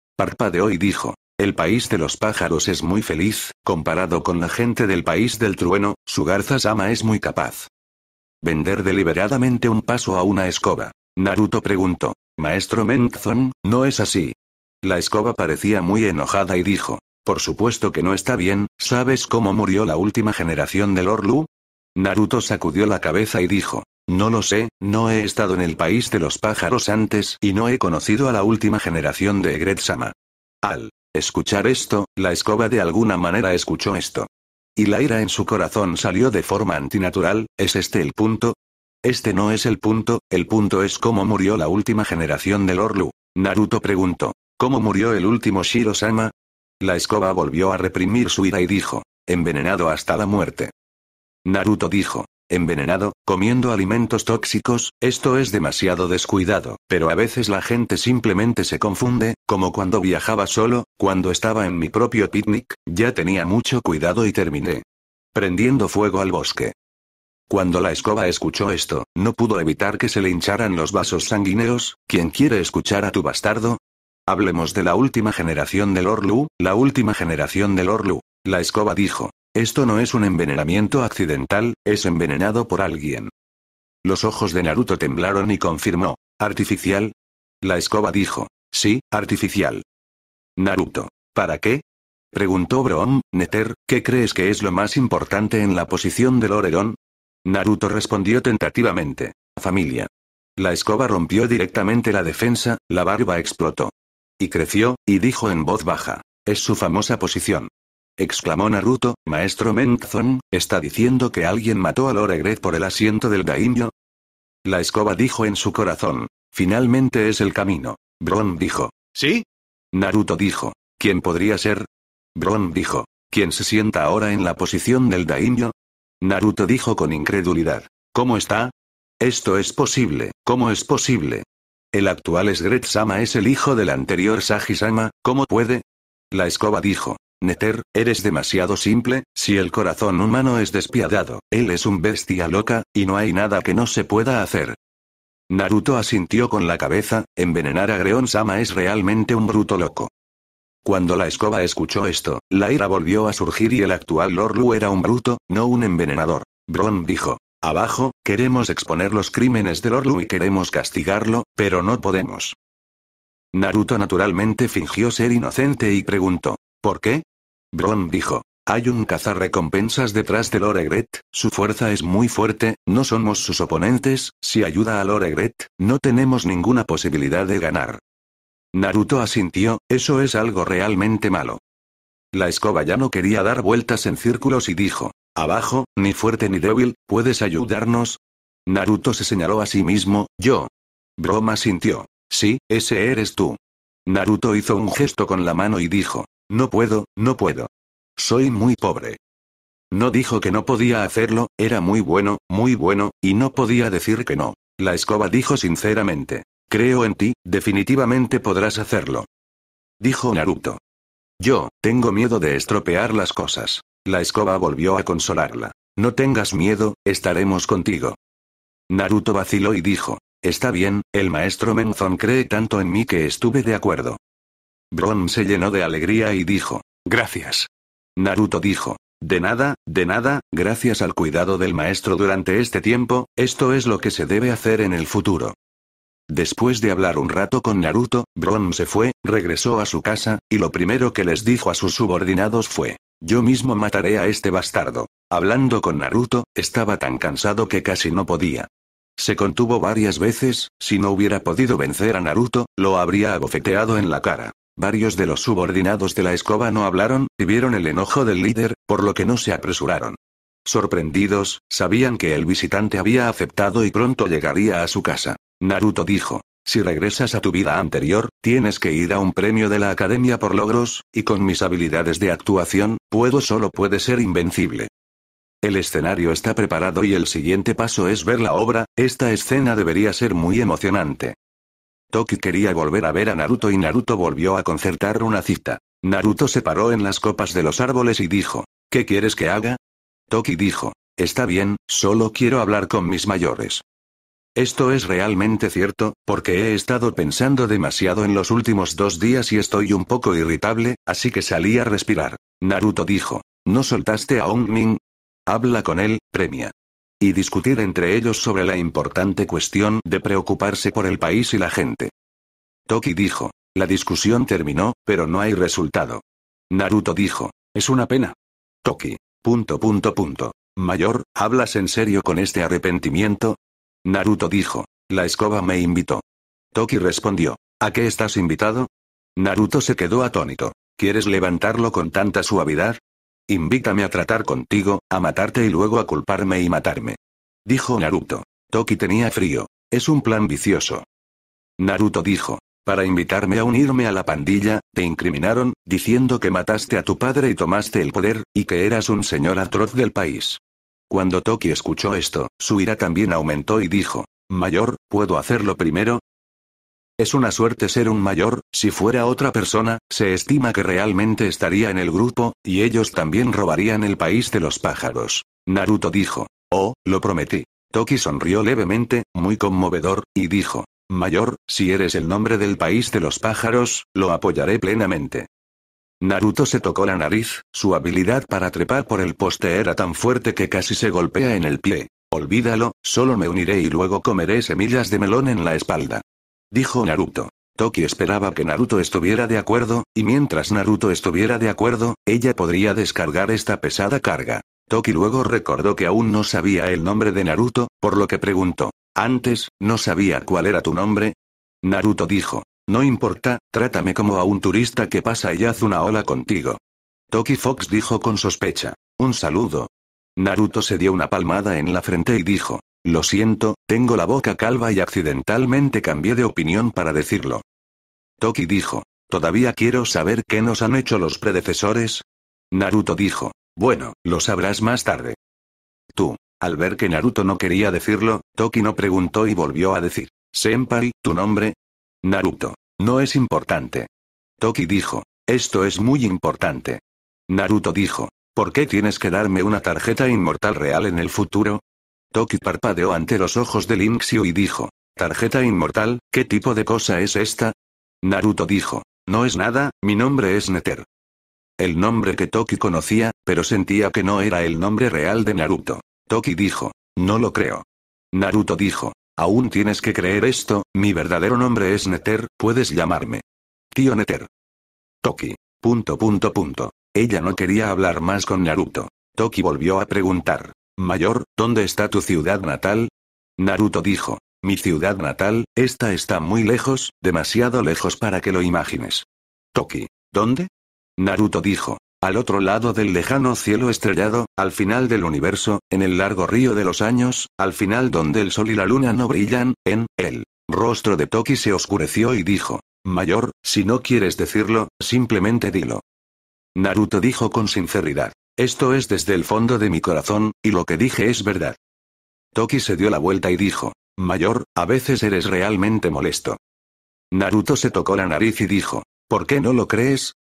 de hoy, dijo. El país de los pájaros es muy feliz, comparado con la gente del país del trueno, su garza-sama es muy capaz. Vender deliberadamente un paso a una escoba. Naruto preguntó. Maestro Menzon, no es así, la escoba parecía muy enojada y dijo, por supuesto que no está bien, ¿sabes cómo murió la última generación del Orlu? Naruto sacudió la cabeza y dijo, no lo sé, no he estado en el país de los pájaros antes y no he conocido a la última generación de Egretsama. Al escuchar esto, la escoba de alguna manera escuchó esto. Y la ira en su corazón salió de forma antinatural, ¿es este el punto? Este no es el punto, el punto es cómo murió la última generación del Orlu. Naruto preguntó. ¿Cómo murió el último Shiro-sama? La escoba volvió a reprimir su ira y dijo, envenenado hasta la muerte. Naruto dijo, envenenado, comiendo alimentos tóxicos, esto es demasiado descuidado, pero a veces la gente simplemente se confunde, como cuando viajaba solo, cuando estaba en mi propio picnic, ya tenía mucho cuidado y terminé prendiendo fuego al bosque. Cuando la escoba escuchó esto, no pudo evitar que se le hincharan los vasos sanguíneos, ¿quién quiere escuchar a tu bastardo? Hablemos de la última generación del Orlu, la última generación del Orlu. La escoba dijo. Esto no es un envenenamiento accidental, es envenenado por alguien. Los ojos de Naruto temblaron y confirmó. ¿Artificial? La escoba dijo. Sí, artificial. Naruto. ¿Para qué? Preguntó Broom, Neter, ¿qué crees que es lo más importante en la posición del Oregón? Naruto respondió tentativamente. Familia. La escoba rompió directamente la defensa, la barba explotó. Y creció, y dijo en voz baja. Es su famosa posición. Exclamó Naruto, maestro Menkzon, ¿está diciendo que alguien mató a Loregret por el asiento del daimyo? La escoba dijo en su corazón. Finalmente es el camino. Bron dijo. ¿Sí? Naruto dijo. ¿Quién podría ser? Bron dijo. ¿Quién se sienta ahora en la posición del daimyo? Naruto dijo con incredulidad. ¿Cómo está? Esto es posible, ¿cómo es posible? El actual Sgret-sama es el hijo del anterior Saji-sama, ¿cómo puede? La escoba dijo. Neter, eres demasiado simple, si el corazón humano es despiadado, él es un bestia loca, y no hay nada que no se pueda hacer. Naruto asintió con la cabeza, envenenar a Greon Sama es realmente un bruto loco. Cuando la escoba escuchó esto, la ira volvió a surgir y el actual Lord era un bruto, no un envenenador. Bron dijo, Abajo, queremos exponer los crímenes de Lorlu y queremos castigarlo, pero no podemos. Naruto naturalmente fingió ser inocente y preguntó, ¿por qué? Bron dijo, hay un cazarrecompensas detrás de Loregret, su fuerza es muy fuerte, no somos sus oponentes, si ayuda a Loregret, no tenemos ninguna posibilidad de ganar. Naruto asintió, eso es algo realmente malo. La escoba ya no quería dar vueltas en círculos y dijo, Abajo, ni fuerte ni débil, ¿puedes ayudarnos? Naruto se señaló a sí mismo, yo. Broma sintió. Sí, ese eres tú. Naruto hizo un gesto con la mano y dijo, no puedo, no puedo. Soy muy pobre. No dijo que no podía hacerlo, era muy bueno, muy bueno, y no podía decir que no. La escoba dijo sinceramente, creo en ti, definitivamente podrás hacerlo. Dijo Naruto. Yo, tengo miedo de estropear las cosas. La escoba volvió a consolarla. No tengas miedo, estaremos contigo. Naruto vaciló y dijo. Está bien, el maestro Menzón cree tanto en mí que estuve de acuerdo. Bron se llenó de alegría y dijo. Gracias. Naruto dijo. De nada, de nada, gracias al cuidado del maestro durante este tiempo, esto es lo que se debe hacer en el futuro. Después de hablar un rato con Naruto, Bron se fue, regresó a su casa, y lo primero que les dijo a sus subordinados fue, yo mismo mataré a este bastardo. Hablando con Naruto, estaba tan cansado que casi no podía. Se contuvo varias veces, si no hubiera podido vencer a Naruto, lo habría abofeteado en la cara. Varios de los subordinados de la escoba no hablaron, y vieron el enojo del líder, por lo que no se apresuraron. Sorprendidos, sabían que el visitante había aceptado y pronto llegaría a su casa. Naruto dijo, si regresas a tu vida anterior, tienes que ir a un premio de la academia por logros, y con mis habilidades de actuación, puedo solo puede ser invencible. El escenario está preparado y el siguiente paso es ver la obra, esta escena debería ser muy emocionante. Toki quería volver a ver a Naruto y Naruto volvió a concertar una cita. Naruto se paró en las copas de los árboles y dijo, ¿qué quieres que haga? Toki dijo, está bien, solo quiero hablar con mis mayores. Esto es realmente cierto, porque he estado pensando demasiado en los últimos dos días y estoy un poco irritable, así que salí a respirar. Naruto dijo. ¿No soltaste a Ning? Habla con él, premia. Y discutir entre ellos sobre la importante cuestión de preocuparse por el país y la gente. Toki dijo. La discusión terminó, pero no hay resultado. Naruto dijo. Es una pena. Toki. Punto punto punto. Mayor, ¿hablas en serio con este arrepentimiento? Naruto dijo. La escoba me invitó. Toki respondió. ¿A qué estás invitado? Naruto se quedó atónito. ¿Quieres levantarlo con tanta suavidad? Invítame a tratar contigo, a matarte y luego a culparme y matarme. Dijo Naruto. Toki tenía frío. Es un plan vicioso. Naruto dijo. Para invitarme a unirme a la pandilla, te incriminaron, diciendo que mataste a tu padre y tomaste el poder, y que eras un señor atroz del país. Cuando Toki escuchó esto, su ira también aumentó y dijo, Mayor, ¿puedo hacerlo primero? Es una suerte ser un mayor, si fuera otra persona, se estima que realmente estaría en el grupo, y ellos también robarían el país de los pájaros. Naruto dijo, Oh, lo prometí. Toki sonrió levemente, muy conmovedor, y dijo, Mayor, si eres el nombre del país de los pájaros, lo apoyaré plenamente. Naruto se tocó la nariz, su habilidad para trepar por el poste era tan fuerte que casi se golpea en el pie. Olvídalo, solo me uniré y luego comeré semillas de melón en la espalda. Dijo Naruto. Toki esperaba que Naruto estuviera de acuerdo, y mientras Naruto estuviera de acuerdo, ella podría descargar esta pesada carga. Toki luego recordó que aún no sabía el nombre de Naruto, por lo que preguntó. Antes, ¿no sabía cuál era tu nombre? Naruto dijo. No importa, trátame como a un turista que pasa y haz una ola contigo. Toki Fox dijo con sospecha. Un saludo. Naruto se dio una palmada en la frente y dijo. Lo siento, tengo la boca calva y accidentalmente cambié de opinión para decirlo. Toki dijo. Todavía quiero saber qué nos han hecho los predecesores. Naruto dijo. Bueno, lo sabrás más tarde. Tú. Al ver que Naruto no quería decirlo, Toki no preguntó y volvió a decir. Senpai, ¿tu nombre? Naruto. No es importante. Toki dijo, esto es muy importante. Naruto dijo, ¿por qué tienes que darme una tarjeta inmortal real en el futuro? Toki parpadeó ante los ojos de Linxio y dijo, ¿tarjeta inmortal? ¿Qué tipo de cosa es esta? Naruto dijo, no es nada, mi nombre es Neter. El nombre que Toki conocía, pero sentía que no era el nombre real de Naruto. Toki dijo, no lo creo. Naruto dijo, Aún tienes que creer esto, mi verdadero nombre es Neter, puedes llamarme. Tío Neter. Toki. Punto punto punto. Ella no quería hablar más con Naruto. Toki volvió a preguntar. Mayor, ¿dónde está tu ciudad natal? Naruto dijo. Mi ciudad natal, esta está muy lejos, demasiado lejos para que lo imagines. Toki. ¿Dónde? Naruto dijo. Al otro lado del lejano cielo estrellado, al final del universo, en el largo río de los años, al final donde el sol y la luna no brillan, en el rostro de Toki se oscureció y dijo, Mayor, si no quieres decirlo, simplemente dilo. Naruto dijo con sinceridad, esto es desde el fondo de mi corazón, y lo que dije es verdad. Toki se dio la vuelta y dijo, Mayor, a veces eres realmente molesto. Naruto se tocó la nariz y dijo, ¿por qué no lo crees?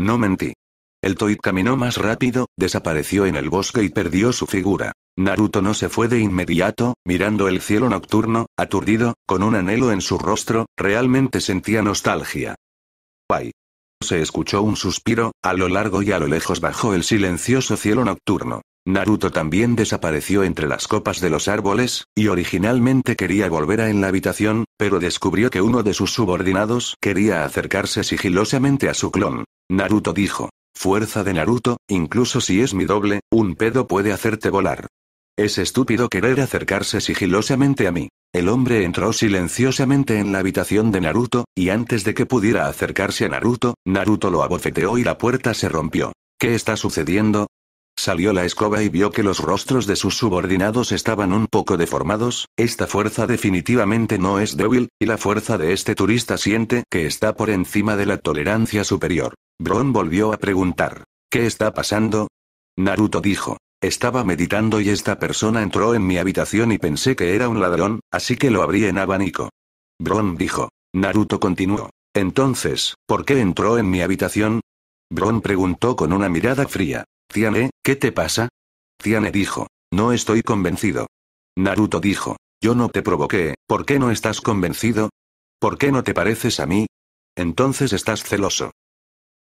No mentí. El Toid caminó más rápido, desapareció en el bosque y perdió su figura. Naruto no se fue de inmediato, mirando el cielo nocturno, aturdido, con un anhelo en su rostro, realmente sentía nostalgia. Bye. Se escuchó un suspiro, a lo largo y a lo lejos bajo el silencioso cielo nocturno. Naruto también desapareció entre las copas de los árboles, y originalmente quería volver a en la habitación, pero descubrió que uno de sus subordinados quería acercarse sigilosamente a su clon. Naruto dijo, Fuerza de Naruto, incluso si es mi doble, un pedo puede hacerte volar. Es estúpido querer acercarse sigilosamente a mí. El hombre entró silenciosamente en la habitación de Naruto, y antes de que pudiera acercarse a Naruto, Naruto lo abofeteó y la puerta se rompió. ¿Qué está sucediendo? Salió la escoba y vio que los rostros de sus subordinados estaban un poco deformados, esta fuerza definitivamente no es débil, y la fuerza de este turista siente que está por encima de la tolerancia superior. Bron volvió a preguntar. ¿Qué está pasando? Naruto dijo. Estaba meditando y esta persona entró en mi habitación y pensé que era un ladrón, así que lo abrí en abanico. Bron dijo. Naruto continuó. Entonces, ¿por qué entró en mi habitación? Bron preguntó con una mirada fría. Tiane, ¿qué te pasa? Tiane dijo. No estoy convencido. Naruto dijo. Yo no te provoqué, ¿por qué no estás convencido? ¿Por qué no te pareces a mí? Entonces estás celoso.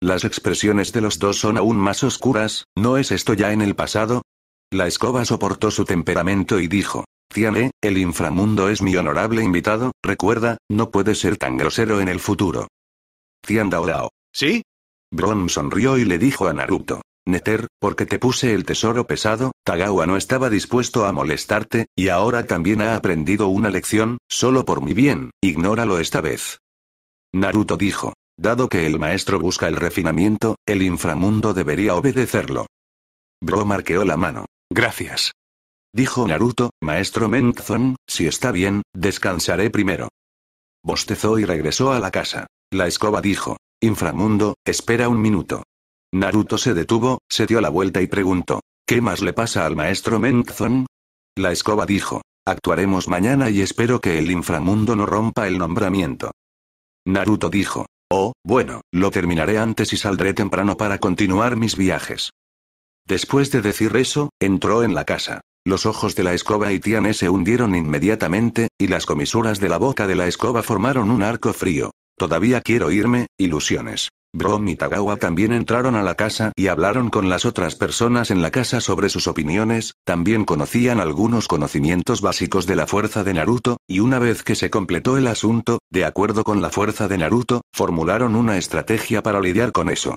Las expresiones de los dos son aún más oscuras, ¿no es esto ya en el pasado? La escoba soportó su temperamento y dijo. Tiane, el inframundo es mi honorable invitado, recuerda, no puede ser tan grosero en el futuro. Tian ¿Sí? Bron sonrió y le dijo a Naruto. Neter, porque te puse el tesoro pesado, Tagawa no estaba dispuesto a molestarte, y ahora también ha aprendido una lección, solo por mi bien, ignóralo esta vez. Naruto dijo, Dado que el maestro busca el refinamiento, el inframundo debería obedecerlo. Bro marqueó la mano. Gracias. Dijo Naruto, maestro Menzon, si está bien, descansaré primero. Bostezó y regresó a la casa. La escoba dijo. Inframundo, espera un minuto. Naruto se detuvo, se dio la vuelta y preguntó. ¿Qué más le pasa al maestro Menzon? La escoba dijo. Actuaremos mañana y espero que el inframundo no rompa el nombramiento. Naruto dijo. Oh, bueno, lo terminaré antes y saldré temprano para continuar mis viajes. Después de decir eso, entró en la casa. Los ojos de la escoba y Tiane se hundieron inmediatamente, y las comisuras de la boca de la escoba formaron un arco frío. Todavía quiero irme, ilusiones. Brom y Tagawa también entraron a la casa y hablaron con las otras personas en la casa sobre sus opiniones, también conocían algunos conocimientos básicos de la fuerza de Naruto, y una vez que se completó el asunto, de acuerdo con la fuerza de Naruto, formularon una estrategia para lidiar con eso.